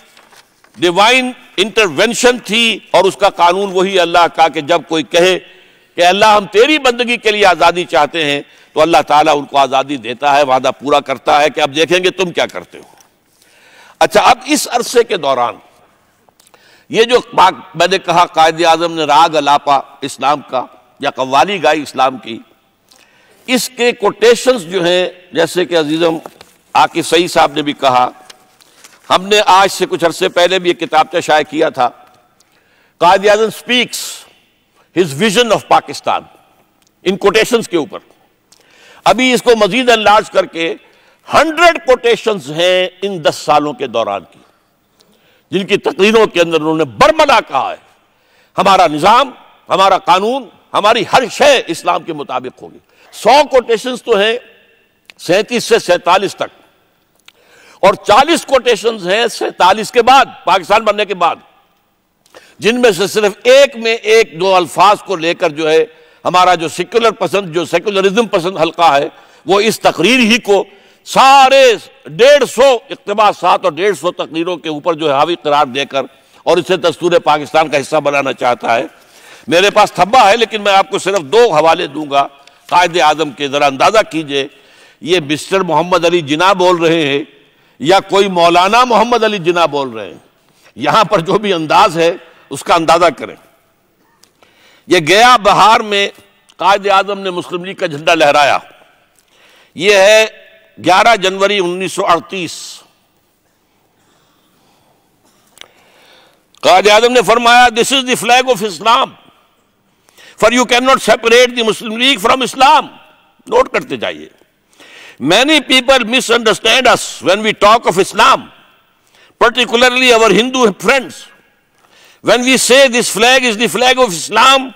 डिवाइन इंटरवेंशन थी और उसका कानून वही अल्लाह का कि जब कोई कहे कि अल्लाह हम तेरी बंदगी के लिए आज़ादी चाहते हैं तो अल्लाह ताला उनको आज़ादी देता है वादा पूरा करता है कि अब देखेंगे तुम क्या करते हो अच्छा अब इस अरसे के दौरान ये जो मैंने कहा कायद आजम ने राग अलापा इस्लाम का या कवाली गाई इस्लाम की इसके कोटेशंस जो हैं जैसे कि अजीज़म आकिफ सही साहब ने भी कहा हमने आज से कुछ अरसे पहले भी एक का शाये किया था Quaid Azam speaks his vision of Pakistan in quotations के ऊपर अभी इसको मजीद अंदाज करके हंड्रेड कोटेशंस हैं इन दस सालों के दौरान की जिनकी तकरीरों के अंदर उन्होंने बरमला कहा है हमारा निज़ाम हमारा कानून हमारी हर शय इस्लाम के मुताबिक होगी सौ कोटेशन तो हैं सैंतीस से सैतालीस तक और चालीस कोटेशन हैं सैतालीस के बाद पाकिस्तान बनने के बाद जिनमें से सिर्फ एक में एक दो अल्फाज को लेकर जो है हमारा जो सेक्युलर पसंद जो सेक्युलरिज्म पसंद हल्का है वो इस तकरीर ही को सारे डेढ़ सौ इकतबासात और डेढ़ सौ तकरीरों के ऊपर जो है हावी करार देकर और इसे दस्तूर पाकिस्तान का हिस्सा बनाना चाहता है मेरे पास थब्बा है लेकिन मैं आपको सिर्फ दो हवाले दूंगा कायद आजम के ज़रा अंदाज़ा कीजिए ये मिस्टर मोहम्मद अली जिना बोल रहे हैं या कोई मौलाना मोहम्मद अली जिना बोल रहे हैं यहां पर जो भी अंदाज है उसका अंदाज़ा करें यह गया बहार में कायद आजम ने मुस्लिम लीग का झंडा लहराया यह है 11 जनवरी 1938 कायद आजम ने फरमाया this is the flag of Islam for you can not separate the Muslim League from Islam note करते जाइए many people misunderstand us when we talk of Islam particularly our Hindu friends when we say this flag is the flag of Islam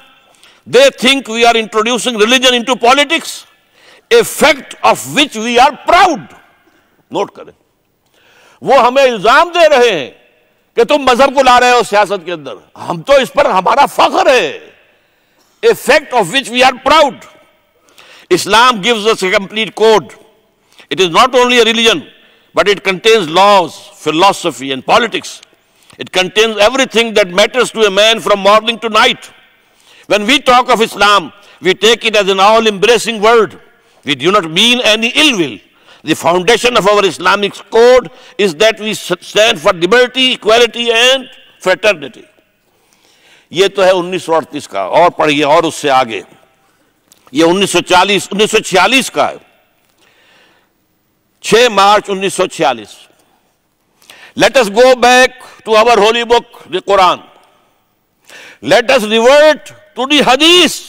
they think we are introducing religion into politics fact of which we are proud note करें वो हमें इल्जाम दे रहे हैं कि तुम मजहब को ला रहे हो सियासत के अंदर हम तो इस पर हमारा फख्र है a fact of which we are proud. Islam gives us a complete code. It is not only a religion, but it contains laws, philosophy, and politics. It contains everything that matters to a man from morning to night. When we talk of Islam, we take it as an all embracing word. We do not mean any ill will. The foundation of our Islamic code is that we stand for liberty, equality, and fraternity. ये तो है उन्नीस का और पढ़िए और उससे आगे ये 1940 1946 का है 6 मार्च 1946 let us go back to our holy book the Quran let us revert to the Hadith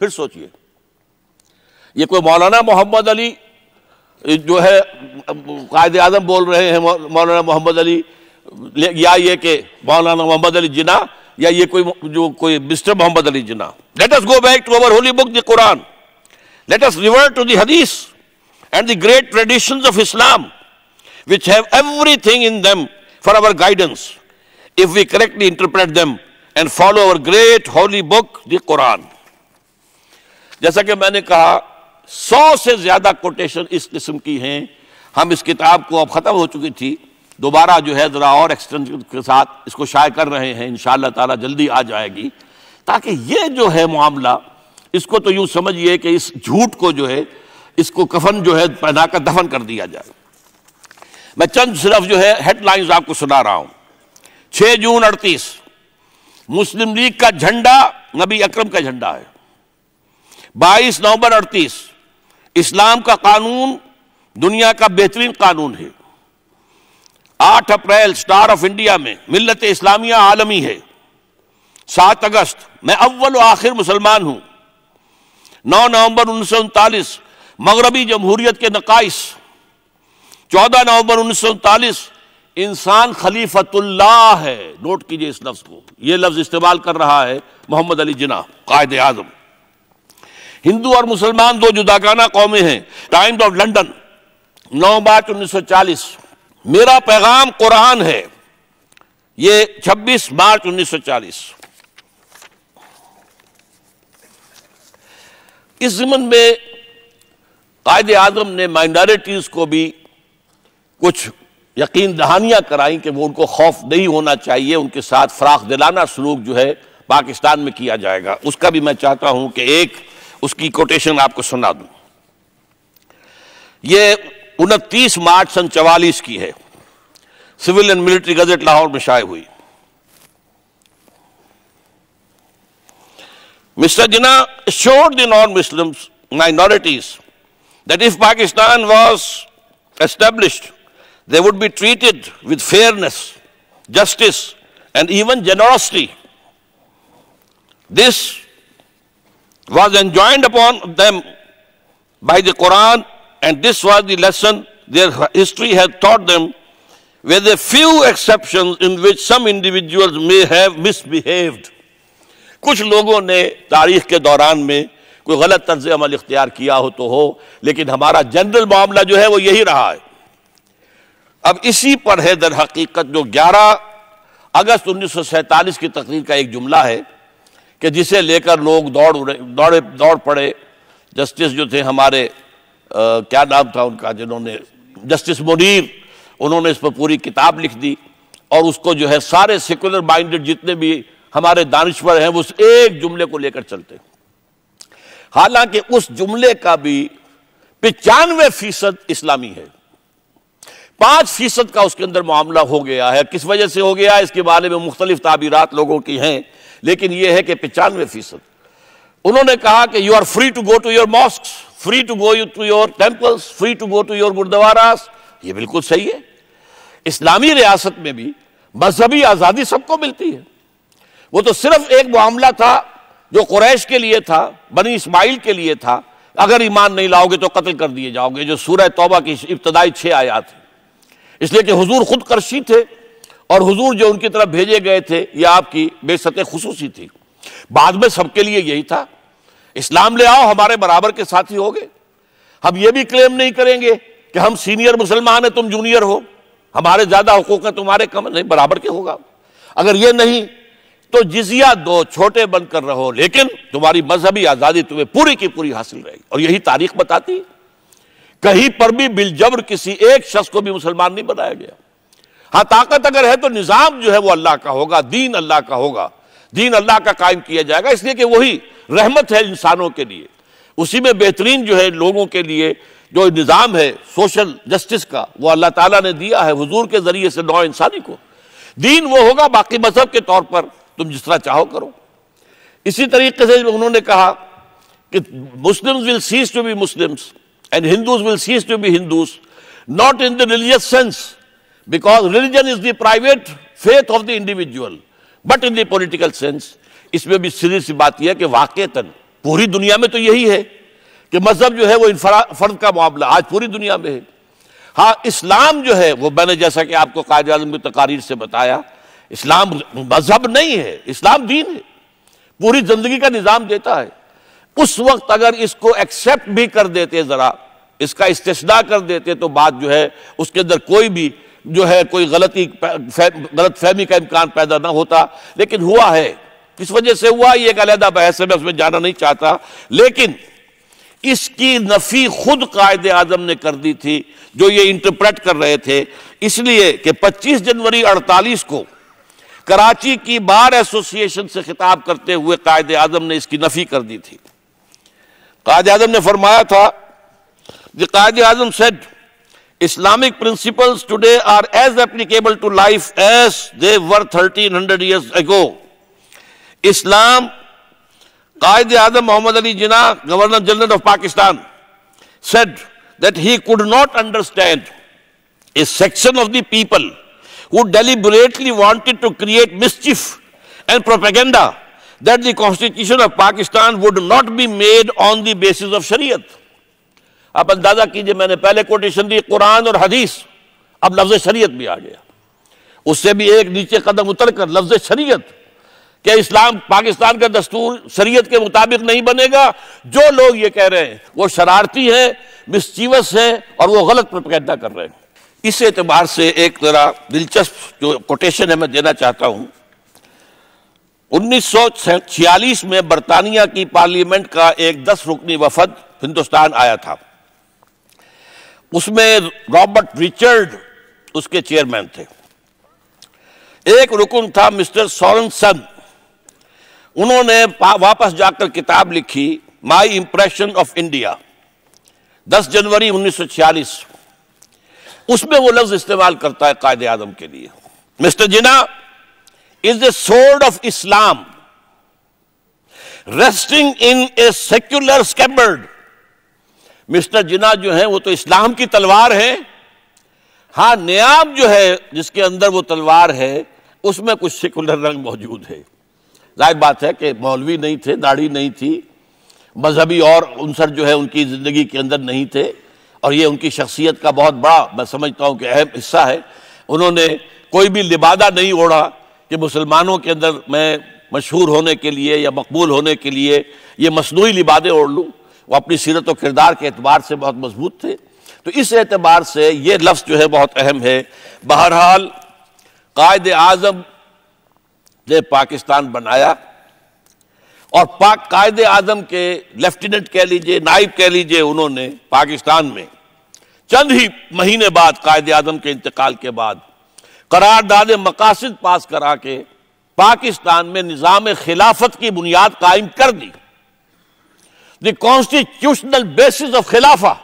फिर सोचिए ये कोई मौलाना मोहम्मद अली जो है कायदे आजम बोल रहे हैं मौलाना मोहम्मद अली या ये कि मौलाना मोहम्मद अली जिना या ये कोई जो कोई Mister Mohammad Ali Jinnah let us go back to our holy book the Quran let us revert to the Hadith and the great traditions of Islam which have everything in them for our guidance if we correctly interpret them and follow our great holy book the Quran जैसा कि मैंने कहा सौ से ज्यादा quotation इस किस्म की हैं हम इस किताब को अब खत्म हो चुकी थी दोबारा जो है ज़रा और एक्सटेंशन के साथ इसको शाय कर रहे हैं इन ताला जल्दी आ जाएगी ताकि ये जो है मामला इसको तो यूँ समझिए कि इस झूठ को जो है इसको कफन जो है पहना कर दफन कर दिया जाए मैं चंद सिर्फ जो है हेडलाइंस आपको सुना रहा हूँ छह जून अड़तीस मुस्लिम लीग का झंडा नबी अक्रम का झंडा है बाईस नवंबर अड़तीस इस्लाम का कानून दुनिया का बेहतरीन कानून है आठ अप्रैल स्टार ऑफ इंडिया में मिलत इस्लामिया आलमी है सात अगस्त मैं अव्वल आखिर मुसलमान हूं नौ नवंबर उन्नीस सौ उनतालीस मगरबी जमहूरियत के नकाइस चौदह नवंबर उन्नीस सौ उनतालीस इंसान खलीफतुल्लाह है नोट कीजिए इस लफ्ज़ को यह लफ्ज़ इस्तेमाल कर रहा है मोहम्मद अली जिना कायद आजम हिंदू और मुसलमान दो जुदागाना कौमें हैं टाइम्स ऑफ लंडन नौ मार्च उन्नीस सौ चालीस मेरा पैगाम कुरान है ये 26 मार्च 1940 इस जमन में कायद आजम ने माइनॉरिटीज़ को भी कुछ यकीन दहानियां कराई कि वो उनको खौफ नहीं होना चाहिए उनके साथ फराख दिलाना सलूक जो है पाकिस्तान में किया जाएगा उसका भी मैं चाहता हूं कि एक उसकी कोटेशन आपको सुना दू ये उनतीस मार्च सन चवालीस की है Civil and Military Gazette Lahore में शाये हुई Mister Jinnah assured the non Muslim minorities that if Pakistan was establish they would be treated with fairness justice and even generosity this was enjoined upon them by the Quran And this was the lesson their history had taught them, with a few exceptions in which some individuals may have misbehaved. कुछ लोगों ने तारीख के दौरान में कोई गलत तर्ज अमल इख्तियार किया हो तो हो लेकिन हमारा जनरल मामला जो है वो यही रहा है अब इसी पर है दर हकीकत जो 11 अगस्त 1947 की तकरीर का एक जुमला है कि जिसे लेकर लोग दौड़ दौड़े दौड़ पड़े जस्टिस जो थे हमारे क्या नाम था उनका जिन्होंने जस्टिस मुनीर उन्होंने इस पर पूरी किताब लिख दी और उसको जो है सारे सेकुलर माइंडेड जितने भी हमारे दानश्वर हैं उस एक जुमले को लेकर चलते हालांकि उस जुमले का भी पचानवे फीसद इस्लामी है पांच फीसद का उसके अंदर मामला हो गया है किस वजह से हो गया इसके बारे में मुख्तलिफ ताबीरत लोगों की हैं लेकिन यह है कि पचानवे फीसद उन्होंने कहा कि you are free to go to your mosque free to go you to your temples free to go to your gurdwaras ये बिल्कुल सही है इस्लामी रियासत में भी मजहबी आज़ादी सबको मिलती है वो तो सिर्फ एक मामला था जो कुरैश के लिए था बनी इस्माइल के लिए था अगर ईमान नहीं लाओगे तो कत्ल कर दिए जाओगे जो सूरह तौबा की इब्तदाई छः आयात है इसलिए कि हुजूर खुद करशी थे और हुजूर जो उनकी तरफ भेजे गए थे ये आपकी बेसत खसूसी थी बाद में सबके लिए यही था इस्लाम ले आओ हमारे बराबर के साथी हो गए हम ये भी क्लेम नहीं करेंगे कि हम सीनियर मुसलमान हैं तुम जूनियर हो हमारे ज्यादा हकूक हैं तुम्हारे कम नहीं बराबर के होगा अगर ये नहीं तो जिजिया दो छोटे बनकर रहो लेकिन तुम्हारी मजहबी आज़ादी तुम्हें पूरी की पूरी हासिल रहेगी और यही तारीख बताती कहीं पर भी बिलजबर किसी एक शख्स को भी मुसलमान नहीं बनाया गया हाँ ताकत अगर है तो निज़ाम जो है वो अल्लाह का होगा दीन अल्लाह का होगा दीन अल्लाह का कायम किया जाएगा इसलिए कि वही रहमत है इंसानों के लिए उसी में बेहतरीन जो है लोगों के लिए जो निज़ाम है सोशल जस्टिस का वो अल्लाह ताला ने दिया है हुजूर के ज़रिए से नौ इंसानी को दीन वो होगा बाकी मजहब के तौर पर तुम जिस तरह चाहो करो इसी तरीके से उन्होंने कहा कि Muslim will cease to be Muslims and Hindus will cease to be Hindus not in the religious sense because religion is the private faith of the individual but in political sense इसमें भी सीधी सी बात यह कि वाक़ता पूरी दुनिया में तो यही है कि मजहब जो है वो फर्द का मामला आज पूरी दुनिया में है हाँ इस्लाम जो है वो मैंने जैसा कि आपको कायद आजम की तकारीर से बताया इस्लाम मजहब नहीं है इस्लाम दीन है पूरी जिंदगी का निज़ाम देता है उस वक्त अगर इसको एक्सेप्ट भी कर देते ज़रा इसका इस्तना कर देते तो बात जो है उसके अंदर कोई भी जो है कोई गलती गलत फहमी का इम्कान पैदा ना होता लेकिन हुआ है किस वजह से हुआ ये एक अलहदा बहस है मैं उसमें जाना नहीं चाहता लेकिन इसकी नफी खुद कायद आजम ने कर दी थी जो ये इंटरप्रेट कर रहे थे इसलिए कि 25 जनवरी 48 को कराची की बार एसोसिएशन से खिताब करते हुए कायद आजम ने इसकी नफी कर दी थी कायद आजम ने फरमाया था Quaid Azam said Islamic principles today are as applicable to life as they were 1300 years ago. Islam, Qaid Adam Muhammad Ali Jinnah, Governor General of Pakistan, said that he could not understand a section of the people who deliberately wanted to create mischief and propaganda that the constitution of Pakistan would not be made on the basis of Shariah. आप अंदाजा कीजिए मैंने पहले quotation दी कुरान और हदीस अब लफ्ज शरीयत भी आ गया उससे भी एक नीचे कदम उतर कर लफ्ज शरीयत कि इस्लाम पाकिस्तान का दस्तूर शरीयत के मुताबिक नहीं बनेगा जो लोग ये कह रहे हैं वो शरारती हैं मिसचीवस हैं और वो गलत प्रपैदा कर रहे हैं इस एतबार से एक जरा दिलचस्प जो कोटेशन है मैं देना चाहता हूँ 1946 में बरतानिया की पार्लियामेंट का एक दस रुकनी वफद हिंदुस्तान आया था उसमें रॉबर्ट रिचर्ड उसके चेयरमैन थे एक रुकन था मिस्टर सॉरनसन उन्होंने वापस जाकर किताब लिखी माय इंप्रेशन ऑफ इंडिया 10 जनवरी 1946 उसमें वो लफ्ज इस्तेमाल करता है कायदे आजम के लिए Mister Jinnah is the sword of Islam resting in a secular scabbard Mister Jinnah जो है वो तो इस्लाम की तलवार है हाँ नयाब जो है जिसके अंदर वो तलवार है उसमें कुछ सिकुलर रंग मौजूद है जाहिर बात है कि मौलवी नहीं थे दाढ़ी नहीं थी मजहबी और उनसर जो है उनकी ज़िंदगी के अंदर नहीं थे और ये उनकी शख्सियत का बहुत बड़ा मैं समझता हूँ कि अहम हिस्सा है उन्होंने कोई भी लिबादा नहीं ओढ़ा कि मुसलमानों के अंदर मैं मशहूर होने के लिए या मकबूल होने के लिए ये मसनू लिबादे ओढ़ लूँ वो अपनी सीरत और किरदार के अतबार से बहुत मजबूत थे तो इस एतबार से ये लफ्ज़ जो है बहुत अहम है बहरहाल कायद आज़म ने पाकिस्तान बनाया और पाक कायद आज़म के लेफ्टिनेंट कह लीजिए नाइब कह लीजिए उन्होंने पाकिस्तान में चंद ही महीने बाद कायद आज़म के इंतकाल के बाद करारदाद मकासद पास करा के पाकिस्तान में निज़ाम खिलाफत की बुनियाद कायम कर दी The constitutional basis of Khilafah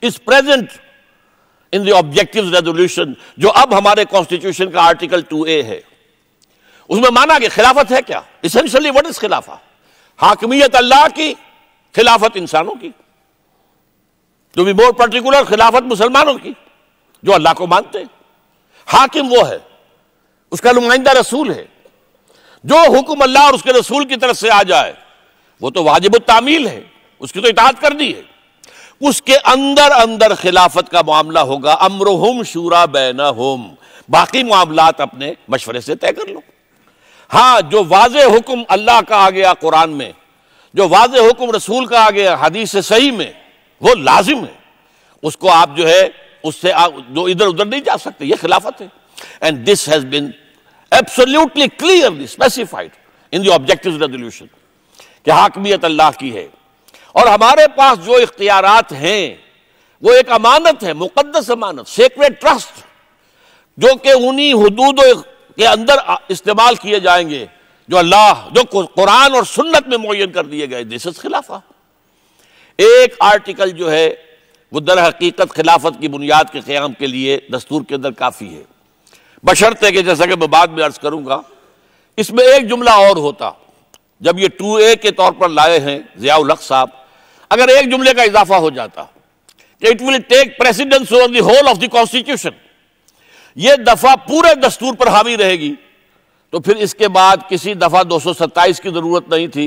is present in the objectives resolution जो अब हमारे constitution का article 2A है उसमें माना कि खिलाफत है क्या इसेंशली व्हाट इज खिलाफा हाकमियत अल्लाह की खिलाफत इंसानों की टू बी मोर पर्टिकुलर खिलाफत मुसलमानों की जो अल्लाह को मानते हैं हाकिम वो है उसका नुमाइंदा रसूल है जो हुक्म अल्लाह और उसके रसूल की तरफ से आ जाए वो तो वाजिब तामील है उसकी तो इतात करनी है उसके अंदर अंदर खिलाफत का मामला होगा अमरहुम शूरा बैना होम बाकी मामला अपने मशवरे से तय कर लो हाँ जो वाज हुक्म अल्लाह का आ गया कुरान में जो वाज हुक्म रसूल का आ गया हदीस सही में वो लाजिम है उसको आप जो है उससे आप जो इधर उधर नहीं जा सकते ये खिलाफत है and this has been absolutely clearly specified in the objective resolution कि हाकमियत अल्लाह की है और हमारे पास जो इख्तियार हैं वो एक अमानत है मुकदस अमानत सेक्रेट ट्रस्ट जो कि उन्हीं हदूद के अंदर इस्तेमाल किए जाएंगे जो अल्लाह जो कुरान और सुन्नत में मुन कर दिए गए दिस खिलाफा एक आर्टिकल जो है वो दर हकीकत खिलाफत की बुनियाद के क्याम के लिए दस्तूर के अंदर काफ़ी है बशर्ते कि जैसा कि मैं बाद में अर्ज करूँगा इसमें एक जुमला और होता जब ये टू ए के तौर पर लाए हैं जियाउल हक साहब अगर एक जुमले का इजाफा हो जाता it will take precedence over the whole of the constitution ये दफा पूरे दस्तूर पर हावी रहेगी तो फिर इसके बाद किसी दफा 227 की जरूरत नहीं थी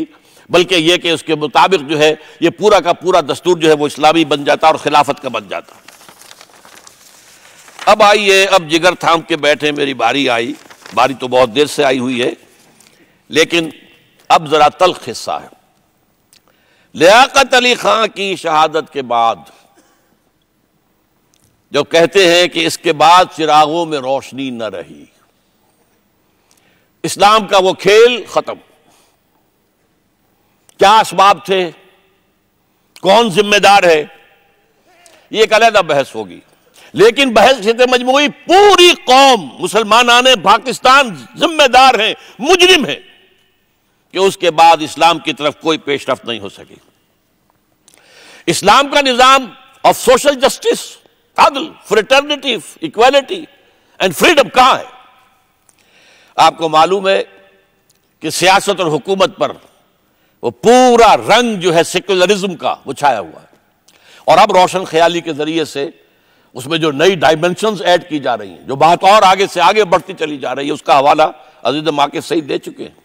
बल्कि यह कि उसके मुताबिक जो है ये पूरा का पूरा दस्तूर जो है वो इस्लामी बन जाता और खिलाफत का बन जाता अब आइए अब जिगर थाम के बैठे मेरी बारी आई बारी तो बहुत देर से आई हुई है लेकिन अब ज़रा तलख हिस्सा है लियाकत अली खां की शहादत के बाद जो कहते हैं कि इसके बाद चिरागों में रोशनी न रही इस्लाम का वो खेल ख़त्म क्या असबाब थे कौन जिम्मेदार है ये एक अलहदा बहस होगी लेकिन बहस क्षेत्र तो मजमू पूरी कौम मुसलमान आने पाकिस्तान जिम्मेदार है मुजरिम है कि उसके बाद इस्लाम की तरफ कोई पेशरफ नहीं हो सकी इस्लाम का निज़ाम ऑफ सोशल जस्टिस अदल फ्रिटर्निटी इक्वालिटी एंड फ्रीडम कहां है आपको मालूम है कि सियासत और हुकूमत पर वो पूरा रंग जो है सेक्युलरिज्म का वो छाया हुआ है और अब रोशन ख्याली के जरिए से उसमें जो नई डायमेंशंस ऐड की जा रही हैं जो बात और आगे से आगे बढ़ती चली जा रही है उसका हवाला अजीज माके सही दे चुके हैं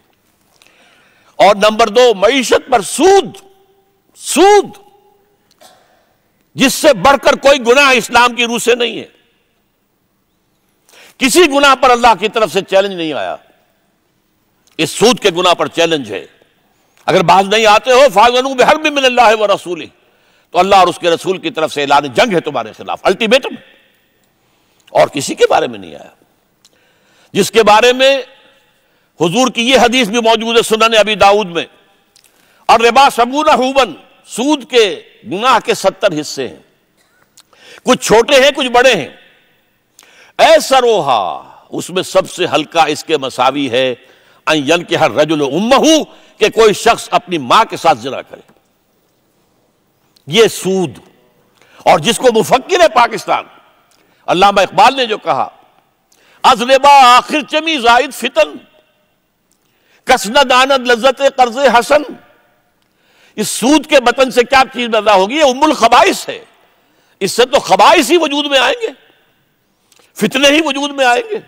और नंबर दो मीशत पर सूद सूद जिससे बढ़कर कोई गुनाह इस्लाम की रूह से नहीं है किसी गुनाह पर अल्लाह की तरफ से चैलेंज नहीं आया इस सूद के गुनाह पर चैलेंज है अगर बाज नहीं आते हो फागनू बेहर भी मिल्ला व रसूल तो अल्लाह और उसके रसूल की तरफ से ऐलान जंग है तुम्हारे खिलाफ अल्टीमेटम और किसी के बारे में नहीं आया जिसके बारे में हुजूर की यह हदीस भी मौजूद है सुनन अबी दाऊद में और रिबा सबूना हुबन सूद के गुनाह के सत्तर हिस्से हैं कुछ छोटे हैं कुछ बड़े हैं रोहा उसमें सबसे हल्का इसके मसावी है अयन के हर रजुल उम्म हूं कि कोई शख्स अपनी मां के साथ जिना करे ये सूद और जिसको मुफक्र है पाकिस्तान अल्लामा इकबाल ने जो कहा अजरेबा आखिर चमी जायद फितन कसन दानद लज्जत कर्ज हसन इस सूद के बतन से क्या चीज पैदा होगी उमुल खबाइश है इससे तो खबाइश ही वजूद में आएंगे फितने ही वजूद में आएंगे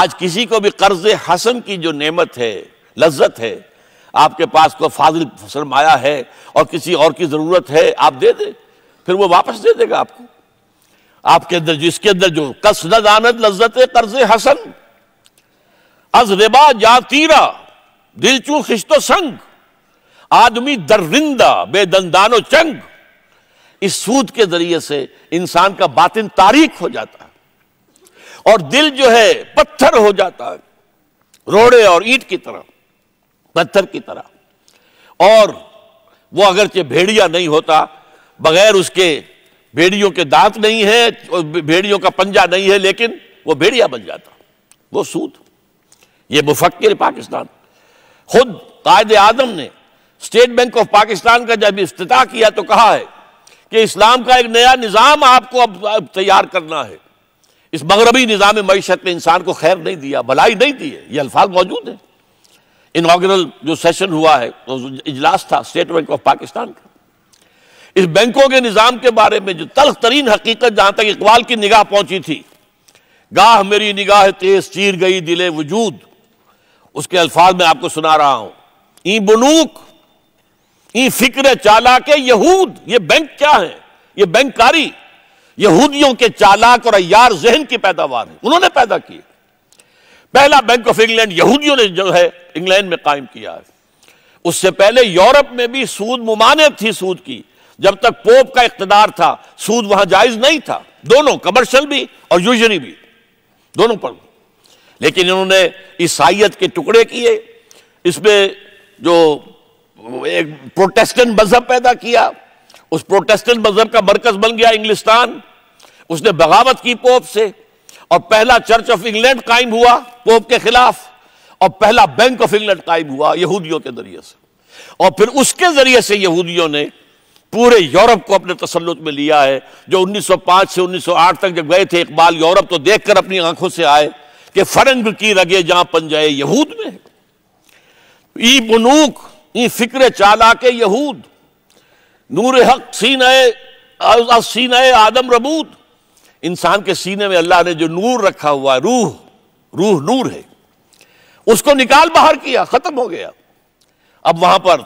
आज किसी को भी कर्ज हसन की जो नेमत है लज्जत है आपके पास कोई फाजिल सरमाया है और किसी और की ज़रूरत है आप दे दे फिर वो वापस दे देगा आपको आपके अंदर जिसके अंदर जो कसनद आनंद लज्जत कर्ज हसन अज रिबा जा तीरा दिलचू खिश्तो संग आदमी दरिंदा बेदंदानो चंग इस सूद के जरिए से इंसान का बातिन तारीख हो जाता है और दिल जो है पत्थर हो जाता है रोड़े और ईट की तरह पत्थर की तरह और वो अगरचे भेड़िया नहीं होता बगैर उसके भेड़ियों के दांत नहीं है भेड़ियों का पंजा नहीं है लेकिन वो भेड़िया बन जाता वो सूद ये मुफक्र पाकिस्तान खुद कायद आजम ने स्टेट बैंक ऑफ पाकिस्तान का जब अफ्ताह किया तो कहा है कि इस्लाम का एक नया निज़ाम आपको अब, तैयार करना है इस मगरबी निज़ाम मीशत ने इंसान को खैर नहीं दिया भलाई नहीं दी है ये अल्फाज मौजूद हैं इनाग्रल जो सेशन हुआ है तो इजलास था स्टेट बैंक ऑफ पाकिस्तान का इस बैंकों के निज़ाम के बारे में जो तल्ख तरीन हकीकत जहाँ तक इकबाल की निगाह पहुंची थी गाह मेरी निगाह तेज चीर गई दिले वजूद उसके अल्फाज में आपको सुना रहा हूं ई बनूक ई फिक्र चाला के यहूद ये बैंक क्या है ये बैंककारी यहूदियों के चालाक और अयार जहन की पैदावार है उन्होंने पैदा किए पहला बैंक ऑफ इंग्लैंड यहूदियों ने जो है इंग्लैंड में कायम किया है उससे पहले यूरोप में भी सूद मुमानत थी सूद की जब तक पोप का इकतदार था सूद वहां जायज नहीं था दोनों कमर्शियल भी और यूजरी भी दोनों पर लेकिन इन्होंने ईसाइत के टुकड़े किए इसमें जो एक प्रोटेस्टेंट मजहब पैदा किया उस प्रोटेस्टेंट मजहब का मरकज बन गया इंग्लिस्तान उसने बगावत की पोप से और पहला चर्च ऑफ इंग्लैंड कायम हुआ पोप के खिलाफ और पहला बैंक ऑफ इंग्लैंड कायम हुआ यहूदियों के जरिए से और फिर उसके जरिए से यहूदियों ने पूरे यूरोप को अपने तसलुत में लिया है जो 1905 से 1908 तक जब गए थे इकबाल यूरोप तो देखकर अपनी आंखों से आए कि फरंग की रगे जहां पंजाए यहूद में ई बनूक ई फिक्र चाला के यहूद नूर हक सीने सीने आदम रबूद इंसान के सीने में अल्लाह ने जो नूर रखा हुआ रूह रूह नूर है उसको निकाल बाहर किया खत्म हो गया अब वहां पर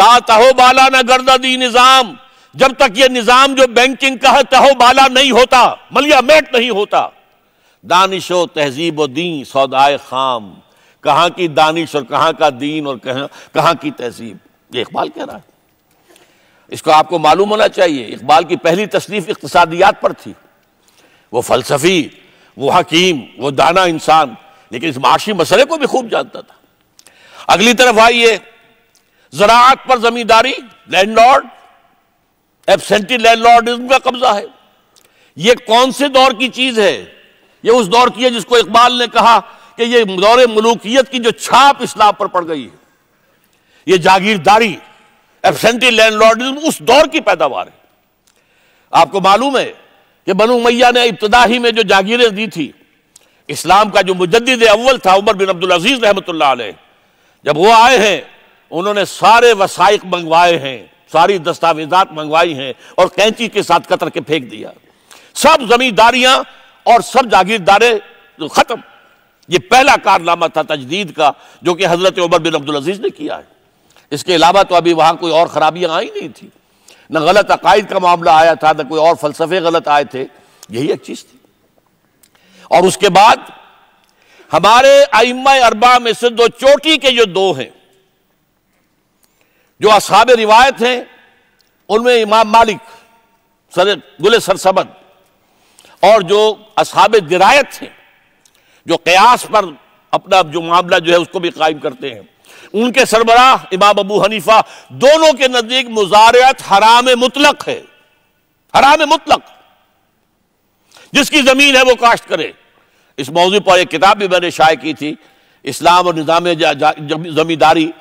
ता तहो बाला ना गर्दा दी निजाम जब तक यह निजाम जो बैंकिंग का है तहो बाला नहीं होता मलिया मेट नहीं होता दानिश व तहजीब व दीन सौदाए खाम कहाँ की दानिश और कहाँ का दीन और कहाँ कहाँ की तहजीब ये इकबाल कह रहा है इसको आपको मालूम होना चाहिए इकबाल की पहली तशरीफ इकतसादियात पर थी वो फलसफी वो हकीम वो दाना इंसान लेकिन इस माशी मसले को भी खूब जानता था अगली तरफ आइए ज़रात पर zamindari landlord absentee landlord का कब्जा है ये कौन से दौर की चीज़ है ये उस दौर की है जिसको इकबाल ने कहा कि ये दौर मलूकियत की जो छाप इस्लाम पर पड़ गई है ये जागीरदारी एबसेंटी लैंडलॉर्डिज्म उस दौर की पैदावार है आपको मालूम है कि बनु मैया ने इब्तदा ही में जो जागीरें दी थी इस्लाम का जो मुजद अव्वल था उमर बिन अब्दुल अजीज रहमत जब वो आए हैं उन्होंने सारे वसाइक मंगवाए हैं सारी दस्तावेजात मंगवाई हैं और कैंची के साथ कतर के फेंक दिया सब जमींदारियां और सब जागीरदारे तो ख़त्म ये पहला कारनामा था तजदीद का जो कि हज़रत उमर बिन अब्दुल अजीज़ ने किया है इसके अलावा तो अभी वहां कोई और खराबियां आई नहीं थी न गलत अकायद का मामला आया था न कोई और फलसफे गलत आए थे यही एक चीज़ थी और उसके बाद हमारे आइम्मा अरबा में से दो चोटी के जो दो हैं जो असाब रिवायत हैं उनमें इमाम मालिक सर गुल सरसबद और जो असाब दिरायत थे जो कयास पर अपना जो मामला जो है उसको भी कायम करते हैं उनके सरबराह इमाम अबू हनीफा दोनों के नजदीक मुजारत हराम मुतलक है हराम मुतलक जिसकी जमीन है वो काश्त करे इस मौजू पर एक किताब भी मैंने शाये की थी इस्लाम और निज़ाम जमींदारी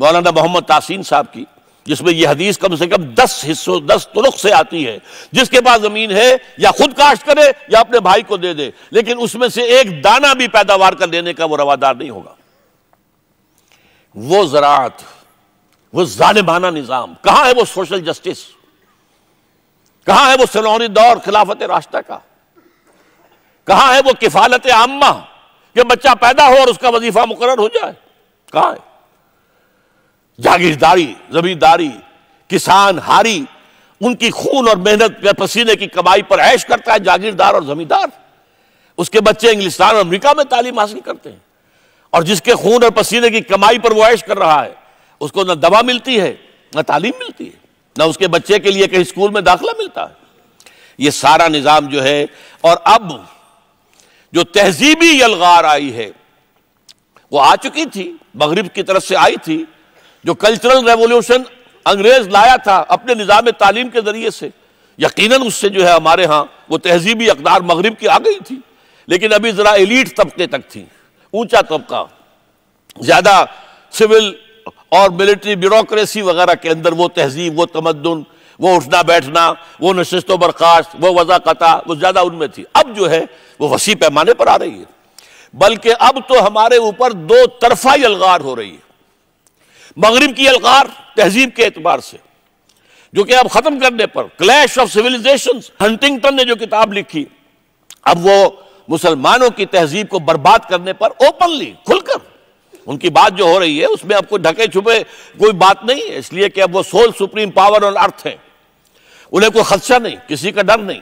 मौलाना मोहम्मद तासीन साहब की जिसमें यह हदीस कम से कम दस हिस्सों दस तुरुख से आती है जिसके पास जमीन है या खुद काश्त करे या अपने भाई को दे दे लेकिन उसमें से एक दाना भी पैदावार कर लेने का वो रवादार नहीं होगा वो ज़रात वो जालिमाना निज़ाम कहां है वो सोशल जस्टिस कहां है वो सलौनी दौर खिलाफत रास्ता का कहां है वो किफालत आमा कि बच्चा पैदा हो और उसका वजीफा मुकर हो जाए कहां है जागीरदारी जमींदारी किसान हारी उनकी खून और मेहनत या पसीने की कमाई पर ऐश करता है जागीरदार और जमींदार उसके बच्चे इंग्लिस्तान और अमरीका में तालीम हासिल करते हैं और जिसके खून और पसीने की कमाई पर वो ऐश कर रहा है उसको ना दवा मिलती है ना तालीम मिलती है ना उसके बच्चे के लिए कहीं स्कूल में दाखिला मिलता है ये सारा निज़ाम जो है और अब जो तहजीबी यलगार आई है वो आ चुकी थी मगरब की तरफ से आई थी जो कल्चरल रेवोल्यूशन अंग्रेज लाया था अपने निज़ाम तालीम के जरिए से यकीनन उससे जो है हमारे यहाँ वो तहजीबी अकदार मगरब की आ गई थी लेकिन अभी ज़रा एलीट तबके तक थी ऊंचा तबका ज़्यादा सिविल और मिलिट्री ब्यूरोसी वगैरह के अंदर वो तहजीब वो तमदन वो उठना बैठना वो नशस्त बर्खास्त वो वजाकता वो ज़्यादा उनमें थी अब जो है वो वसी पैमाने पर आ रही है बल्कि अब तो हमारे ऊपर दो तरफा यलगार हो रही है मगरब की अलगार तहजीब के एतबार से जो कि अब ख़त्म करने पर क्लैश ऑफ सिविलाइजेशन हंटिंगटन ने जो किताब लिखी अब वो मुसलमानों की तहजीब को बर्बाद करने पर ओपनली खुलकर उनकी बात जो हो रही है उसमें अब कोई ढके छुपे कोई बात नहीं है इसलिए कि अब वो sole supreme power on earth है उन्हें कोई खदशा नहीं किसी का डर नहीं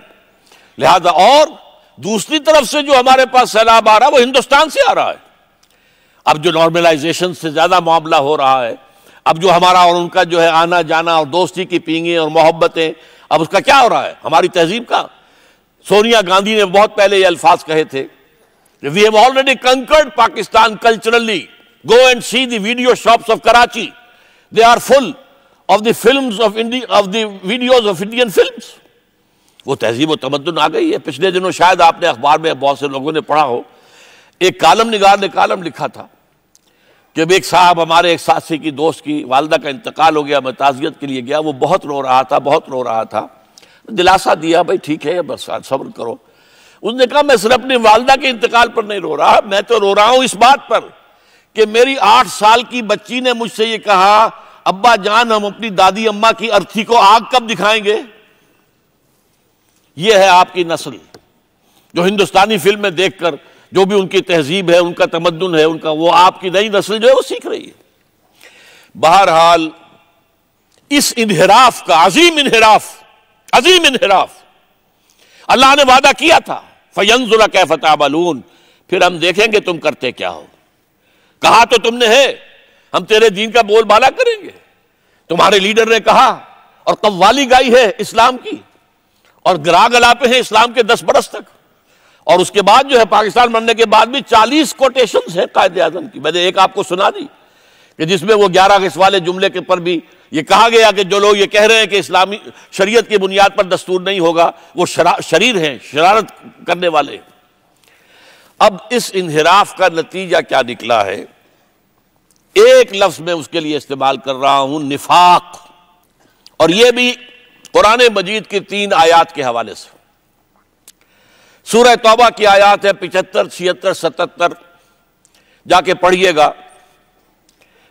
लिहाजा और दूसरी तरफ से जो हमारे पास सैलाब आ रहा है वो हिंदुस्तान से आ रहा है अब जो नॉर्मलाइजेशन से ज़्यादा मामला हो रहा है अब जो हमारा और उनका जो है आना जाना और दोस्ती की पींगे और मोहब्बतें अब उसका क्या हो रहा है हमारी तहजीब का सोनिया गांधी ने बहुत पहले ये अल्फाज कहे थे we have already conquered Pakistan culturally go and see the video shops of Karachi they are full of the film of India of the of Indian film वो तहजीब व तमदन आ गई है पिछले दिनों शायद आपने अखबार में बहुत से लोगों ने पढ़ा हो एक कालम निगार ने कालम लिखा था कि एक साहब हमारे एक साथी की दोस्त की वालदा का इंतकाल हो गया मैं ताज़ियत के लिए गया वो बहुत रो रहा था बहुत रो रहा था दिलासा दिया भाई ठीक है बस सब्र करो उसने कहा मैं सिर्फ अपनी वालदा के इंतकाल पर नहीं रो रहा मैं तो रो रहा हूं इस बात पर कि मेरी आठ साल की बच्ची ने मुझसे ये कहा अब्बा जान हम अपनी दादी अम्मा की अर्थी को आग कब दिखाएंगे ये है आपकी नस्ल जो हिंदुस्तानी फिल्में देखकर जो भी उनकी तहजीब है उनका तमदन है उनका वो आपकी नई नस्ल जो है वो सीख रही है बहरहाल इस इनहराफ का अजीम इनहराफ अजीम इनहराफ अल्लाह ने वादा किया था फयंजुरा कैफता बलून फिर हम देखेंगे तुम करते क्या हो कहा तो तुमने है हम तेरे दीन का बोलबाला करेंगे तुम्हारे लीडर ने कहा और कव्वाली गाई है इस्लाम की और गला गलापे हैं इस्लाम के दस बरस तक और उसके बाद जो है पाकिस्तान बनने के बाद भी चालीस कोटेशन है कायदे आजम की मैंने एक आपको सुना दी कि जिसमें वो ग्यारह किस वाले जुमले के पर भी ये कहा गया कि जो लोग ये कह रहे हैं कि इस्लामी शरीयत की बुनियाद पर दस्तूर नहीं होगा वो शरा, शरीर हैं शरारत करने वाले अब इस इनहराफ का नतीजा क्या निकला है एक लफ्ज में उसके लिए इस्तेमाल कर रहा हूं निफाक और यह भी कुरान मजीद की तीन आयात के हवाले से सूरह तोबा की आयात है पिचहत्तर छिहत्तर सतहत्तर जाके पढ़िएगा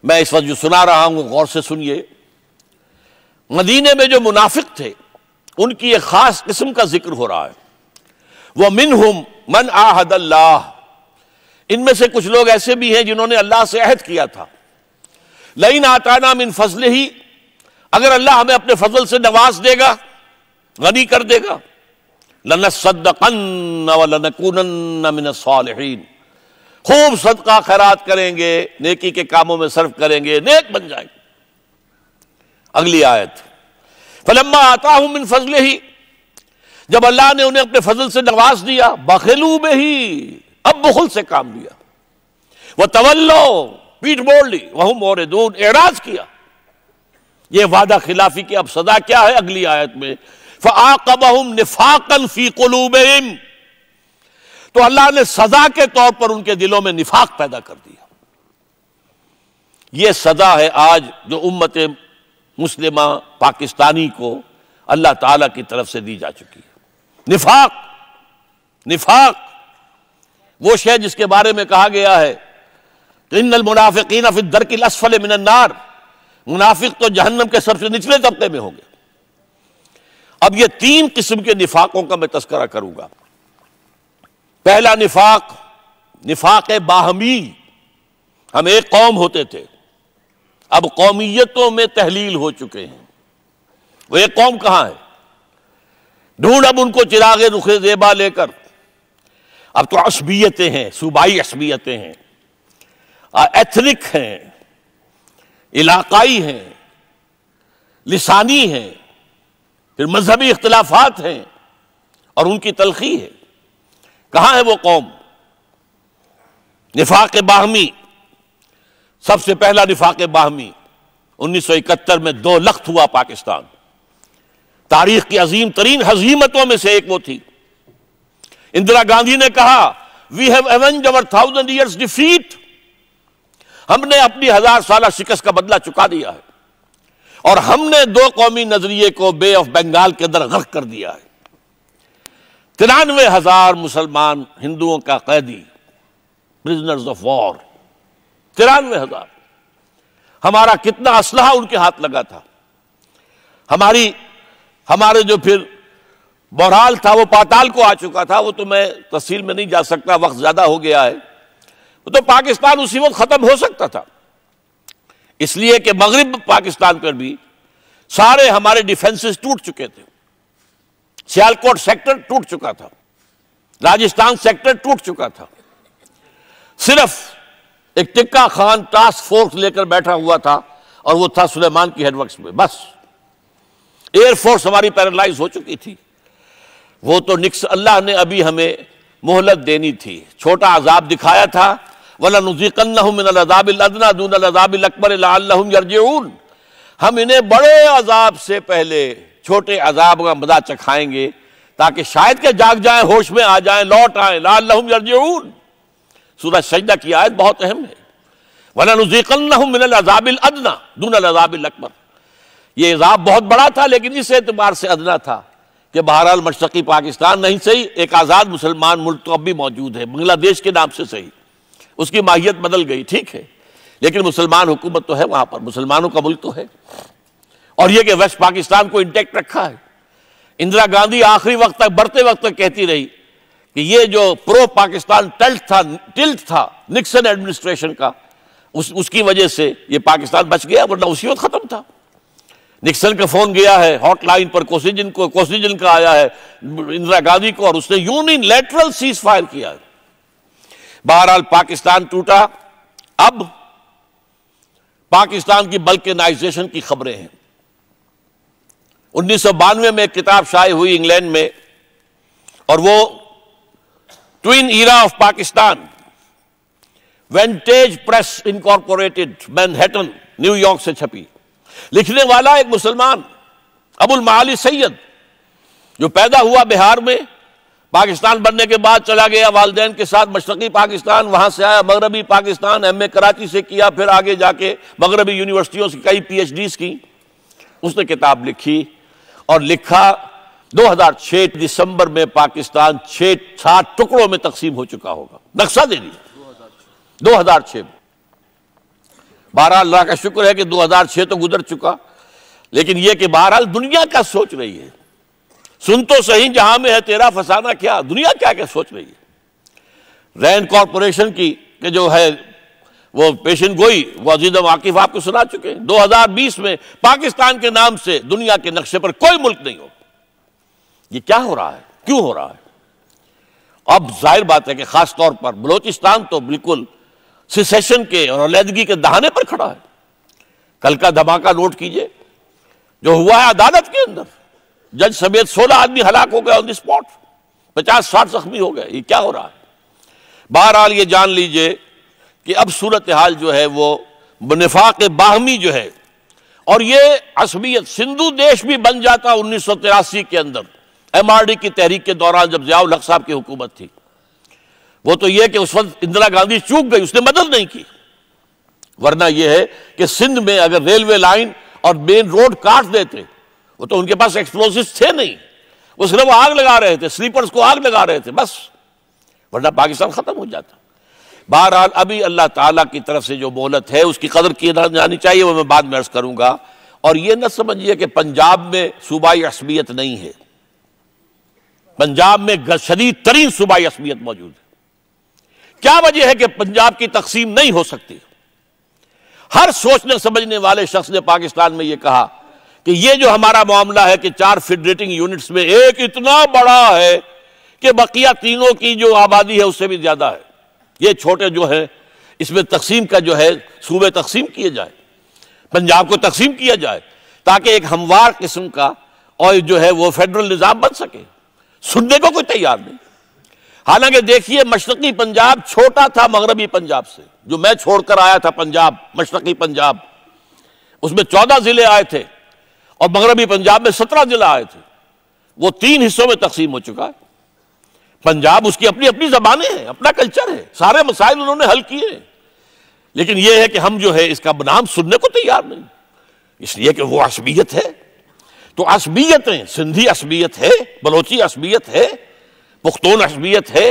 मैं इस वक्त जो सुना रहा हूं गौर से सुनिए मदीने में जो मुनाफिक थे उनकी एक खास किस्म का जिक्र हो रहा है वह मिन हम मन आहद अल्लाह इनमें से कुछ लोग ऐसे भी हैं जिन्होंने अल्लाह से अहद किया था लईन आताना मिन फजल ही अगर अल्लाह हमें अपने फजल से नवाज देगा गनी कर देगा खूब सदका खैरात करेंगे नेकी के कामों में सर्व करेंगे नेक बन जाएंगे अगली आयत फलम्मा आता हूं मिन फजल ही जब अल्लाह ने उन्हें अपने फजल से नवाज दिया बखिलू में ही अब बखुल से काम लिया वह तवल्लो पीठ मोड़ ली वह मोर दून एराज किया यह वादा खिलाफी की अब सदा क्या है अगली आयत में फ़ाकबहम निफाकन फ़ी तो अल्लाह ने सजा के तौर पर उनके दिलों में निफाक पैदा कर दिया यह सजा है आज जो उम्मत मुस्लिम पाकिस्तानी को अल्लाह ताला की तरफ से दी जा चुकी है निफाक निफाक वो शह जिसके बारे में कहा गया है इनल मुनाफिक दर की मिनन्नार मुनाफिक तो जहन्नम के सबसे निचले तबके में होंगे अब ये तीन किस्म के निफाकों का मैं तस्करा करूंगा पहला निफाक निफाक बाहमी हम एक कौम होते थे अब कौमियतों में तहलील हो चुके हैं वो एक कौम कहां है ढूंढ अब उनको चिरागे रुखे जेबा लेकर अब तो असबियतें हैं सूबाई असबियतें हैं एथनिक हैं इलाकाई हैं लिसानी हैं फिर मजहबी इख्तलाफात हैं और उनकी तलखी है कहां है वो कौम निफाक बाहमी सबसे पहला निफाक बाहमी 1971 में दो लख्त हुआ पाकिस्तान तारीख की अजीम तरीन हजीमतों में से एक वो थी इंदिरा गांधी ने कहा we have avenge our thousand years defeat हमने अपनी हजार साल शिकस्त का बदला चुका दिया है और हमने दो कौमी नजरिए को बे ऑफ बंगाल के अंदर गर्क कर दिया है तिरानवे हजार मुसलमान हिंदुओं का कैदी प्रिजनर्स ऑफ वॉर तिरानवे हजार हमारा कितना असलाह उनके हाथ लगा था हमारी हमारे जो फिर बहराल था वो पाताल को आ चुका था वो तो मैं तहसील में नहीं जा सकता वक्त ज़्यादा हो गया है वो तो पाकिस्तान उसी वक्त ख़त्म हो सकता था इसलिए कि मगरब पाकिस्तान पर भी सारे हमारे डिफेंसेस टूट चुके थे सियालकोट सेक्टर टूट चुका था राजस्थान सेक्टर टूट चुका था सिर्फ एक टिक्का खान टास्क फोर्स लेकर बैठा हुआ था और वो था सुलेमान की हेडवर्क्स में बस एयरफोर्स हमारी पैरालाइज हो चुकी थी वो तो निक्स अल्लाह ने अभी हमें मोहलत देनी थी छोटा आजाब दिखाया था वलाज़ाबिलकबर हम इन्हें बड़े अजाब से पहले छोटे अजाब का मजा चखाएंगे ताकि शायद के जाग जाएं होश में आ जाएं लौट आए लाम यरजून सूरज सजदा की आयत बहुत अहम है वलाज़ीकन्नाजाबिलदना दूनजाबिलकबर ये अजाब बहुत बड़ा था लेकिन इस एतबार से अदना था कि बहरहाल मशरकी पाकिस्तान नहीं सही एक आज़ाद मुसलमान मुल्क तो अब भी मौजूद है बांग्लादेश के नाम से सही उसकी माहियत बदल गई ठीक है लेकिन मुसलमान हुकूमत तो है वहां पर मुसलमानों का मुल्क तो है और यह कि वेस्ट पाकिस्तान को इंटेक्ट रखा है इंदिरा गांधी आखिरी वक्त तक बढ़ते वक्त तक कहती रही कि ये जो प्रो पाकिस्तान टल्ट था टिल्ट था निक्सन एडमिनिस्ट्रेशन का उस उसकी वजह से ये पाकिस्तान बच गया वरना उसी वक्त खत्म था निक्सन का फोन गया है हॉटलाइन पर कोसिजिन को कोसिजिन का आया है इंदिरा गांधी को और उसने यूनिलेटरल सीज फायर किया है बहरहाल पाकिस्तान टूटा अब पाकिस्तान की बल्कनाइजेशन की खबरें हैं उन्नीस सौ बानवे में किताब शाये हुई इंग्लैंड में और वो twin era of Pakistan vantage press incorporated Manhattan New York से छपी लिखने वाला एक मुसलमान अबुल माली सैयद जो पैदा हुआ बिहार में पाकिस्तान बनने के बाद चला गया वालदेन के साथ मशरकी पाकिस्तान वहां से आया मगरबी पाकिस्तान एम ए कराची से किया फिर आगे जाके मगरबी यूनिवर्सिटियों से कई पी एच डी की उसने किताब लिखी और लिखा 2006 दिसंबर में पाकिस्तान छः सात टुकड़ों में तकसीम हो चुका होगा नक्शा दे दिया 2006 में बहरहाल अल्लाह का शुक्र है कि 2006 तो गुजर चुका लेकिन यह कि बहरहाल दुनिया का सोच रही है सुन तो सही जहां में है तेरा फसाना क्या दुनिया क्या क्या सोच रही है रैन कॉरपोरेशन की के जो है वो पेशन गोई वो अजीद आकिफ आपको सुना चुके हैं 2020 में पाकिस्तान के नाम से दुनिया के नक्शे पर कोई मुल्क नहीं हो ये क्या हो रहा है क्यों हो रहा है अब जाहिर बात है कि खास तौर पर बलोचिस्तान तो बिल्कुल सिसेशन के और अलीदगी के दहाने पर खड़ा है कल का धमाका नोट कीजिए जो हुआ है अदालत के अंदर जज समेत सोलह आदमी हलाक हो गए ऑन द स्पॉट पचास साठ जख्मी हो गए ये क्या हो रहा है बहरहाल ये जान लीजिए कि अब सूरत हाल जो है वो नफाक बाहमी जो है और ये असमियत सिंधु देश भी बन जाता उन्नीस सौ तिरासी के अंदर एम आर डी की तहरीक के दौरान जब जयाउल हक साहब की हुकूमत थी वो तो ये कि उस वक्त इंदिरा गांधी चूक गई उसने मदद नहीं की वरना यह है कि सिंध में अगर रेलवे लाइन और मेन रोड काट देते वो तो उनके पास एक्सप्लोसिव थे नहीं वो सिर्फ आग लगा रहे थे स्लीपर्स को आग लगा रहे थे बस वरना पाकिस्तान ख़त्म हो जाता बहरहाल अभी अल्लाह ताला की तरफ से जो मोहलत है उसकी कदर की जानी चाहिए वो मैं बाद में अर्ज़ करूंगा और ये न समझिए कि पंजाब में सूबाई असमियत नहीं है पंजाब में शदीद तरीन सूबाई असमियत मौजूद है क्या वजह है कि पंजाब की तकसीम नहीं हो सकती हर सोचने समझने वाले शख्स ने पाकिस्तान में यह कहा कि ये जो हमारा मामला है कि चार फेडरेटिंग यूनिट्स में एक इतना बड़ा है कि बकिया तीनों की जो आबादी है उससे भी ज़्यादा है ये छोटे जो है इसमें तकसीम का जो है सूबे तकसीम किए जाए पंजाब को तकसीम किया जाए ताकि एक हमवार किस्म का और जो है वो फेडरल निज़ाम बन सके सुनने को कोई तैयार नहीं हालांकि देखिए मशरकी पंजाब छोटा था मगरबी पंजाब से जो मैं छोड़कर आया था पंजाब मशरकी पंजाब उसमें चौदह जिले आए थे और मगरबी पंजाब में सत्रह जिला आए थे वो तीन हिस्सों में तकसीम हो चुका है पंजाब उसकी अपनी अपनी जबानें हैं अपना कल्चर है सारे मसाइल उन्होंने हल किए हैं लेकिन यह है कि हम जो है इसका नाम सुनने को तैयार नहीं इसलिए कि वो असबियत है तो असबियतें सिंधी असबियत है बलोची असबियत है पुख्तून असबियत है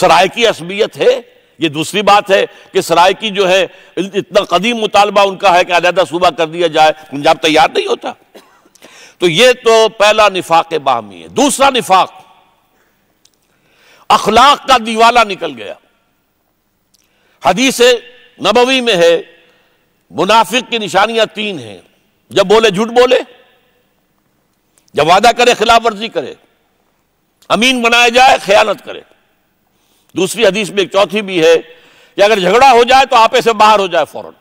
सरायकी असबियत है ये दूसरी बात है कि सरायकी जो है इतना कदीम मुतालबा उनका है कि अलहदा सूबा कर दिया जाए पंजाब तैयार नहीं होता तो ये तो पहला निफाक बाहमी है दूसरा निफाक अखलाक का दीवाला निकल गया हदीस नबवी में है मुनाफिक की निशानियां तीन हैं जब बोले झूठ बोले जब वादा करे खिलाफ वर्जी करे अमीन बनाया जाए खयानत करे दूसरी हदीस में एक चौथी भी है कि अगर झगड़ा हो जाए तो आपे से बाहर हो जाए फौरन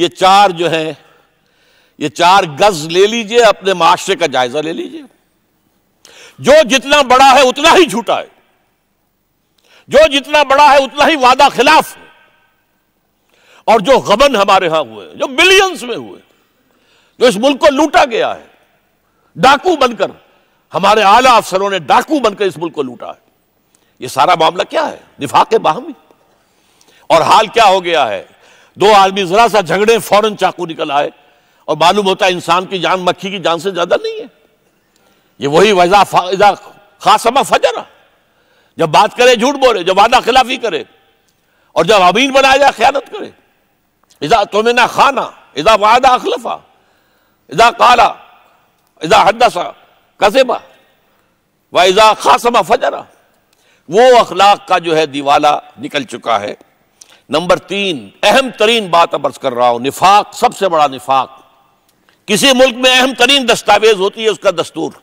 ये चार जो है ये चार गज ले लीजिए अपने माशरे का जायजा ले लीजिए जो जितना बड़ा है उतना ही झूठा है जो जितना बड़ा है उतना ही वादा खिलाफ है और जो गबन हमारे यहां हुए जो मिलियंस में हुए जो इस मुल्क को लूटा गया है डाकू बनकर हमारे आला अफसरों ने डाकू बनकर इस मुल्क को लूटा है ये सारा मामला क्या है निफाक बाहमी और हाल क्या हो गया है दो आदमी जरा सा झगड़े फौरन चाकू निकल आए और मालूम होता है इंसान की जान मक्खी की जान से ज्यादा नहीं है ये वही वजह खासमा फजर जब बात करे झूठ बोले जब वादा खिलाफी करे और जब अमीन बनाया जाए ख्यानत करे इजा ना खाना इजा वादा अखलफा इजा काला इजा हदसा कसेबा व इजा खासमा फजरा वो अखलाक का जो है दीवाला निकल चुका है नंबर तीन अहम तरीन बात अब कर रहा हूं निफाक सबसे बड़ा निफाक किसी मुल्क में अहम तरीन दस्तावेज होती है उसका दस्तूर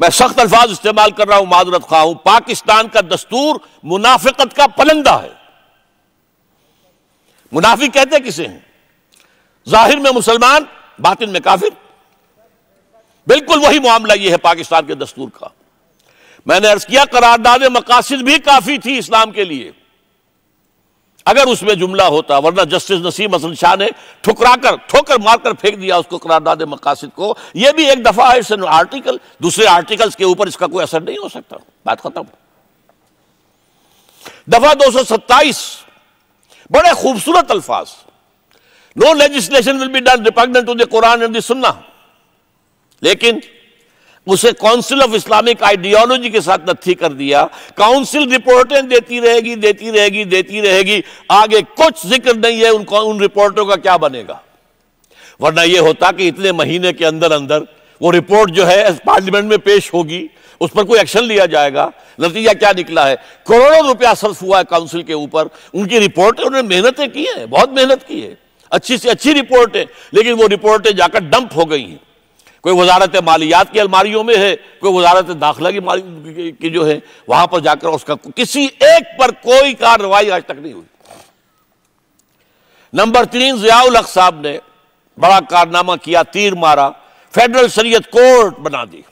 मैं सख्त अल्फाज इस्तेमाल कर रहा हूं माजरत खा हूं पाकिस्तान का दस्तूर मुनाफिकत का पलंदा है मुनाफिक कहते किसे हैं जाहिर में मुसलमान बातिन में काफिर बिल्कुल वही मामला यह है पाकिस्तान के दस्तूर का मैंने अर्ज किया करारदाद मकासद भी काफी थी इस्लाम के लिए अगर उसमें जुमला होता वरना जस्टिस नसीम असल शाह ने कर ठोकर मारकर फेंक दिया उसको करारदाद मकासद को यह भी एक दफा है इट्स आर्टिकल दूसरे आर्टिकल्स के ऊपर इसका कोई असर नहीं हो सकता बात खत्म दफा दो सौ सत्ताईस बड़े खूबसूरत अल्फाज no legislation will be done repugnant to the Quran and लेकिन उसे काउंसिल ऑफ इस्लामिक आइडियोलॉजी के साथ नथी कर दिया काउंसिल रिपोर्टें देती रहेगी देती रहेगी देती रहेगी आगे कुछ जिक्र नहीं है उन उन रिपोर्टों का क्या बनेगा वरना यह होता कि इतने महीने के अंदर अंदर वो रिपोर्ट जो है पार्लियामेंट में पेश होगी उस पर कोई एक्शन लिया जाएगा नतीजा क्या निकला है करोड़ों रुपया सर्फ हुआ है काउंसिल के ऊपर उनकी रिपोर्टें उन्होंने मेहनतें की हैं बहुत मेहनत की है अच्छी से अच्छी रिपोर्टें लेकिन वो रिपोर्टें जाकर डंप हो गई हैं कोई वजारत मालियात की अलमारियों में है कोई वजारत दाखिला की की जो है वहां पर जाकर उसका किसी एक पर कोई कार्रवाई आज तक नहीं हुई नंबर तीन जियाउल हक साहब ने बड़ा कारनामा किया तीर मारा फेडरल शरीयत कोर्ट बना दी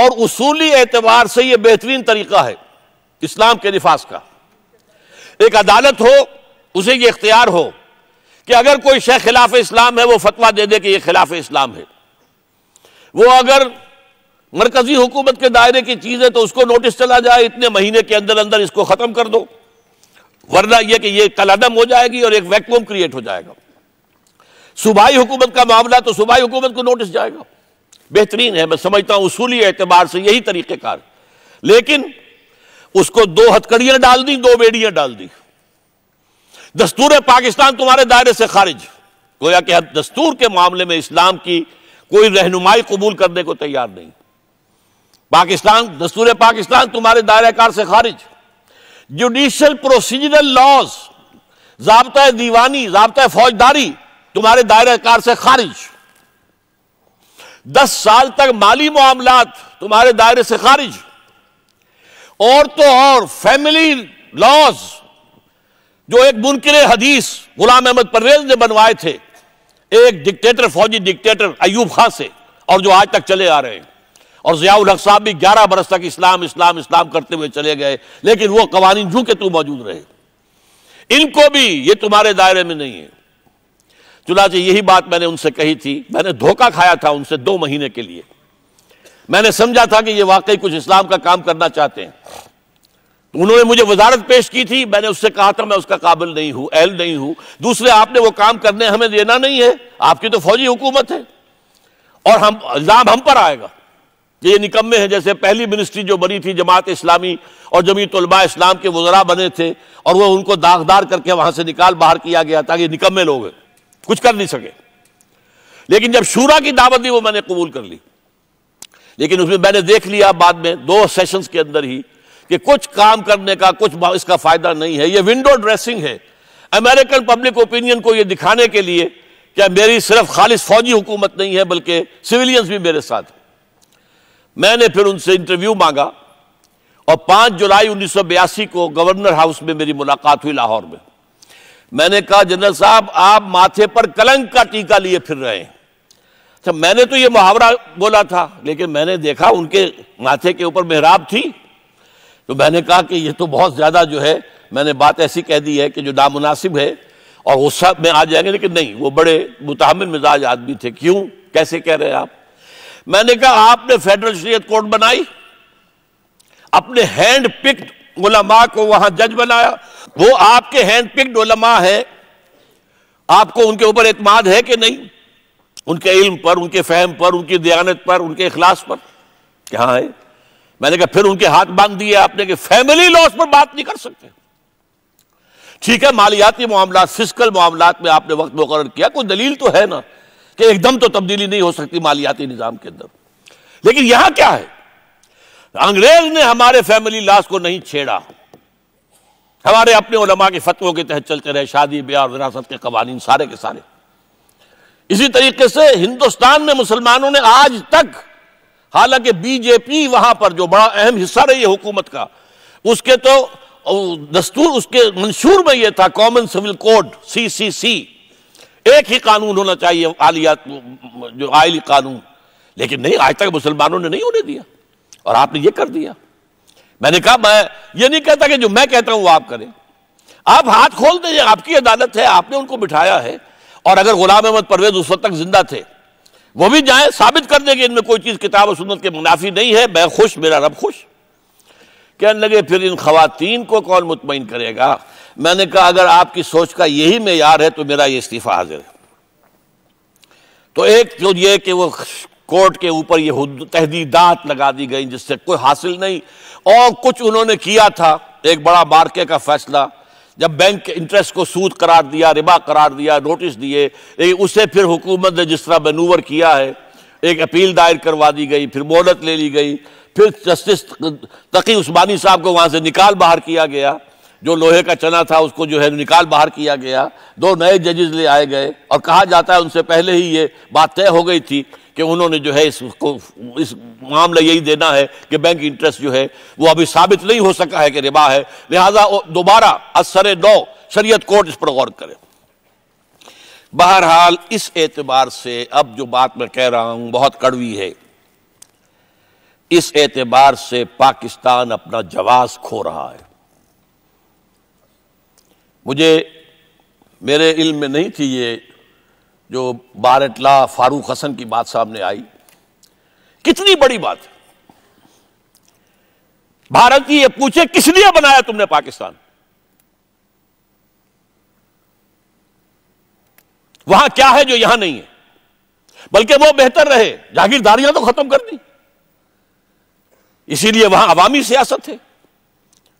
और उसूली एतबार से यह बेहतरीन तरीका है इस्लाम के निफास का एक अदालत हो उसे यह इख्तियार हो कि अगर कोई शेख खिलाफ इस्लाम है वो फतवा दे दे कि ये खिलाफ इस्लाम है वो अगर मरकजी हुकूमत के दायरे की चीज़ है तो उसको नोटिस चला जाए इतने महीने के अंदर अंदर इसको ख़त्म कर दो वरना यह कि यह कलादम हो जाएगी और एक वैक्यूम क्रिएट हो जाएगा सूबाई हुकूमत का मामला तो सूबाई हुकूमत को नोटिस जाएगा बेहतरीन है मैं समझता हूं उसूली एतबार से यही तरीक़ेकार लेकिन उसको दो हथकड़ियां डाल दी दो बेड़ियां डाल दी दस्तूर पाकिस्तान तुम्हारे दायरे से खारिज गोया कि दस्तूर के मामले में इस्लाम की कोई रहनुमाई कबूल करने को तैयार नहीं पाकिस्तान दस्तूर पाकिस्तान तुम्हारे दायरा कार से खारिज जुडिशल प्रोसीजरल लॉज जबता दीवानी जबता फौजदारी तुम्हारे दायरेकार कार से खारिज दस साल तक माली मामला तुम्हारे दायरे से खारिज और तो और फैमिली लॉज जो एक मुनकर हदीस गुलाम अहमद परवेज ने बनवाए थे एक डिक्टेटर फौजी डिक्टेटर अयूब खां से और जो आज तक चले आ रहे हैं और जियाउल हक साहब भी 11 बरस तक इस्लाम इस्लाम इस्लाम करते हुए चले गए लेकिन वो कवानीन जू के तू मौजूद रहे इनको भी ये तुम्हारे दायरे में नहीं है चुनाचे यही बात मैंने उनसे कही थी मैंने धोखा खाया था उनसे दो महीने के लिए मैंने समझा था कि ये वाकई कुछ इस्लाम का काम करना चाहते हैं उन्होंने मुझे वजारत पेश की थी मैंने उससे कहा था मैं उसका काबिल नहीं हूं एहल नहीं हूं दूसरे आपने वो काम करने हमें देना नहीं है आपकी तो फौजी हुकूमत है और हम इल्ज़ाम हम पर आएगा कि ये निकम्मे हैं जैसे पहली मिनिस्ट्री जो बनी थी जमात इस्लामी और जमी तलबा इस्लाम के वजरा बने थे और वह उनको दागदार करके वहां से निकाल बाहर किया गया ताकि निकम्मे लोग हैं कुछ कर नहीं सके लेकिन जब शूरा की दावत दी वो मैंने कबूल कर ली लेकिन उसमें मैंने देख लिया बाद में दो सेशंस के अंदर ही कि कुछ काम करने का कुछ इसका फायदा नहीं है ये विंडो ड्रेसिंग है अमेरिकन पब्लिक ओपिनियन को ये दिखाने के लिए क्या मेरी सिर्फ खालिश फौजी हुकूमत नहीं है बल्कि सिविलियंस भी मेरे साथ है मैंने फिर उनसे इंटरव्यू मांगा और 5 जुलाई 1982 को गवर्नर हाउस में मेरी मुलाकात हुई लाहौर में मैंने कहा जनरल साहब आप माथे पर कलंक का टीका लिए फिर रहे हैं अच्छा मैंने तो ये मुहावरा बोला था लेकिन मैंने देखा उनके माथे के ऊपर मेहराब थी तो मैंने कहा कि ये तो बहुत ज़्यादा जो है मैंने बात ऐसी कह दी है कि जो नामनासिब है और गुस्सा में आ जाएंगे लेकिन नहीं वो बड़े मुतहमल मिजाज आदमी थे क्यों कैसे कह रहे हैं आप मैंने कहा आपने फेडरल शरीयत कोर्ट बनाई अपने हैंड पिक्ड उलमा को वहां जज बनाया वो आपके हैंड पिक्ड उलमा है आपको उनके ऊपर एतमाद है कि नहीं उनके इल्म पर उनके फहम पर उनकी दयानत पर उनके अखलास पर क्या है मैंने कहा फिर उनके हाथ बांध दिए आपने कि फैमिली लॉस पर बात नहीं कर सकते ठीक है मालियाती मामला फिजिकल मामला में आपने वक्त मुकर किया कोई दलील तो है ना कि एकदम तो तब्दीली नहीं हो सकती मालियाती निज़ाम के अंदर लेकिन यहां क्या है अंग्रेज ने हमारे फैमिली लॉस को नहीं छेड़ा हमारे अपने उलमा के फतवों के तहत चलते रहे शादी ब्याह और विरासत के कवानीन सारे के सारे इसी तरीके से हिंदुस्तान में मुसलमानों ने आज तक हालांकि बीजेपी वहां पर जो बड़ा अहम हिस्सा रही है हुकूमत का उसके तो दस्तूर उसके मंशूर में यह था common civil code C C C एक ही कानून होना चाहिए आलिया जो आयली कानून लेकिन नहीं आज तक मुसलमानों ने नहीं होने दिया और आपने ये कर दिया मैंने कहा मैं ये नहीं कहता कि जो मैं कहता हूं वो आप करें आप हाथ खोल दीजिए आपकी अदालत है आपने उनको बिठाया है और अगर गुलाम अहमद परवेज उस वक्त तक जिंदा थे वो भी जाए साबित कर कि इनमें कोई चीज़ किताब और सुन्नत के मुनाफी नहीं है मैं खुश मेरा रब खुश कहने लगे फिर इन खातन को कौन मुतमिन करेगा मैंने कहा अगर आपकी सोच का यही मैार है तो मेरा ये इस्तीफ़ा हाजिर है तो एक तो ये कि वो कोर्ट के ऊपर ये तहदीदात लगा दी गई जिससे कोई हासिल नहीं और कुछ उन्होंने किया था एक बड़ा मार्के का फैसला जब बैंक इंटरेस्ट को सूद करार दिया रिबा करार दिया नोटिस दिए लेकिन फिर हुकूमत ने जिस तरह मनूवर किया है एक अपील दायर करवा दी गई फिर मोहलत ले ली गई फिर जस्टिस तकी उस्मानी साहब को वहाँ से निकाल बाहर किया गया जो लोहे का चना था उसको जो है निकाल बाहर किया गया दो नए जजेस ले आए गए और कहा जाता है उनसे पहले ही ये बात तय हो गई थी कि उन्होंने जो है इसको इस मामला यही देना है कि बैंक इंटरेस्ट जो है वो अभी साबित नहीं हो सका है कि रिबा है लिहाजा दोबारा असर नौ शरीयत कोर्ट इस पर गौर करे बहरहाल इस एतबार से अब जो बात मैं कह रहा हूं बहुत कड़वी है इस एतबार से पाकिस्तान अपना जवाब खो रहा है मुझे मेरे इल्म में नहीं थी ये जो बारटला फारूक हसन की बात सामने आई कितनी बड़ी बात भारत की ये पूछे किस लिए बनाया तुमने पाकिस्तान वहां क्या है जो यहां नहीं है बल्कि वो बेहतर रहे जागीरदारियां तो खत्म कर दी इसीलिए वहां अवामी सियासत है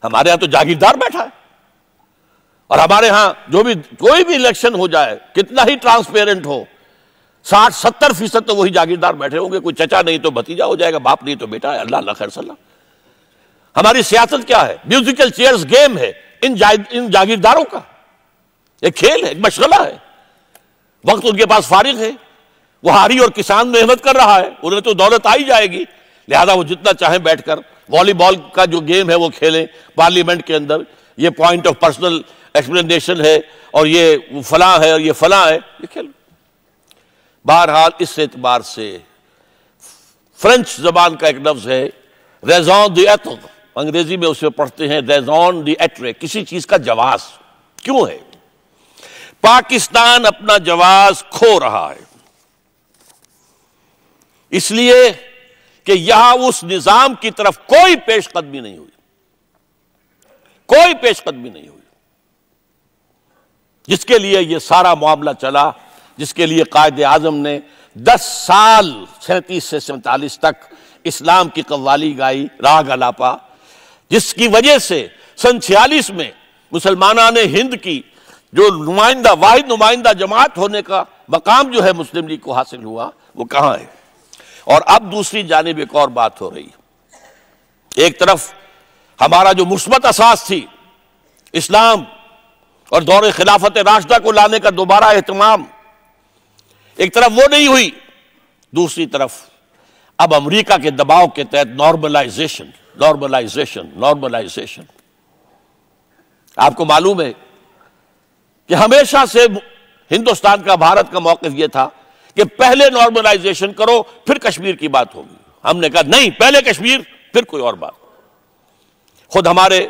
हमारे यहां तो जागीरदार बैठा है और हमारे यहां जो भी कोई भी इलेक्शन हो जाए कितना ही ट्रांसपेरेंट हो साठ सत्तर फीसद तो वही जागीरदार बैठे होंगे कोई चचा नहीं तो भतीजा हो जाएगा बाप नहीं तो बेटा अल्लाह खैर सल्लाह हमारी सियासत क्या है म्यूजिकल चेयर्स गेम है इन जा, इन जागीरदारों का एक खेल है एक मशगला है वक्त उनके पास फारिग है वो हारी और किसान मेहनत कर रहा है उन्हें तो दौलत आई जाएगी लिहाजा वो जितना चाहे बैठकर वॉलीबॉल का जो गेम है वो खेलें पार्लियामेंट के अंदर ये पॉइंट ऑफ पर्सनल एक्सप्लेनेशन है और ये फला है और ये फला है ये खेल बहरहाल इस एतबार से फ्रेंच जबान का एक लफ्ज़ है रेजॉन दंग्रेजी अंग्रेजी में उसे पढ़ते हैं रेजॉन दी एट्रे किसी चीज़ का जवाब क्यों है पाकिस्तान अपना जवाब खो रहा है इसलिए कि यहां उस निजाम की तरफ कोई पेशकदमी नहीं हुई कोई पेशकदमी नहीं हुई जिसके लिए ये सारा मामला चला जिसके लिए कायद आजम ने दस साल सैंतीस से सैतालीस तक इस्लाम की कव्वाली गाई राग अलापा जिसकी वजह से सन छियालीस में मुसलमाना ने हिंद की जो नुमाइंदा वाहिद नुमाइंदा जमात होने का मकाम जो है मुस्लिम लीग को हासिल हुआ वो कहाँ है और अब दूसरी जानब एक और बात हो रही एक तरफ हमारा जो मुस्बत असास थी इस्लाम और दौर खिलाफत रास्ता को लाने का दोबारा अहतमाम एक तरफ वो नहीं हुई दूसरी तरफ अब अमेरिका के दबाव के तहत नॉर्मलाइजेशन नॉर्मलाइजेशन नॉर्मलाइजेशन आपको मालूम है कि हमेशा से हिंदुस्तान का भारत का मौकफ यह था कि पहले नॉर्मलाइजेशन करो फिर कश्मीर की बात होगी हमने कहा नहीं पहले कश्मीर फिर कोई और बात खुद हमारे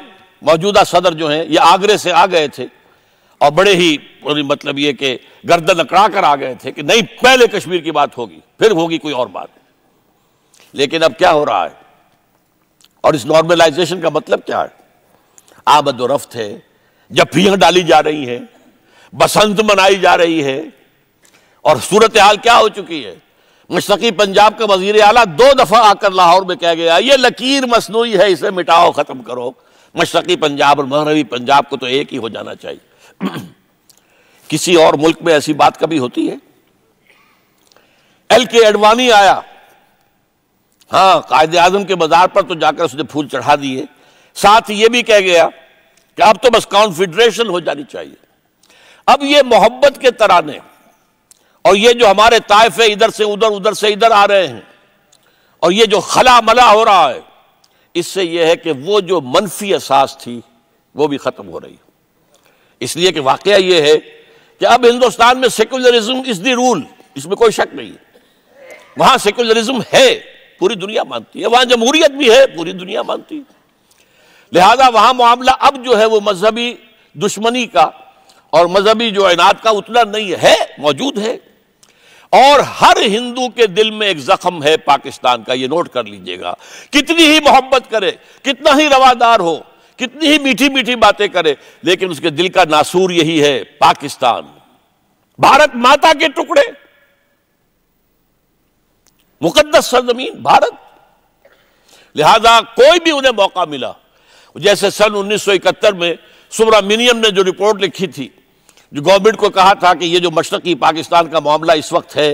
मौजूदा सदर जो हैं ये आगरे से आ गए थे और बड़े ही मतलब ये कि गर्दन अकड़ा कर आ गए थे कि नहीं पहले कश्मीर की बात होगी फिर होगी कोई और बात लेकिन अब क्या हो रहा है और इस नॉर्मलाइजेशन का मतलब क्या है आमद रफ्त है जफियाँ डाली जा रही हैं बसंत मनाई जा रही है और सूरत हाल क्या हो चुकी है मशरकी पंजाब का वजीर आला दो दफ़ा आकर लाहौर में कह गया ये लकीर मसनू है इसे मिटाओ ख़त्म करो मशरकी पंजाब और मगरबी पंजाब को तो एक ही हो जाना चाहिए किसी और मुल्क में ऐसी बात कभी होती है एल के एडवानी आया हाँ कायदे आजम के बाजार पर तो जाकर उसने फूल चढ़ा दिए साथ ये भी कह गया कि अब तो बस कॉन्फेडरेशन हो जानी चाहिए अब ये मोहब्बत के तराने और ये जो हमारे ताइफे इधर से उधर उधर से इधर आ रहे हैं और ये जो खला मला हो रहा है इससे यह है कि वो जो मनफी एहसास थी वो भी खत्म हो रही है इसलिए कि वाकया ये है कि अब हिंदुस्तान में सेकुलरिज्म इज द रूल इसमें कोई शक नहीं है वहां सेकुलरिज्म है पूरी दुनिया मानती है वहां जमहूरियत भी है पूरी दुनिया मानती है लिहाजा वहां मामला अब जो है वो मजहबी दुश्मनी का और मजहबी जो इनाद का उतना नहीं है मौजूद है और हर हिंदू के दिल में एक जख्म है पाकिस्तान का ये नोट कर लीजिएगा कितनी ही मोहब्बत करे कितना ही रवादार हो कितनी ही मीठी मीठी बातें करे लेकिन उसके दिल का नासूर यही है पाकिस्तान भारत माता के टुकड़े मुकदस सरजमीन भारत लिहाजा कोई भी उन्हें मौका मिला जैसे सन 1971 में सुब्रमण्यम ने जो रिपोर्ट लिखी थी जो गवर्नमेंट को कहा था कि ये जो मशरकी पाकिस्तान का मामला इस वक्त है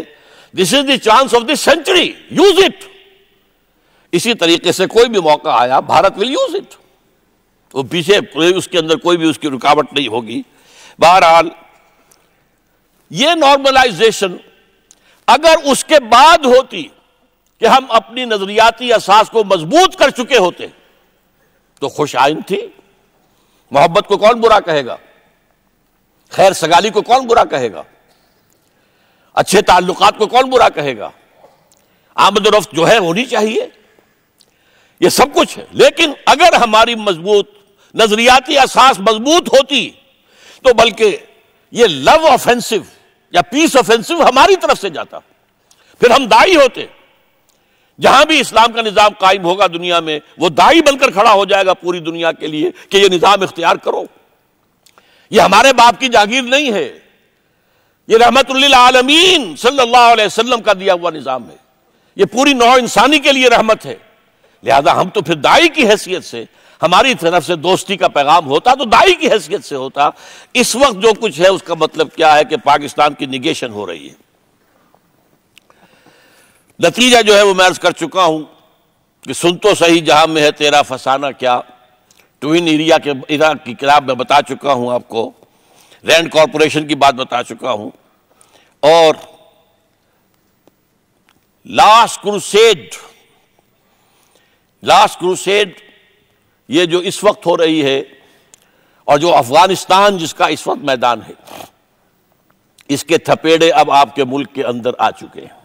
this is the chance of the century use it इसी तरीके से कोई भी मौका आया भारत विल यूज इट वो पीछे उसके अंदर कोई भी उसकी रुकावट नहीं होगी बहरहाल ये नॉर्मलाइजेशन अगर उसके बाद होती कि हम अपनी नजरियाती असास को मजबूत कर चुके होते तो खुश आइन थी मोहब्बत को कौन बुरा कहेगा खैर सगाली को कौन बुरा कहेगा अच्छे ताल्लुक को कौन बुरा कहेगा आमद रफ्त जो है होनी चाहिए ये सब कुछ है लेकिन अगर हमारी मजबूत नजरियाती असास मजबूत होती तो बल्कि ये लव ऑफेंसिव या पीस ऑफेंसिव हमारी तरफ से जाता फिर हम दाई होते जहां भी इस्लाम का निज़ाम कायम होगा दुनिया में वो दाई बनकर खड़ा हो जाएगा पूरी दुनिया के लिए कि ये निज़ाम इख्तियार करो ये हमारे बाप की जागीर नहीं है ये रहमत आलमीन सल्लल्लाहु अलैहि वसल्लम का दिया हुआ निज़ाम है ये पूरी नौ इंसानी के लिए रहमत है लिहाजा हम तो फिर दाई की हैसियत से हमारी तरफ से दोस्ती का पैगाम होता तो दाई की हैसियत से होता इस वक्त जो कुछ है उसका मतलब क्या है कि पाकिस्तान की निगेशन हो रही है नतीजा जो है वो मैं अर्ज कर चुका हूं कि सुन तो सही जहां में है तेरा फसाना क्या ट्विन एरिया के इरा की किताब में बता चुका हूं आपको रैंड कॉरपोरेशन की बात बता चुका हूं और लास्ट क्रूसेड लास्ट क्रूसेड ये जो इस वक्त हो रही है और जो अफगानिस्तान जिसका इस वक्त मैदान है इसके थपेड़े अब आपके मुल्क के अंदर आ चुके हैं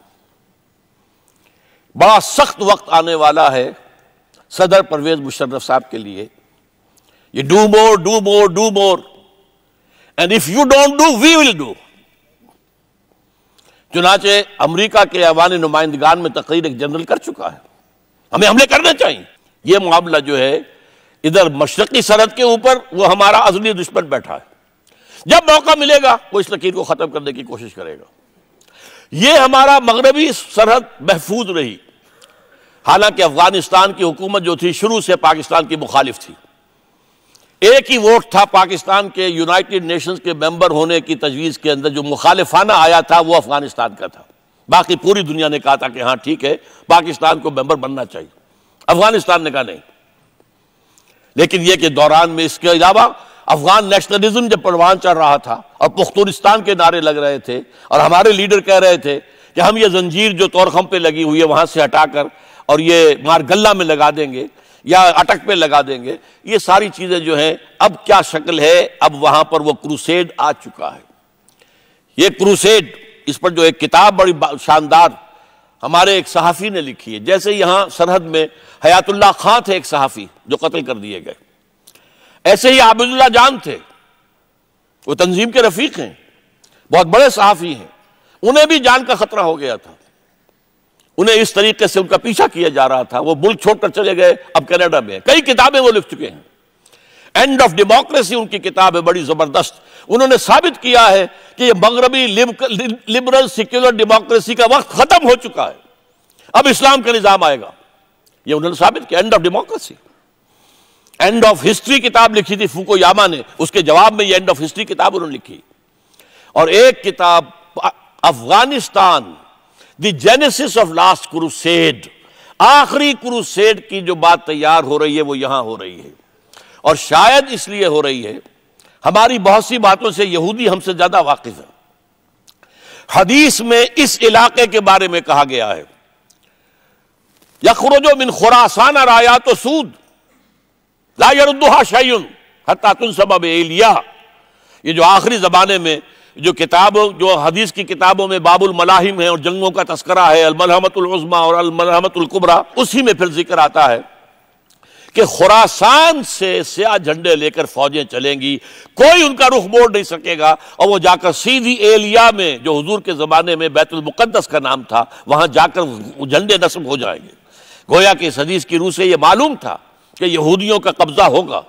बड़ा सख्त वक्त आने वाला है सदर परवेज मुशर्रफ साहब के लिए ये do more do more do more and if you don't do we will do चुनाचे अमेरिका के अवानी नुमाइंदगान में तकरीर एक जनरल कर चुका है हमें हमले करने चाहिए यह मामला जो है इधर मशरक़ी सरहद के ऊपर वो हमारा अजली दुश्मन बैठा है जब मौका मिलेगा वो इस लकीर को ख़त्म करने की कोशिश करेगा ये हमारा मगरबी सरहद महफूज रही हालांकि अफगानिस्तान की हुकूमत जो थी शुरू से पाकिस्तान की मुखालिफ थी एक ही वोट था पाकिस्तान के यूनाइटेड नेशंस के मेंबर होने की तजवीज़ के अंदर जो मुखालिफाना आया था वो अफगानिस्तान का था बाकी पूरी दुनिया ने कहा था कि हाँ ठीक है पाकिस्तान को मेंबर बनना चाहिए अफगानिस्तान ने कहा नहीं लेकिन यह कि दौरान में इसके अलावा अफगान नेशनलिज्म जब परवान चढ़ रहा था और पुख्तुरिस्तान के नारे लग रहे थे और हमारे लीडर कह रहे थे कि हम ये जंजीर जो तोरखम पे लगी हुई है वहां से हटाकर और ये मारगल्ला में लगा देंगे या अटक पे लगा देंगे ये सारी चीज़ें जो हैं अब क्या शक्ल है अब वहां पर वो क्रूसेड आ चुका है ये क्रूसेड इस पर जो एक किताब बड़ी शानदार हमारे एक सहाफ़ी ने लिखी है जैसे यहां सरहद में हयातुल्ला खां थे एक सहाफ़ी जो कत्ल कर दिए गए ऐसे ही आबिदुल्ला जान थे वो तंजीम के रफीक हैं बहुत बड़े सहाफ़ी हैं उन्हें भी जान का खतरा हो गया था उन्हें इस तरीके से उनका पीछा किया जा रहा था वो मुल्क छोड़कर चले गए अब कनाडा में कई किताबें वो लिख चुके हैं एंड ऑफ डेमोक्रेसी उनकी किताब है बड़ी जबरदस्त उन्होंने साबित किया है कि यह मगरबी लिबरल सिक्युलर डेमोक्रेसी का वक्त खत्म हो चुका है अब इस्लाम का निज़ाम आएगा यह उन्होंने साबित किया end of democracy end of history किताब लिखी थी फूको यामा ने उसके जवाब में यह एंड ऑफ हिस्ट्री किताब उन्होंने लिखी और एक किताब Afghanistan the genesis of last crusade आखिरी क्रूसेड की जो बात तैयार हो रही है वो यहां हो रही है और शायद इसलिए हो रही है हमारी बहुत सी बातों से यहूदी हमसे ज्यादा वाकिफ है हदीस में इस इलाके के बारे में कहा गया है यखरजो मिन खुरासान राया तो सूद लायरुद्दुहा शयुन हतातुल सबब एलिया ये जो आखिरी जमाने में जो किताबों जो हदीस की किताबों में बाबुल मलाहिम है और जंगों का तस्करा है अलमलहमतुलमा और अलमलहमतुल्कुबरा उसी में फिर जिक्र आता है कि खुरासान से सिया झंडे लेकर फौजें चलेंगी कोई उनका रुख मोड़ नहीं सकेगा और वो जाकर सीधी एलिया में जो हजूर के ज़माने में बैतुलमुक़दस का नाम था वहाँ जाकर झंडे नस्म हो जाएंगे गोया कि इस हदीस की रूह से ये मालूम था कि यहूदियों का कब्ज़ा होगा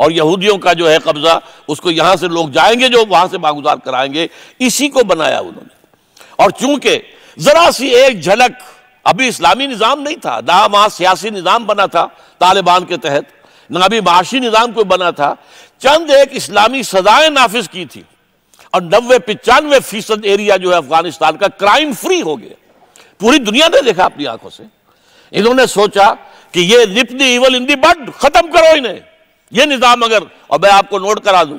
और यहूदियों का जो है कब्ज़ा उसको यहाँ से लोग जाएंगे जो वहाँ से बागुजार कराएंगे इसी को बनाया उन्होंने और चूंकि ज़रा सी एक झलक अभी इस्लामी निज़ाम नहीं था दामा सियासी निज़ाम बना था तालिबान के तहत नाबी माशी निज़ाम को बना था चंद एक इस्लामी सजाएं नाफिज की थी और नबे पचानवे फीसद एरिया जो है अफगानिस्तान का क्राइम फ्री हो गया पूरी दुनिया ने देखा अपनी आंखों से इन्होंने सोचा कि ये रिप इवल इन दी खत्म करो इन्हें ये निज़ाम अगर और मैं आपको नोट करा दू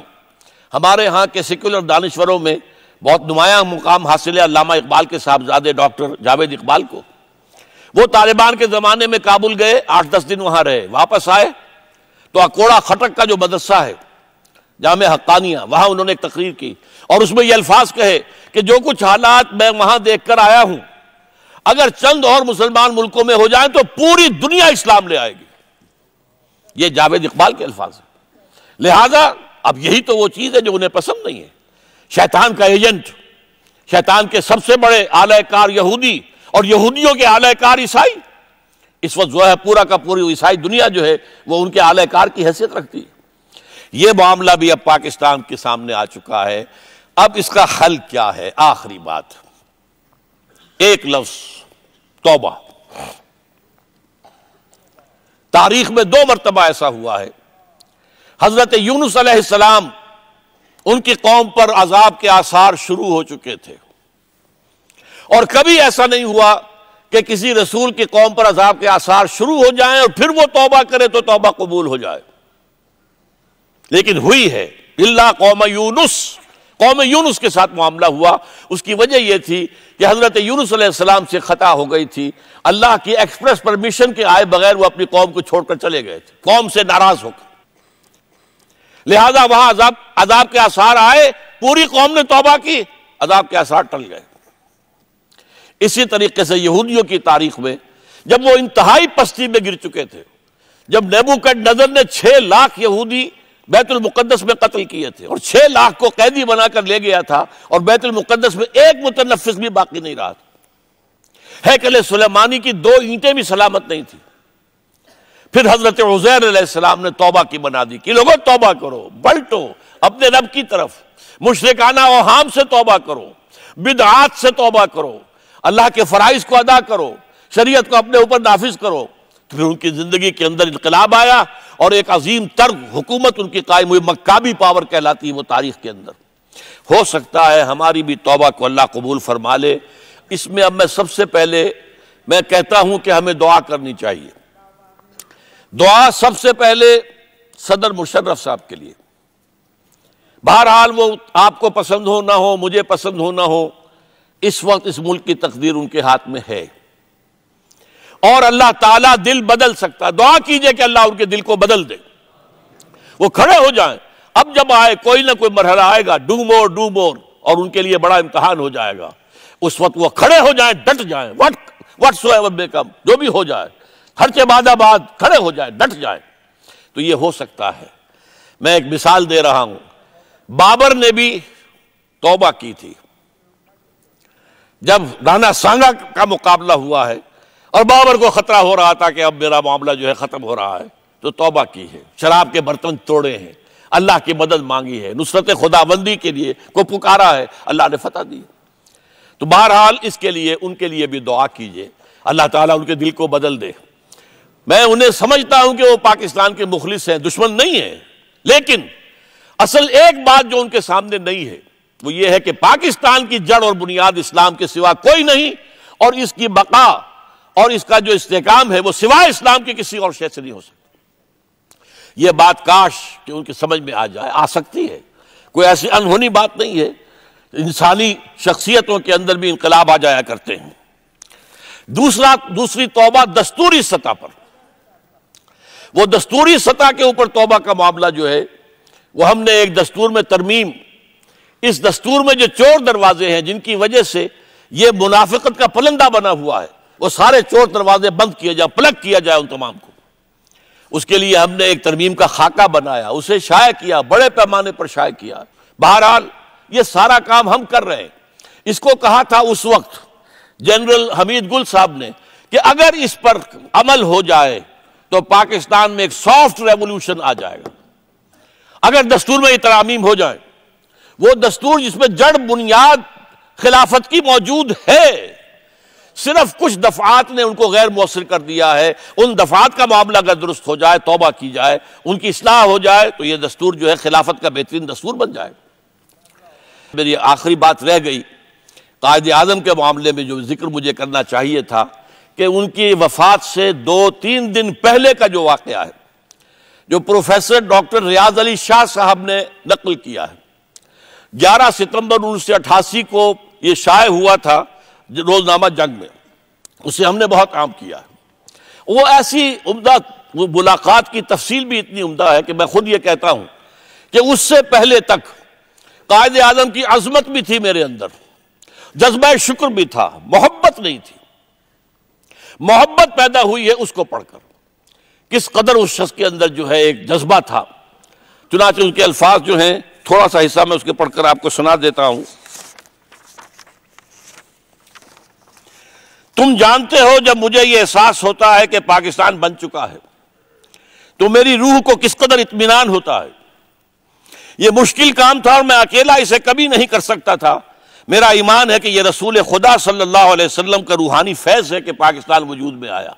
हमारे यहाँ के सेक्युलर दानश्वरों में बहुत नुमाया मुकाम हासिल है अलामा इकबाल के साहबजादे डॉक्टर जावेद इकबाल को वो तालिबान के जमाने में काबुल गए आठ दस दिन वहां रहे वापस आए तो अकोड़ा खटक का जो मदरसा है जाम हक्कानिया वहां उन्होंने एक तकरीर की और उसमें यह अल्फाज कहे कि जो कुछ हालात मैं वहां देख कर आया हूं अगर चंद और मुसलमान मुल्कों में हो जाए तो पूरी दुनिया इस्लाम ले आएगी यह जावेद इकबाल के अल्फाज है लिहाजा अब यही तो वो चीज है जो उन्हें पसंद नहीं है शैतान का एजेंट शैतान के सबसे बड़े आलयकार यहूदी और यहूदियों के आलयकार ईसाई इस वक्त जो है पूरा का पूरी ईसाई दुनिया जो है वो उनके आलयकार की हैसियत रखती है यह मामला भी अब पाकिस्तान के सामने आ चुका है अब इसका हल क्या है आखिरी बात एक लफ्ज तोबा तारीख में दो मरतबा ऐसा हुआ है हजरत यूनुस उनकी कौम पर अजाब के आसार शुरू हो चुके थे और कभी ऐसा नहीं हुआ कि किसी रसूल की कौम पर अजाब के आसार शुरू हो जाए और फिर वो तोबा करे तो तोबा कबूल हो जाए लेकिन हुई है इल्ला कौम यूनुस कौम यूनुस के साथ मामला हुआ उसकी वजह यह थी कि हज़रत यूनुसम से ख़ता हो गई थी अल्लाह की एक्सप्रेस परमिशन के आए बगैर वो अपनी कौम को छोड़कर चले गए थे कौम से नाराज़ होकर लिहाजा वहां अजाब अजाब के आसार आए पूरी कौम ने तोबा की अजाब के आसार टल गए इसी तरीके से यहूदियों की तारीख में जब वो इंतहाई पस्ती में गिर चुके थे जब नेबू कट नजर ने छह लाख यहूदी बैतुलमुक़दस में कत्ल किए थे और छह लाख को कैदी बनाकर ले गया था और बैतुलमुक़दस में एक मुतनफिस भी बाकी नहीं रहा था हैकल सुलेमानी की दो ईंटें भी सलामत नहीं थी फिर हजरत उजैर ने तोबा की बना दी कि लोगों तोबा करो बल्टो अपने रब की तरफ मुशरकाना वहाम से तोबा करो बिदात से तोबा करो अल्लाह के फ़राइज़ को अदा करो शरीयत को अपने ऊपर नाफिज करो तो फिर उनकी ज़िंदगी के अंदर इनकलाब आया और एक अजीम तर्क हुकूमत उनकी कायम हुई मक्काबी पावर कहलाती है वो तारीख़ के अंदर हो सकता है हमारी भी तोबा को अल्लाह कबूल फरमा ले इसमें अब मैं सबसे पहले मैं कहता हूँ कि हमें दुआ करनी चाहिए दुआ सबसे पहले सदर मुशर्रफ साहब के लिए बहरहाल वो आपको पसंद हो ना हो मुझे पसंद हो ना हो इस वक्त इस मुल्क की तकदीर उनके हाथ में है और अल्लाह ताला दिल बदल सकता दुआ कीजिए कि अल्लाह उनके दिल को बदल दे वो खड़े हो जाएं अब जब आए कोई ना कोई मरहला आएगा डू मोर डू मोर और उनके लिए बड़ा इम्तहान हो जाएगा उस वक्त वो खड़े हो जाएं डट जाएं वट सो सो बेकम जो भी हो जाए हर बाद खड़े हो जाए डट जाए तो ये हो सकता है मैं एक मिसाल दे रहा हूं बाबर ने भी तोबा की थी जब राना सांगा का मुकाबला हुआ है और बाबर को खतरा हो रहा था कि अब मेरा मामला जो है ख़त्म हो रहा है तो तौबा की है शराब के बर्तन तोड़े हैं अल्लाह की मदद मांगी है नुसरत खुदाबंदी के लिए को पुकारा है अल्लाह ने फतह दी तो बहरहाल इसके लिए उनके लिए भी दुआ कीजिए अल्लाह ताला उनके दिल को बदल दे मैं उन्हें समझता हूं कि वो पाकिस्तान के मुखलिस हैं दुश्मन नहीं है लेकिन असल एक बात जो उनके सामने नहीं है वो ये है कि पाकिस्तान की जड़ और बुनियाद इस्लाम के सिवा कोई नहीं और इसकी बका और इसका जो इस्तेकाम है वो सिवाय इस्लाम के किसी और शय से नहीं हो सकती ये बात काश कि उनकी समझ में आ जाए आ सकती है कोई ऐसी अनहोनी बात नहीं है इंसानी शख्सियतों के अंदर भी इनकलाब आ जाया करते हैं दूसरा दूसरी तोबा दस्तूरी सतह पर वो दस्तूरी सतह के ऊपर तोबा का मामला जो है वो हमने एक दस्तूर में तरमीम इस दस्तूर में जो चोर दरवाजे हैं जिनकी वजह से यह मुनाफिकत का पलंदा बना हुआ है वो सारे चोर दरवाजे बंद किए जाए प्लग किया जाए उन तमाम को उसके लिए हमने एक तरमीम का खाका बनाया उसे शाया किया बड़े पैमाने पर शाया किया बहरहाल ये सारा काम हम कर रहे हैं इसको कहा था उस वक्त जनरल हमीद गुल साहब ने कि अगर इस पर अमल हो जाए तो पाकिस्तान में एक सॉफ्ट रेवोल्यूशन आ जाएगा अगर दस्तूर में इतरामीम तरामीम हो जाए वो दस्तूर जिसमें जड़ बुनियाद खिलाफत की मौजूद है सिर्फ कुछ दफात ने उनको गैर मौसर कर दिया है उन दफात का मामला अगर दुरुस्त हो जाए तोबा की जाए उनकी इसलाह हो जाए तो यह दस्तूर जो है खिलाफत का बेहतरीन दस्तूर बन जाए मेरी आखिरी बात रह गई कायद आजम के मामले में जो जिक्र मुझे करना चाहिए था कि उनकी वफात से दो तीन दिन पहले का जो वाक़ है जो प्रोफेसर डॉक्टर रियाज अली शाह साहब ने नकल किया है 11 सितंबर उन्नीस सौ को ये शाये हुआ था रोजनामा जंग में उसे हमने बहुत काम किया वो ऐसी उम्दा वो मुलाकात की तफसील भी इतनी उम्दा है कि मैं खुद ये कहता हूं कि उससे पहले तक कायद आजम की अजमत भी थी मेरे अंदर जज्बा शुक्र भी था मोहब्बत नहीं थी मोहब्बत पैदा हुई है उसको पढ़कर किस कदर उस शख्स के अंदर जो है एक जज्बा था चुनाचे उनके अल्फाज जो हैं थोड़ा सा हिस्सा मैं उसके पढ़कर आपको सुना देता हूं तुम जानते हो जब मुझे यह एहसास होता है कि पाकिस्तान बन चुका है तो मेरी रूह को किस कदर इतमान होता है यह मुश्किल काम था और मैं अकेला इसे कभी नहीं कर सकता था मेरा ईमान है कि यह रसूल खुदा सल्लल्लाहु अलैहि वसल्लम का रूहानी फैज है कि पाकिस्तान वजूद में आया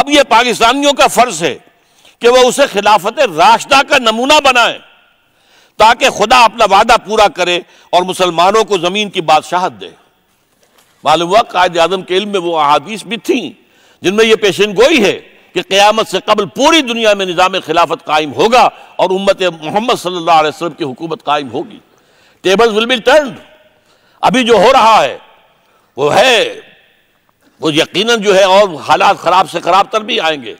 अब यह पाकिस्तानियों का फर्ज है कि वह उसे खिलाफत राशदा का नमूना बनाएं ताकि खुदा अपना वादा पूरा करे और मुसलमानों को ज़मीन की बादशाहत दे मालूम हुआ कायद आजम के इल्म में वो अहादीस भी थी जिनमें यह पेशन गोई है कि क़्यामत से कबल पूरी दुनिया में निज़ाम खिलाफत कायम होगा और उम्मत मोहम्मद सल्ला की हुकूमत कायम होगी टेबल्स विल बी टर्न अभी जो हो रहा है वो है वो यकीनन जो है और हालात ख़राब से ख़राब तर भी आएंगे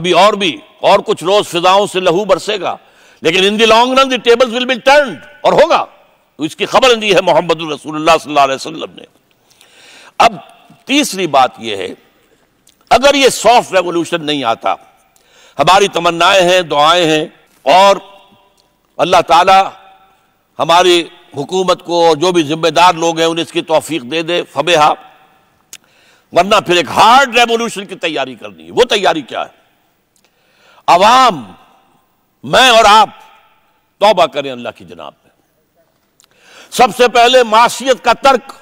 अभी और भी और कुछ रोज़ फिजाओं से लहू बरसेगा लेकिन in the long run the tables will be turn और होगा तो इसकी खबर दी है मोहम्मद ने अब तीसरी बात यह है अगर यह सॉफ्ट रेवोल्यूशन नहीं आता हमारी तमन्नाएं हैं दुआएं हैं और अल्लाह ताला हमारी हुकूमत को जो भी जिम्मेदार लोग हैं उन्हें इसकी तोफीक दे दे फबेहा वरना फिर एक हार्ड रेवोल्यूशन की तैयारी करनी है वो तैयारी क्या है आवाम मैं और आप तोबा करें अल्लाह की जनाब में सबसे पहले मासीत का तर्क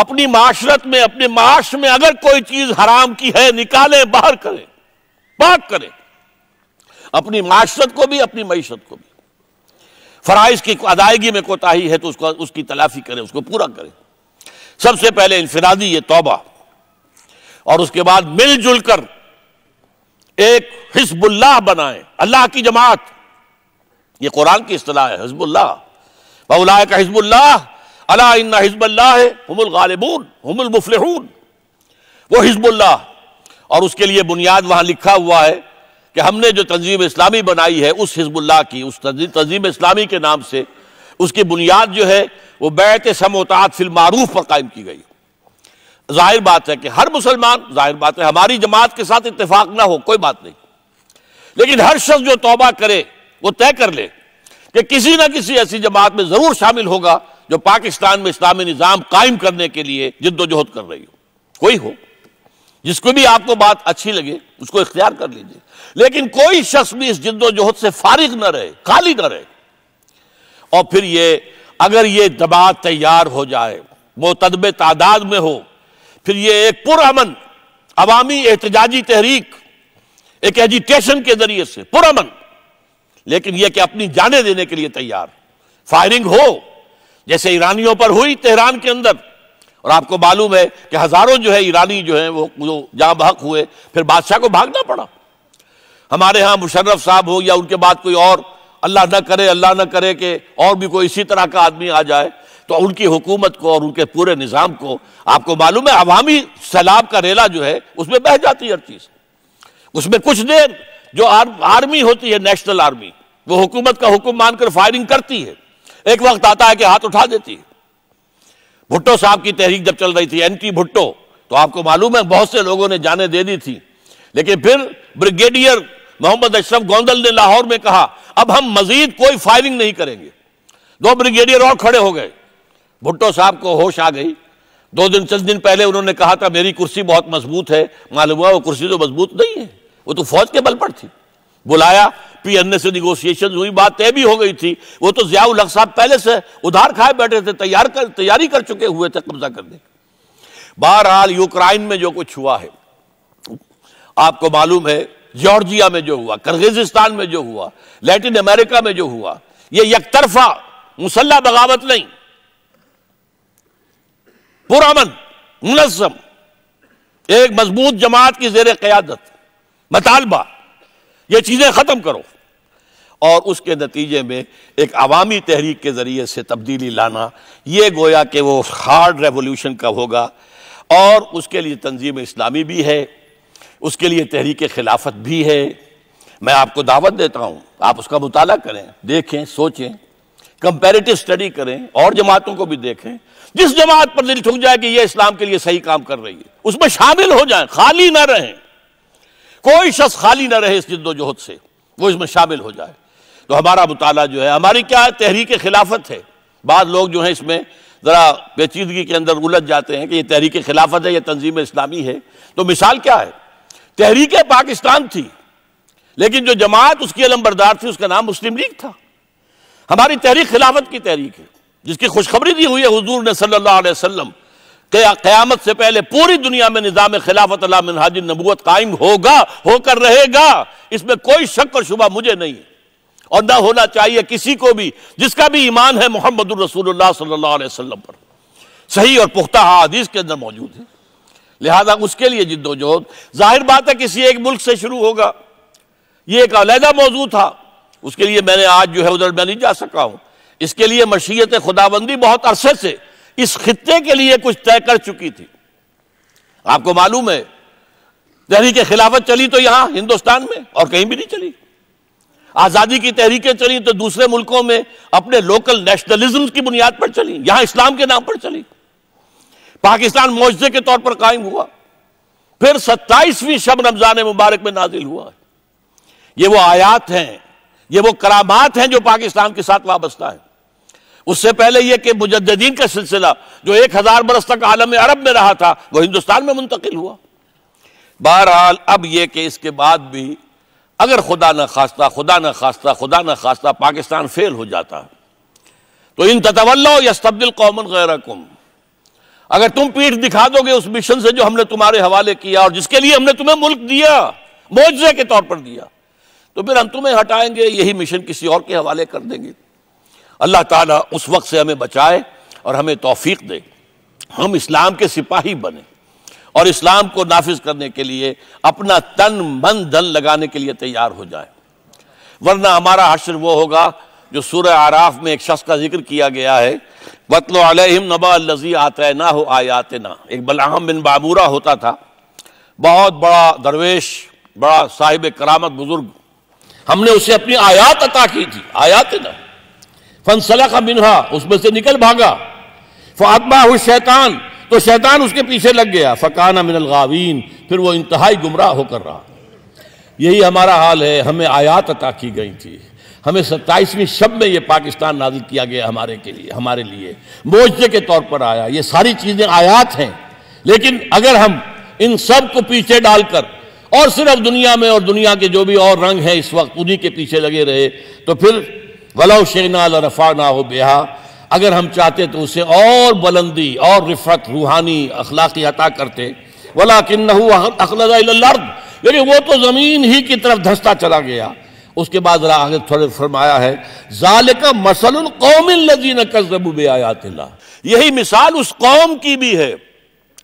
अपनी माशरत में अपने माश में अगर कोई चीज हराम की है निकाले बाहर करें बात करें अपनी माशरत को भी अपनी मीशत को भी फराइज की अदायगी में कोताही है तो उसको उसकी तलाफी करें उसको पूरा करें सबसे पहले इंफिरादी ये तोबा और उसके बाद मिलजुल कर एक हिजबुल्लाह बनाए अल्लाह की जमात ये कुरान की असलाह है हिजबुल्लाह बउलाए का हिजबुल्लाह अला इन्ना हिजबुल्लाह है गालिबून वो हिजबुल्लाह और उसके लिए बुनियाद वहां लिखा हुआ है कि हमने जो तंजीम इस्लामी बनाई है उस हिजबुल्लाह की उस तंजीम इस्लामी के नाम से उसकी बुनियाद जो है वो बैत समोतात मारूफ पर कायम की गई जाहिर बात है कि हर मुसलमान जाहिर बात है हमारी जमात के साथ इतफाक ना हो कोई बात नहीं लेकिन हर शख्स जो तोबा करे वो तय कर ले कि किसी ना किसी ऐसी जमात में ज़रूर शामिल होगा जो पाकिस्तान में इस्लामी निज़ाम कायम करने के लिए जिद्दोजहद कर रही हो कोई हो जिसको भी आपको बात अच्छी लगे उसको इख्तियार कर लीजिए लेकिन कोई शख्स भी इस जिद्दोजहद से फारिग ना रहे खाली ना रहे और फिर ये अगर ये जमात तैयार हो जाए वो तदब तादाद में हो फिर ये एक पुरअमन अवामी एहतजाजी तहरीक एक एजिटेशन के जरिए से पुरअमन लेकिन यह कि अपनी जाने देने के लिए तैयार फायरिंग हो जैसे ईरानियों पर हुई तेहरान के अंदर और आपको मालूम है कि हजारों जो है ईरानी जो है वो जो जहां बहक हुए फिर बादशाह को भागना पड़ा हमारे यहाँ मुशर्रफ साहब हो या उनके बाद कोई और अल्लाह ना करे अल्लाह ना करे कि और भी कोई इसी तरह का आदमी आ जाए तो उनकी हुकूमत को और उनके पूरे निज़ाम को आपको मालूम है अवामी सैलाब का रेला जो है उसमें बह जाती है हर चीज़ उसमें कुछ देर जो आर, आर्मी होती है नेशनल आर्मी वो हुकूमत का हुक्म मानकर फायरिंग करती है एक वक्त आता है कि हाथ उठा देती है भुट्टो साहब की तहरीक जब चल रही थी एंटी भुट्टो तो आपको मालूम है बहुत से लोगों ने जाने दे दी थी लेकिन फिर ब्रिगेडियर मोहम्मद अशरफ गोंदल ने लाहौर में कहा अब हम मजीद कोई फायरिंग नहीं करेंगे दो ब्रिगेडियर और खड़े हो गए भुट्टो साहब को होश आ गई दो दिन चंद दिन पहले उन्होंने कहा था मेरी कुर्सी बहुत मजबूत है मालूम हुआ वो कुर्सी तो मजबूत नहीं है वो तो फौज के बल पर थी बुलाया पी एन ए से निगोशिएशन हुई बात तय भी हो गई थी वो तो जियाउल हक साहब पहले से उधार खाए बैठे थे तैयार कर तैयारी कर चुके हुए थे कब्जा करने बहरहाल यूक्राइन में जो कुछ हुआ है आपको मालूम है जॉर्जिया में जो हुआ कर्गिजिस्तान में जो हुआ लैटिन अमेरिका में जो हुआ ये यकतरफा मुसल्ला बगावत नहीं पुरान मुनजम एक मजबूत जमात की जेर क़्यादत मतालबा ये चीज़ें ख़त्म करो और उसके नतीजे में एक अवामी तहरीक के ज़रिए से तब्दीली लाना ये गोया कि वो हार्ड रेवोल्यूशन का होगा और उसके लिए तंजीम इस्लामी भी है उसके लिए तहरीक खिलाफत भी है मैं आपको दावत देता हूँ आप उसका मुताल करें देखें सोचें कंपेरेटिव स्टडी करें और जमातों को भी देखें जिस जमात पर दिल ठुक जाए कि यह इस्लाम के लिए सही काम कर रही है उसमें शामिल हो जाए खाली ना रहें कोई शख्स खाली ना रहे इस जिद्दोजहद से वो इसमें शामिल हो जाए तो हमारा मुताला जो है हमारी क्या है तहरीक खिलाफत है बाद लोग जो है इसमें ज़रा पेचीदगी के अंदर उलझ जाते हैं कि ये तहरीक खिलाफत है या तंजीम इस्लामी है तो मिसाल क्या है तहरीक पाकिस्तान थी लेकिन जो जमात उसकी अलम्बरदार थी उसका नाम मुस्लिम लीग था हमारी तहरीक खिलाफत की तहरीक है जिसकी खुशखबरी दी हुई है हजूर ने सल्ला वसम क़यामत से पहले पूरी दुनिया में निज़ाम खिलाफत मिनहाज नबूत कायम होगा होकर रहेगा इसमें कोई शक और शुबा मुझे नहीं और ना होना चाहिए किसी को भी जिसका भी ईमान है मोहम्मद रसूलुल्लाह सल्लल्लाहु अलैहि वसल्लम पर सही और पुख्ता हादीस के अंदर मौजूद है लिहाजा उसके लिए जिद्दोजहद जाहिर बात है किसी एक मुल्क से शुरू होगा ये एक अलहदा मौजूद था उसके लिए मैंने आज जो है उधर मैं नहीं जा सका हूँ इसके लिए मशीयत खुदाबंदी बहुत अरसे से इस खत्े के लिए कुछ तय कर चुकी थी आपको मालूम है तहरीक खिलाफत चली तो यहां हिंदुस्तान में और कहीं भी नहीं चली आजादी की तहरीकें चली तो दूसरे मुल्कों में अपने लोकल नेशनलिज्म की बुनियाद पर चली यहां इस्लाम के नाम पर चली पाकिस्तान मुआवजे के तौर पर कायम हुआ फिर सत्ताईसवीं शब रमजान मुबारक में नाजिल हुआ ये वो आयात हैं ये वो करामात हैं जो पाकिस्तान के साथ वाबस्ता है उससे पहले यह कि मुजद्दीन का सिलसिला जो एक हजार बरस तक आलम अरब में रहा था वह हिंदुस्तान में मुंतकिल हुआ बहरहाल अब यह कि इसके बाद भी अगर खुदा न खास्ता खुदा न खास्ता खुदा न खास्ता पाकिस्तान फेल हो जाता तो इन ततवल्लो यस्तबदिल कौमन गैरकुम अगर तुम पीठ दिखा दोगे उस मिशन से जो हमने तुम्हारे हवाले किया और जिसके लिए हमने तुम्हें मुल्क दिया मुआवजे के तौर पर दिया तो फिर हम तुम्हें हटाएंगे यही मिशन किसी और के हवाले कर देंगे अल्लाह ताला उस वक्त से हमें बचाए और हमें तौफीक दे हम इस्लाम के सिपाही बने और इस्लाम को नाफिज करने के लिए अपना तन मन धन लगाने के लिए तैयार हो जाए वरना हमारा हशर वो होगा जो सूर्य आराफ में एक शख्स का जिक्र किया गया है बतलो अलहम नबा लजी आता ना हो आयात ना एक बलाम बिन बाबूरा होता था बहुत बड़ा दरवेश बड़ा साहिब करामत बुजुर्ग हमने उसे अपनी आयात अता की थी आयात ना फनसला का बिनहा उसमें से निकल भागा फातमा हु शैतान तो शैतान उसके पीछे लग गया फ़काना मिनल गावीन फिर वो इंतहाई गुमराह होकर रहा यही हमारा हाल है हमें आयात अता की गई थी हमें सत्ताईसवीं शब में ये पाकिस्तान नाजिल किया गया हमारे के लिए हमारे लिए मोजे के तौर पर आया ये सारी चीज़ें आयात हैं लेकिन अगर हम इन सब को पीछे डालकर और सिर्फ दुनिया में और दुनिया के जो भी और रंग हैं इस वक्त उन्हीं के पीछे लगे रहे तो फिर वला शेना रफ़ा ना हो बेहा अगर हम चाहते तो उसे और बुलंदी और रिफत रूहानी अखलाकी अता करते वला किन्न अखलर्द लेकिन वो तो ज़मीन ही की तरफ धंसता चला गया उसके बाद आगे थोड़े फरमाया है जाल का मसल कौमिन लजीन कसबू बे आयात यही मिसाल उस कौम की भी है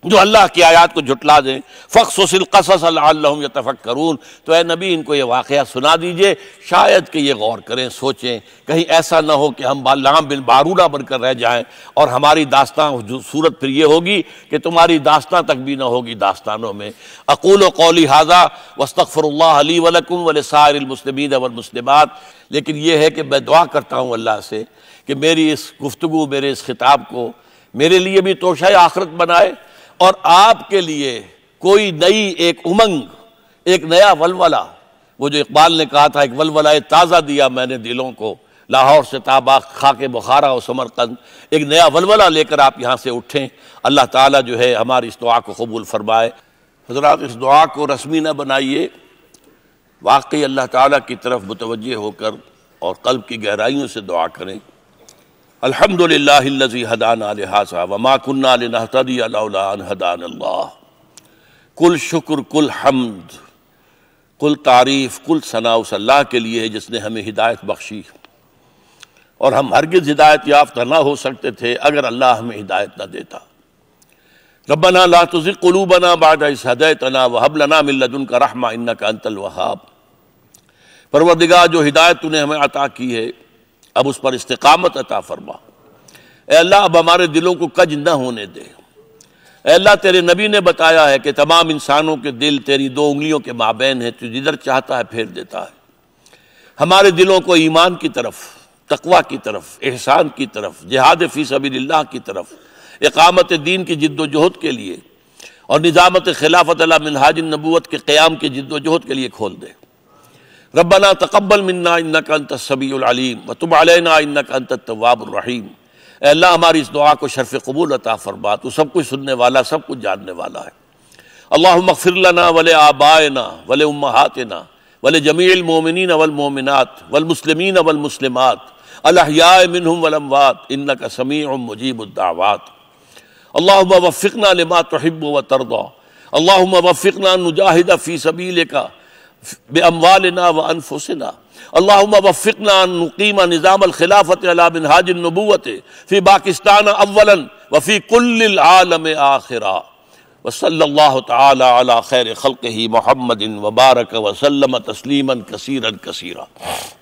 जो अल्लाह की आयात को झुटला दें फ़खसिल कसम तफ़क करून तो ए नबी इनको ये वाक़ सुना दीजिए शायद कि ये गौर करें सोचें कहीं ऐसा ना हो कि हम बाम बिन बारूला बनकर रह जाएं और हमारी दास्तान सूरत फिर ये होगी कि तुम्हारी दास्तान तक भी ना होगी दास्तानों में अकूल कौली हाजा वस्तफ़रल्ली वलकुम वल लेकिन यह है कि मैं दुआ करता हूँ अल्लाह से कि मेरी इस गुफ्तु मेरे इस खिताब को मेरे लिए भी तोशा आखरत बनाए और आपके लिए कोई नई एक उमंग एक नया वलवला वो जो इकबाल ने कहा था एक वलवला ताज़ा दिया मैंने दिलों को लाहौर से ताबा के बुखारा और समरकंद एक नया वलवला लेकर आप यहाँ से उठें अल्लाह ताला जो है हमारी इस दुआ को कबूल फरमाए हजरात इस दुआ को रस्मी न बनाइए वाकई अल्लाह ताला की तरफ मुतवजह होकर और कल्ब की गहराइयों से दुआ करें अलहमदिल्लाजी हदान हासा वमा कन्नातदी हदान अल्लाह कुल शुक्र कुल हमद कुल तारीफ़ कुल सना उस अल्लाह के लिए है जिसने हमें हिदायत बख्शी और हम हरगिज़ हिदायत याफ्त ना हो सकते थे अगर अल्लाह हमें हिदायत ना देता रबना ला तुज़िल बना बाद इस हदैतना वहब लना मिल्लदन का रहमा इन्ना का अंतल वहाब परवरदिगा जो हिदायत तूने हमें अता की है अब उस पर इस्तकामत अता फरमा अल्लाह अब हमारे दिलों को कज न होने दे अल्लाह तेरे नबी ने बताया है कि तमाम इंसानों के दिल तेरी दो उंगलियों के माबेन है तू जिधर चाहता है फेर देता है हमारे दिलों को ईमान की तरफ तकवा की तरफ एहसान की तरफ जहाद फीस अबी की तरफ एकामत दीन की जिद्दोजहद के लिए और निज़ामत खिलाफत मिनहाज नबूत के क़्याम की जिद्दोजहद के लिए खोल दे रबना तकबल मन्ना इन्ना का अंत सबीम व तुम अलैना इन्ना का अंत तवाबरहीम अल्लाह हमारी इस दुआ को शरफ़ कबूल अता फरमा तो सब कुछ सुनने वाला सब कुछ जानने वाला है अल्लाह मफ़िरना वले आबाना वले उम्मातना वले जमील मोमिन अवल मोमिनत वलमसलमिन अवल मुसलमत मिनहम वलमवात इन्ना का समी मुजीबुद्दावात अल्लाह वफ़िकना लमा तहब व तरदा अल्लाह वफ़िकना फ़ी सबील का बमवालना व अनफुसना अल्लाह वफ़िकना नकीम निज़ाम खिलाफत बिन हाजिन नबूत फ़ी पाकिस्तान अव्वलन वफ़ी कुल आलम आखिरा वसल्ला तैर खल ही महमदिन वबारक वसलम तस्लीमन कसरा कसरा